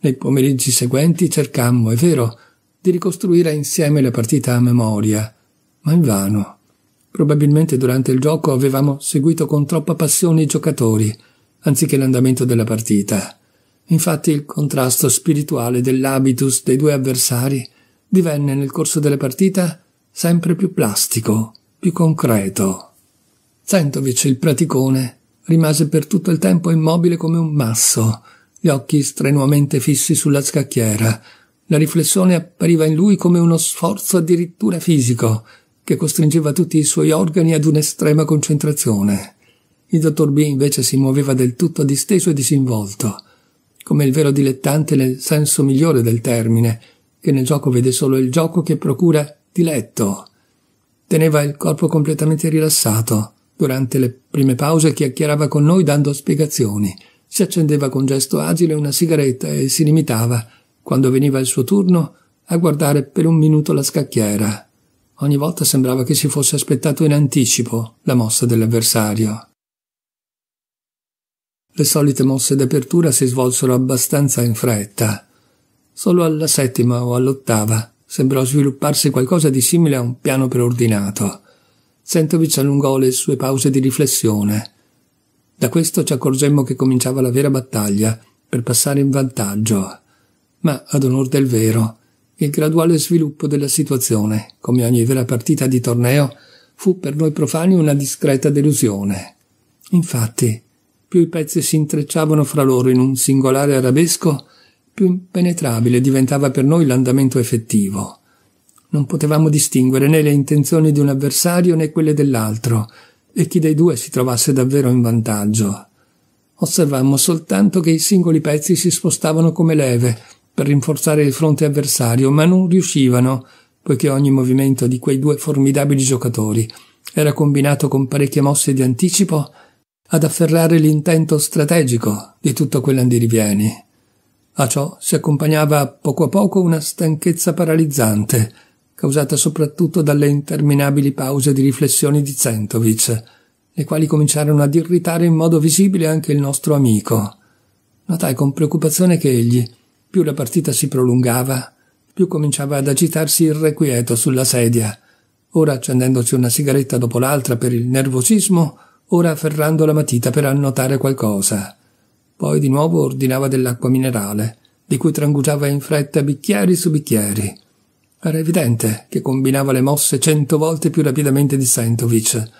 Nei pomeriggi seguenti cercammo, è vero, di ricostruire insieme la partita a memoria, ma invano. Probabilmente durante il gioco avevamo seguito con troppa passione i giocatori, anziché l'andamento della partita. Infatti il contrasto spirituale dell'habitus dei due avversari divenne nel corso della partita sempre più plastico, più concreto. Centovic, il praticone, rimase per tutto il tempo immobile come un masso, gli occhi strenuamente fissi sulla scacchiera. La riflessione appariva in lui come uno sforzo addirittura fisico – che costringeva tutti i suoi organi ad un'estrema concentrazione. Il dottor B invece si muoveva del tutto disteso e disinvolto, come il vero dilettante nel senso migliore del termine, che nel gioco vede solo il gioco che procura diletto. Teneva il corpo completamente rilassato. Durante le prime pause chiacchierava con noi dando spiegazioni. Si accendeva con gesto agile una sigaretta e si limitava, quando veniva il suo turno, a guardare per un minuto la scacchiera. Ogni volta sembrava che si fosse aspettato in anticipo la mossa dell'avversario. Le solite mosse d'apertura si svolsero abbastanza in fretta. Solo alla settima o all'ottava sembrò svilupparsi qualcosa di simile a un piano preordinato. Sentovic allungò le sue pause di riflessione. Da questo ci accorgemmo che cominciava la vera battaglia per passare in vantaggio. Ma, ad onor del vero, il graduale sviluppo della situazione, come ogni vera partita di torneo, fu per noi profani una discreta delusione. Infatti, più i pezzi si intrecciavano fra loro in un singolare arabesco, più impenetrabile diventava per noi l'andamento effettivo. Non potevamo distinguere né le intenzioni di un avversario né quelle dell'altro, e chi dei due si trovasse davvero in vantaggio. Osservammo soltanto che i singoli pezzi si spostavano come leve, per rinforzare il fronte avversario, ma non riuscivano, poiché ogni movimento di quei due formidabili giocatori era combinato con parecchie mosse di anticipo ad afferrare l'intento strategico di tutto quell'andirivieni. A ciò si accompagnava poco a poco una stanchezza paralizzante, causata soprattutto dalle interminabili pause di riflessioni di Zentovic, le quali cominciarono ad irritare in modo visibile anche il nostro amico. Notai con preoccupazione che egli, più la partita si prolungava, più cominciava ad agitarsi irrequieto sulla sedia, ora accendendosi una sigaretta dopo l'altra per il nervosismo, ora afferrando la matita per annotare qualcosa. Poi di nuovo ordinava dell'acqua minerale, di cui trangugiava in fretta bicchieri su bicchieri. Era evidente che combinava le mosse cento volte più rapidamente di Sentovic.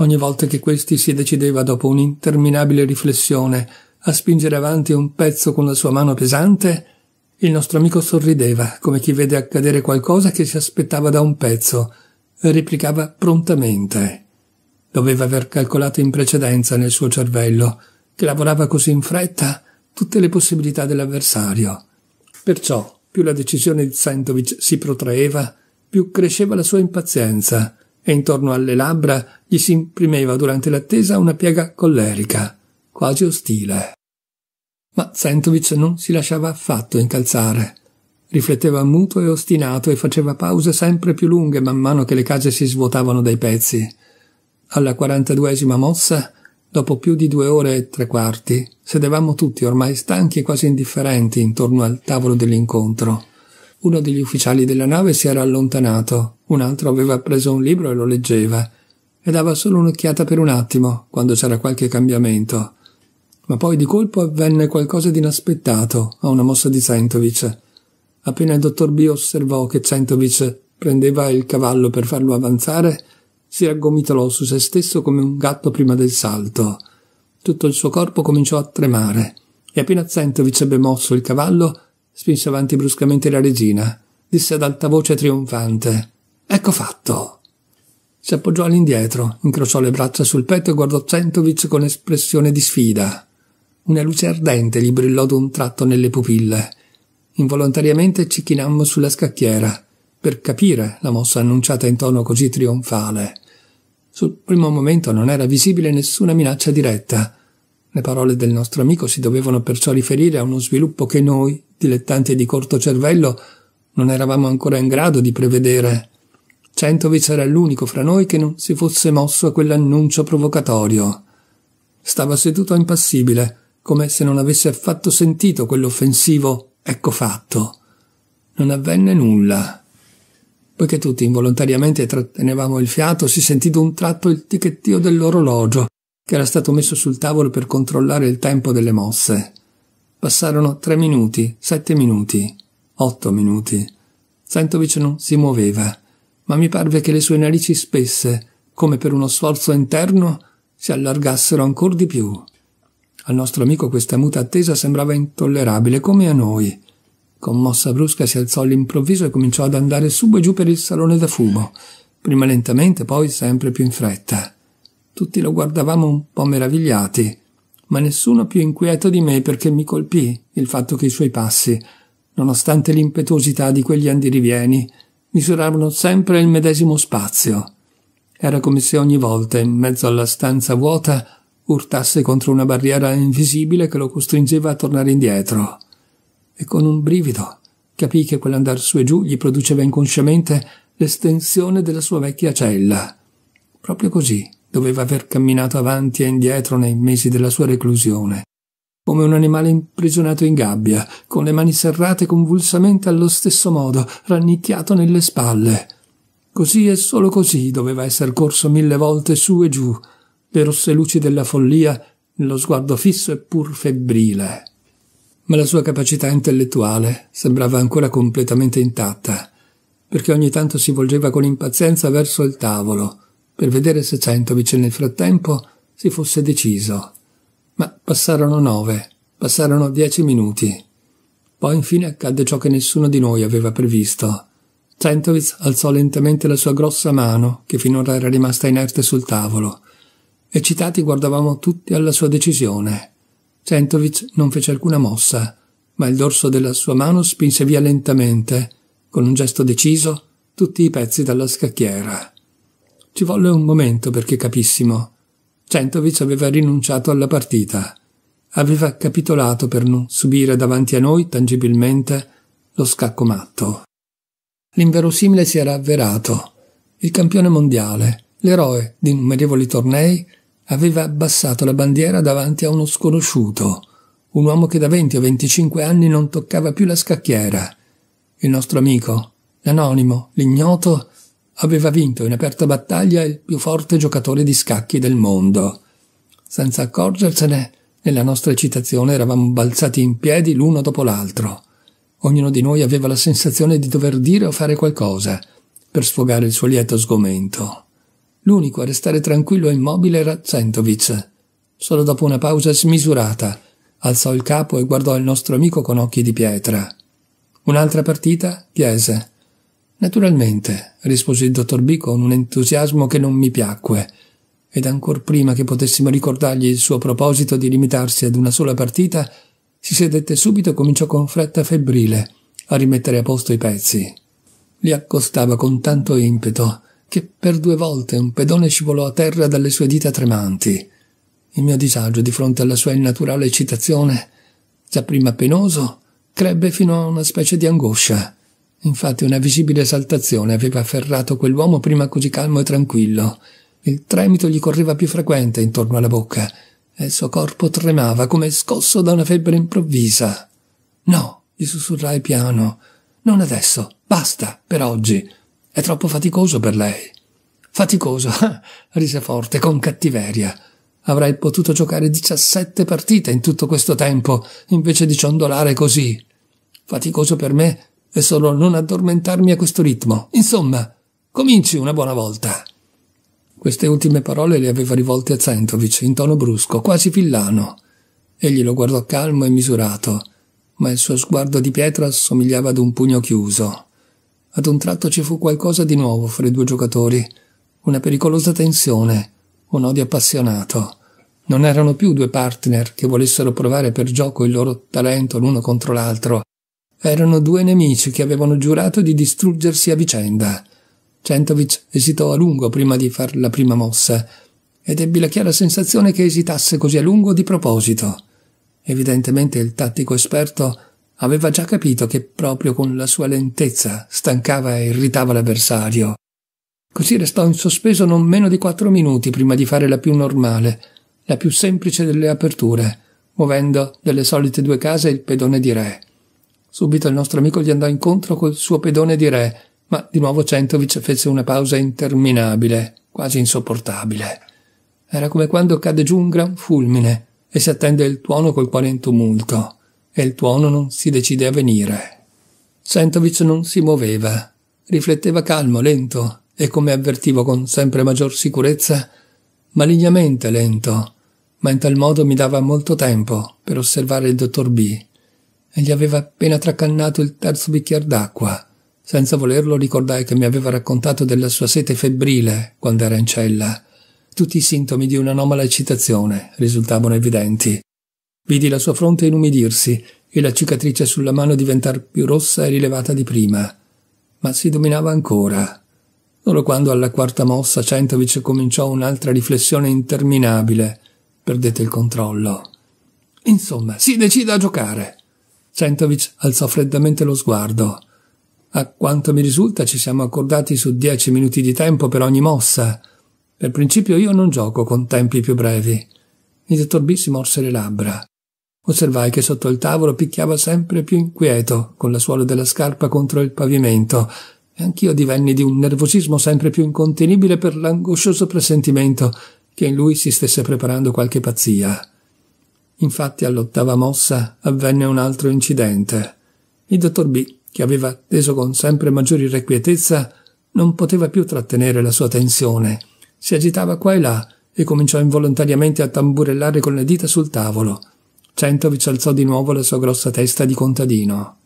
Ogni volta che questi si decideva dopo un'interminabile riflessione a spingere avanti un pezzo con la sua mano pesante, il nostro amico sorrideva, come chi vede accadere qualcosa che si aspettava da un pezzo, e replicava prontamente. Doveva aver calcolato in precedenza nel suo cervello, che lavorava così in fretta, tutte le possibilità dell'avversario. Perciò, più la decisione di Santovic si protraeva, più cresceva la sua impazienza, e intorno alle labbra gli si imprimeva durante l'attesa una piega collerica, quasi ostile. Ma Sentovic non si lasciava affatto incalzare. Rifletteva muto e ostinato e faceva pause sempre più lunghe man mano che le case si svuotavano dai pezzi. Alla quarantaduesima mossa, dopo più di due ore e tre quarti, sedevamo tutti ormai stanchi e quasi indifferenti intorno al tavolo dell'incontro. Uno degli ufficiali della nave si era allontanato, un altro aveva preso un libro e lo leggeva, e dava solo un'occhiata per un attimo, quando c'era qualche cambiamento ma poi di colpo avvenne qualcosa di inaspettato a una mossa di Centovic. Appena il dottor B osservò che Centovic prendeva il cavallo per farlo avanzare, si raggomitolò su se stesso come un gatto prima del salto. Tutto il suo corpo cominciò a tremare e appena Centovic ebbe mosso il cavallo, spinse avanti bruscamente la regina. Disse ad alta voce trionfante: Ecco fatto! Si appoggiò all'indietro, incrociò le braccia sul petto e guardò Centovic con espressione di sfida. Una luce ardente gli brillò d'un tratto nelle pupille. Involontariamente ci chinammo sulla scacchiera, per capire la mossa annunciata in tono così trionfale. Sul primo momento non era visibile nessuna minaccia diretta. Le parole del nostro amico si dovevano perciò riferire a uno sviluppo che noi, dilettanti di corto cervello, non eravamo ancora in grado di prevedere. Centovic era l'unico fra noi che non si fosse mosso a quell'annuncio provocatorio. Stava seduto impassibile, come se non avesse affatto sentito quell'offensivo ecco fatto. Non avvenne nulla. Poiché tutti involontariamente trattenevamo il fiato, si sentì d'un tratto il ticchettio dell'orologio, che era stato messo sul tavolo per controllare il tempo delle mosse. Passarono tre minuti, sette minuti, otto minuti. Santovic non si muoveva, ma mi parve che le sue narici spesse, come per uno sforzo interno, si allargassero ancora di più. Al nostro amico questa muta attesa sembrava intollerabile, come a noi. Commossa brusca si alzò all'improvviso e cominciò ad andare su e giù per il salone da fumo, prima lentamente, poi sempre più in fretta. Tutti lo guardavamo un po' meravigliati, ma nessuno più inquieto di me perché mi colpì il fatto che i suoi passi, nonostante l'impetuosità di quegli andirivieni, misuravano sempre il medesimo spazio. Era come se ogni volta, in mezzo alla stanza vuota, urtasse contro una barriera invisibile che lo costringeva a tornare indietro. E con un brivido capì che quell'andar su e giù gli produceva inconsciamente l'estensione della sua vecchia cella. Proprio così doveva aver camminato avanti e indietro nei mesi della sua reclusione, come un animale imprigionato in gabbia, con le mani serrate convulsamente allo stesso modo, rannicchiato nelle spalle. Così e solo così doveva esser corso mille volte su e giù, le rosse luci della follia nello sguardo fisso e pur febbrile. Ma la sua capacità intellettuale sembrava ancora completamente intatta, perché ogni tanto si volgeva con impazienza verso il tavolo, per vedere se Centovic nel frattempo si fosse deciso. Ma passarono nove, passarono dieci minuti. Poi infine accadde ciò che nessuno di noi aveva previsto. Centovic alzò lentamente la sua grossa mano, che finora era rimasta inerte sul tavolo, Eccitati guardavamo tutti alla sua decisione. Centovic non fece alcuna mossa, ma il dorso della sua mano spinse via lentamente, con un gesto deciso, tutti i pezzi dalla scacchiera. Ci volle un momento perché capissimo. Centovic aveva rinunciato alla partita. Aveva capitolato per non subire davanti a noi, tangibilmente, lo scacco matto. L'inverosimile si era avverato. Il campione mondiale, l'eroe di innumerevoli tornei, aveva abbassato la bandiera davanti a uno sconosciuto, un uomo che da 20 o 25 anni non toccava più la scacchiera. Il nostro amico, l'anonimo, l'ignoto, aveva vinto in aperta battaglia il più forte giocatore di scacchi del mondo. Senza accorgersene, nella nostra eccitazione eravamo balzati in piedi l'uno dopo l'altro. Ognuno di noi aveva la sensazione di dover dire o fare qualcosa per sfogare il suo lieto sgomento. L'unico a restare tranquillo e immobile era Zentovic. Solo dopo una pausa smisurata, alzò il capo e guardò il nostro amico con occhi di pietra. Un'altra partita? chiese. Naturalmente, rispose il dottor B con un entusiasmo che non mi piacque, ed ancor prima che potessimo ricordargli il suo proposito di limitarsi ad una sola partita, si sedette subito e cominciò con fretta febbrile a rimettere a posto i pezzi. Li accostava con tanto impeto che per due volte un pedone scivolò a terra dalle sue dita tremanti. Il mio disagio di fronte alla sua innaturale eccitazione, già prima penoso, crebbe fino a una specie di angoscia. Infatti una visibile esaltazione aveva afferrato quell'uomo prima così calmo e tranquillo. Il tremito gli correva più frequente intorno alla bocca e il suo corpo tremava come scosso da una febbre improvvisa. No, gli sussurrai piano. Non adesso. Basta, per oggi. È troppo faticoso per lei. Faticoso, <laughs> rise forte, con cattiveria. Avrei potuto giocare 17 partite in tutto questo tempo, invece di ciondolare così. Faticoso per me è solo non addormentarmi a questo ritmo. Insomma, cominci una buona volta. Queste ultime parole le aveva rivolte a Zentovic in tono brusco, quasi villano. Egli lo guardò calmo e misurato, ma il suo sguardo di pietra assomigliava ad un pugno chiuso. Ad un tratto ci fu qualcosa di nuovo fra i due giocatori, una pericolosa tensione, un odio appassionato. Non erano più due partner che volessero provare per gioco il loro talento l'uno contro l'altro. Erano due nemici che avevano giurato di distruggersi a vicenda. Centovic esitò a lungo prima di far la prima mossa ed ebbi la chiara sensazione che esitasse così a lungo di proposito. Evidentemente il tattico esperto Aveva già capito che proprio con la sua lentezza stancava e irritava l'avversario. Così restò in sospeso non meno di quattro minuti prima di fare la più normale, la più semplice delle aperture, muovendo delle solite due case il pedone di re. Subito il nostro amico gli andò incontro col suo pedone di re, ma di nuovo Centovic fece una pausa interminabile, quasi insopportabile. Era come quando cade giù un gran fulmine e si attende il tuono col quale è in tumulto e il tuono non si decide a venire. Sentovic non si muoveva, rifletteva calmo, lento e come avvertivo con sempre maggior sicurezza, malignamente lento, ma in tal modo mi dava molto tempo per osservare il dottor B. e gli aveva appena tracannato il terzo bicchiere d'acqua. Senza volerlo ricordai che mi aveva raccontato della sua sete febbrile quando era in cella. Tutti i sintomi di un'anomala eccitazione risultavano evidenti. Vidi la sua fronte inumidirsi e la cicatrice sulla mano diventar più rossa e rilevata di prima. Ma si dominava ancora. Solo quando alla quarta mossa Centovic cominciò un'altra riflessione interminabile, perdette il controllo. Insomma, si decida a giocare. Centovic alzò freddamente lo sguardo. A quanto mi risulta ci siamo accordati su dieci minuti di tempo per ogni mossa. Per principio io non gioco con tempi più brevi. Il dottor B si morse le labbra osservai che sotto il tavolo picchiava sempre più inquieto, con la suola della scarpa contro il pavimento, e anch'io divenni di un nervosismo sempre più incontenibile per l'angoscioso pressentimento che in lui si stesse preparando qualche pazzia. Infatti all'ottava mossa avvenne un altro incidente. Il dottor B, che aveva atteso con sempre maggiore irrequietezza, non poteva più trattenere la sua tensione. Si agitava qua e là e cominciò involontariamente a tamburellare con le dita sul tavolo. Centovic alzò di nuovo la sua grossa testa di contadino.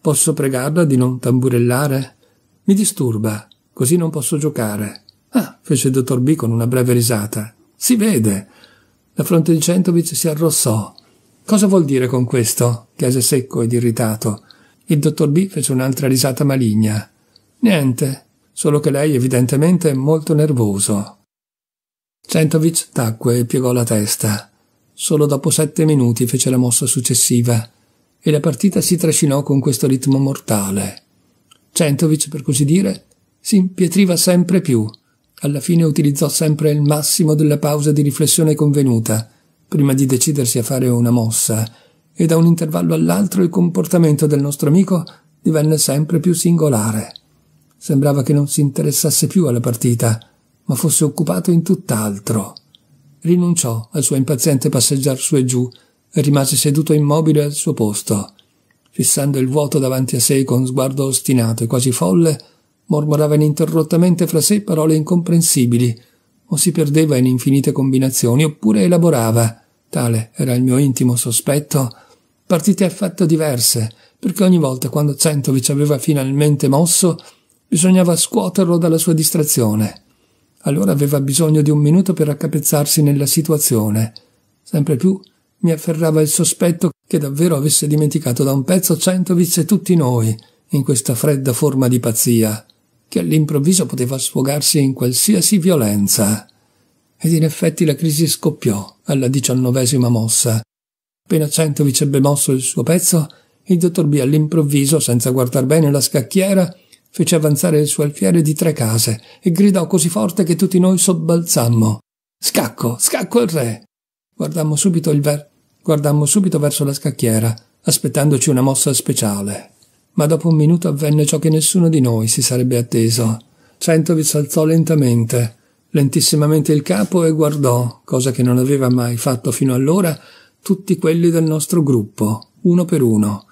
Posso pregarla di non tamburellare? Mi disturba, così non posso giocare. Ah, fece il dottor B con una breve risata. Si vede. La fronte di Centovic si arrossò. Cosa vuol dire con questo? chiese secco ed irritato. Il dottor B fece un'altra risata maligna. Niente, solo che lei evidentemente è molto nervoso. Centovic tacque e piegò la testa. Solo dopo sette minuti fece la mossa successiva e la partita si trascinò con questo ritmo mortale. Centovic, per così dire, si impietriva sempre più. Alla fine utilizzò sempre il massimo della pausa di riflessione convenuta, prima di decidersi a fare una mossa, e da un intervallo all'altro il comportamento del nostro amico divenne sempre più singolare. Sembrava che non si interessasse più alla partita, ma fosse occupato in tutt'altro rinunciò al suo impaziente passeggiar su e giù e rimase seduto immobile al suo posto. Fissando il vuoto davanti a sé con sguardo ostinato e quasi folle, mormorava ininterrottamente fra sé parole incomprensibili, o si perdeva in infinite combinazioni, oppure elaborava, tale era il mio intimo sospetto, partite affatto diverse, perché ogni volta quando Centovic aveva finalmente mosso, bisognava scuoterlo dalla sua distrazione. Allora aveva bisogno di un minuto per accapezzarsi nella situazione. Sempre più mi afferrava il sospetto che davvero avesse dimenticato da un pezzo Centovic e tutti noi, in questa fredda forma di pazzia, che all'improvviso poteva sfogarsi in qualsiasi violenza. Ed in effetti la crisi scoppiò alla diciannovesima mossa. Appena Centovic ebbe mosso il suo pezzo, il dottor B all'improvviso, senza guardar bene la scacchiera, fece avanzare il suo alfiere di tre case e gridò così forte che tutti noi sobbalzammo. Scacco, scacco il re! Guardammo subito il ver... guardammo subito verso la scacchiera, aspettandoci una mossa speciale. Ma dopo un minuto avvenne ciò che nessuno di noi si sarebbe atteso. Centovitz alzò lentamente, lentissimamente il capo e guardò, cosa che non aveva mai fatto fino allora, tutti quelli del nostro gruppo, uno per uno.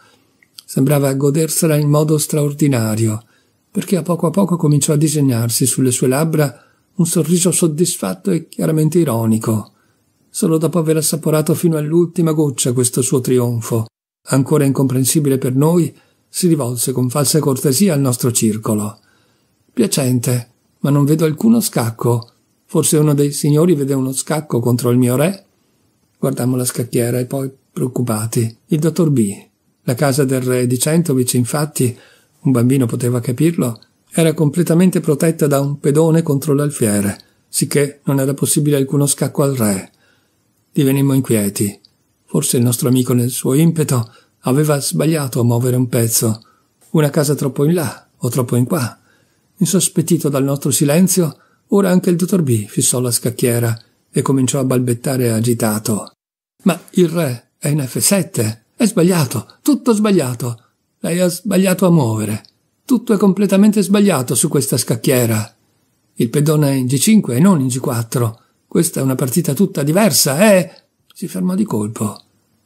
Sembrava godersela in modo straordinario, perché a poco a poco cominciò a disegnarsi sulle sue labbra un sorriso soddisfatto e chiaramente ironico, solo dopo aver assaporato fino all'ultima goccia questo suo trionfo, ancora incomprensibile per noi, si rivolse con falsa cortesia al nostro circolo. Piacente, ma non vedo alcuno scacco. Forse uno dei signori vede uno scacco contro il mio re? Guardammo la scacchiera e poi, preoccupati, il dottor B. La casa del re di Centovic, infatti, un bambino poteva capirlo, era completamente protetta da un pedone contro l'alfiere, sicché non era possibile alcuno scacco al re. Divenimmo inquieti. Forse il nostro amico nel suo impeto aveva sbagliato a muovere un pezzo, una casa troppo in là o troppo in qua. Insospettito dal nostro silenzio, ora anche il dottor B fissò la scacchiera e cominciò a balbettare agitato. Ma il re è in F7, è sbagliato, tutto sbagliato. Lei ha sbagliato a muovere. Tutto è completamente sbagliato su questa scacchiera. Il pedone è in G5 e non in G4. Questa è una partita tutta diversa, eh? Si fermò di colpo.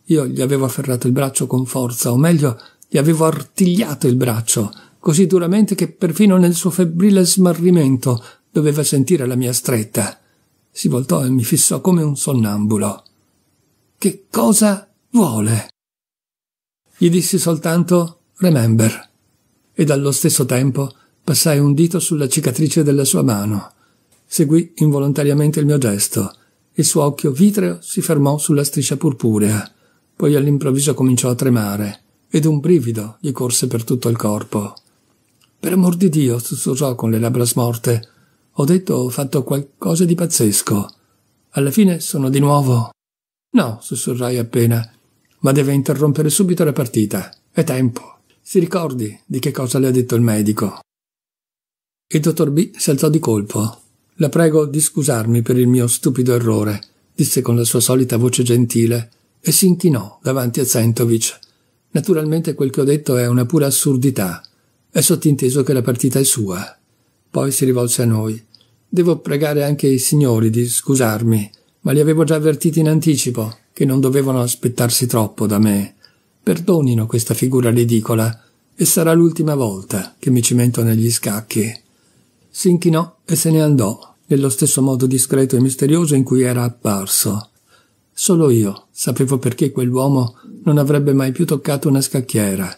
Io gli avevo afferrato il braccio con forza, o meglio, gli avevo artigliato il braccio, così duramente che perfino nel suo febbrile smarrimento doveva sentire la mia stretta. Si voltò e mi fissò come un sonnambulo. Che cosa vuole? Gli dissi soltanto Remember. Ed allo stesso tempo passai un dito sulla cicatrice della sua mano. Seguì involontariamente il mio gesto. Il suo occhio vitreo si fermò sulla striscia purpurea. Poi all'improvviso cominciò a tremare ed un brivido gli corse per tutto il corpo. Per amor di Dio, sussurrò con le labbra smorte. Ho detto o fatto qualcosa di pazzesco. Alla fine sono di nuovo. No, sussurrai appena, ma deve interrompere subito la partita. È tempo. Si ricordi di che cosa le ha detto il medico? Il dottor B saltò di colpo. La prego di scusarmi per il mio stupido errore, disse con la sua solita voce gentile, e si inchinò davanti a Zentovic. Naturalmente quel che ho detto è una pura assurdità. È sottinteso che la partita è sua. Poi si rivolse a noi. Devo pregare anche i signori di scusarmi, ma li avevo già avvertiti in anticipo che non dovevano aspettarsi troppo da me. Perdonino questa figura ridicola, e sarà l'ultima volta che mi cimento negli scacchi. S'inchinò e se ne andò, nello stesso modo discreto e misterioso in cui era apparso. Solo io sapevo perché quell'uomo non avrebbe mai più toccato una scacchiera,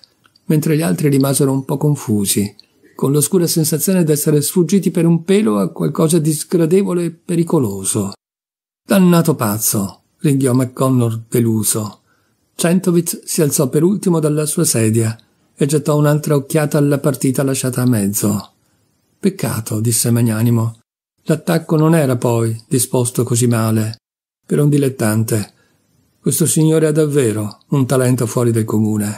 mentre gli altri rimasero un po' confusi, con l'oscura sensazione d'essere sfuggiti per un pelo a qualcosa di sgradevole e pericoloso. Dannato pazzo, ringhiò McConnor deluso. Centovic si alzò per ultimo dalla sua sedia e gettò un'altra occhiata alla partita lasciata a mezzo. Peccato, disse magnanimo. L'attacco non era poi disposto così male. Per un dilettante. Questo signore ha davvero un talento fuori del comune.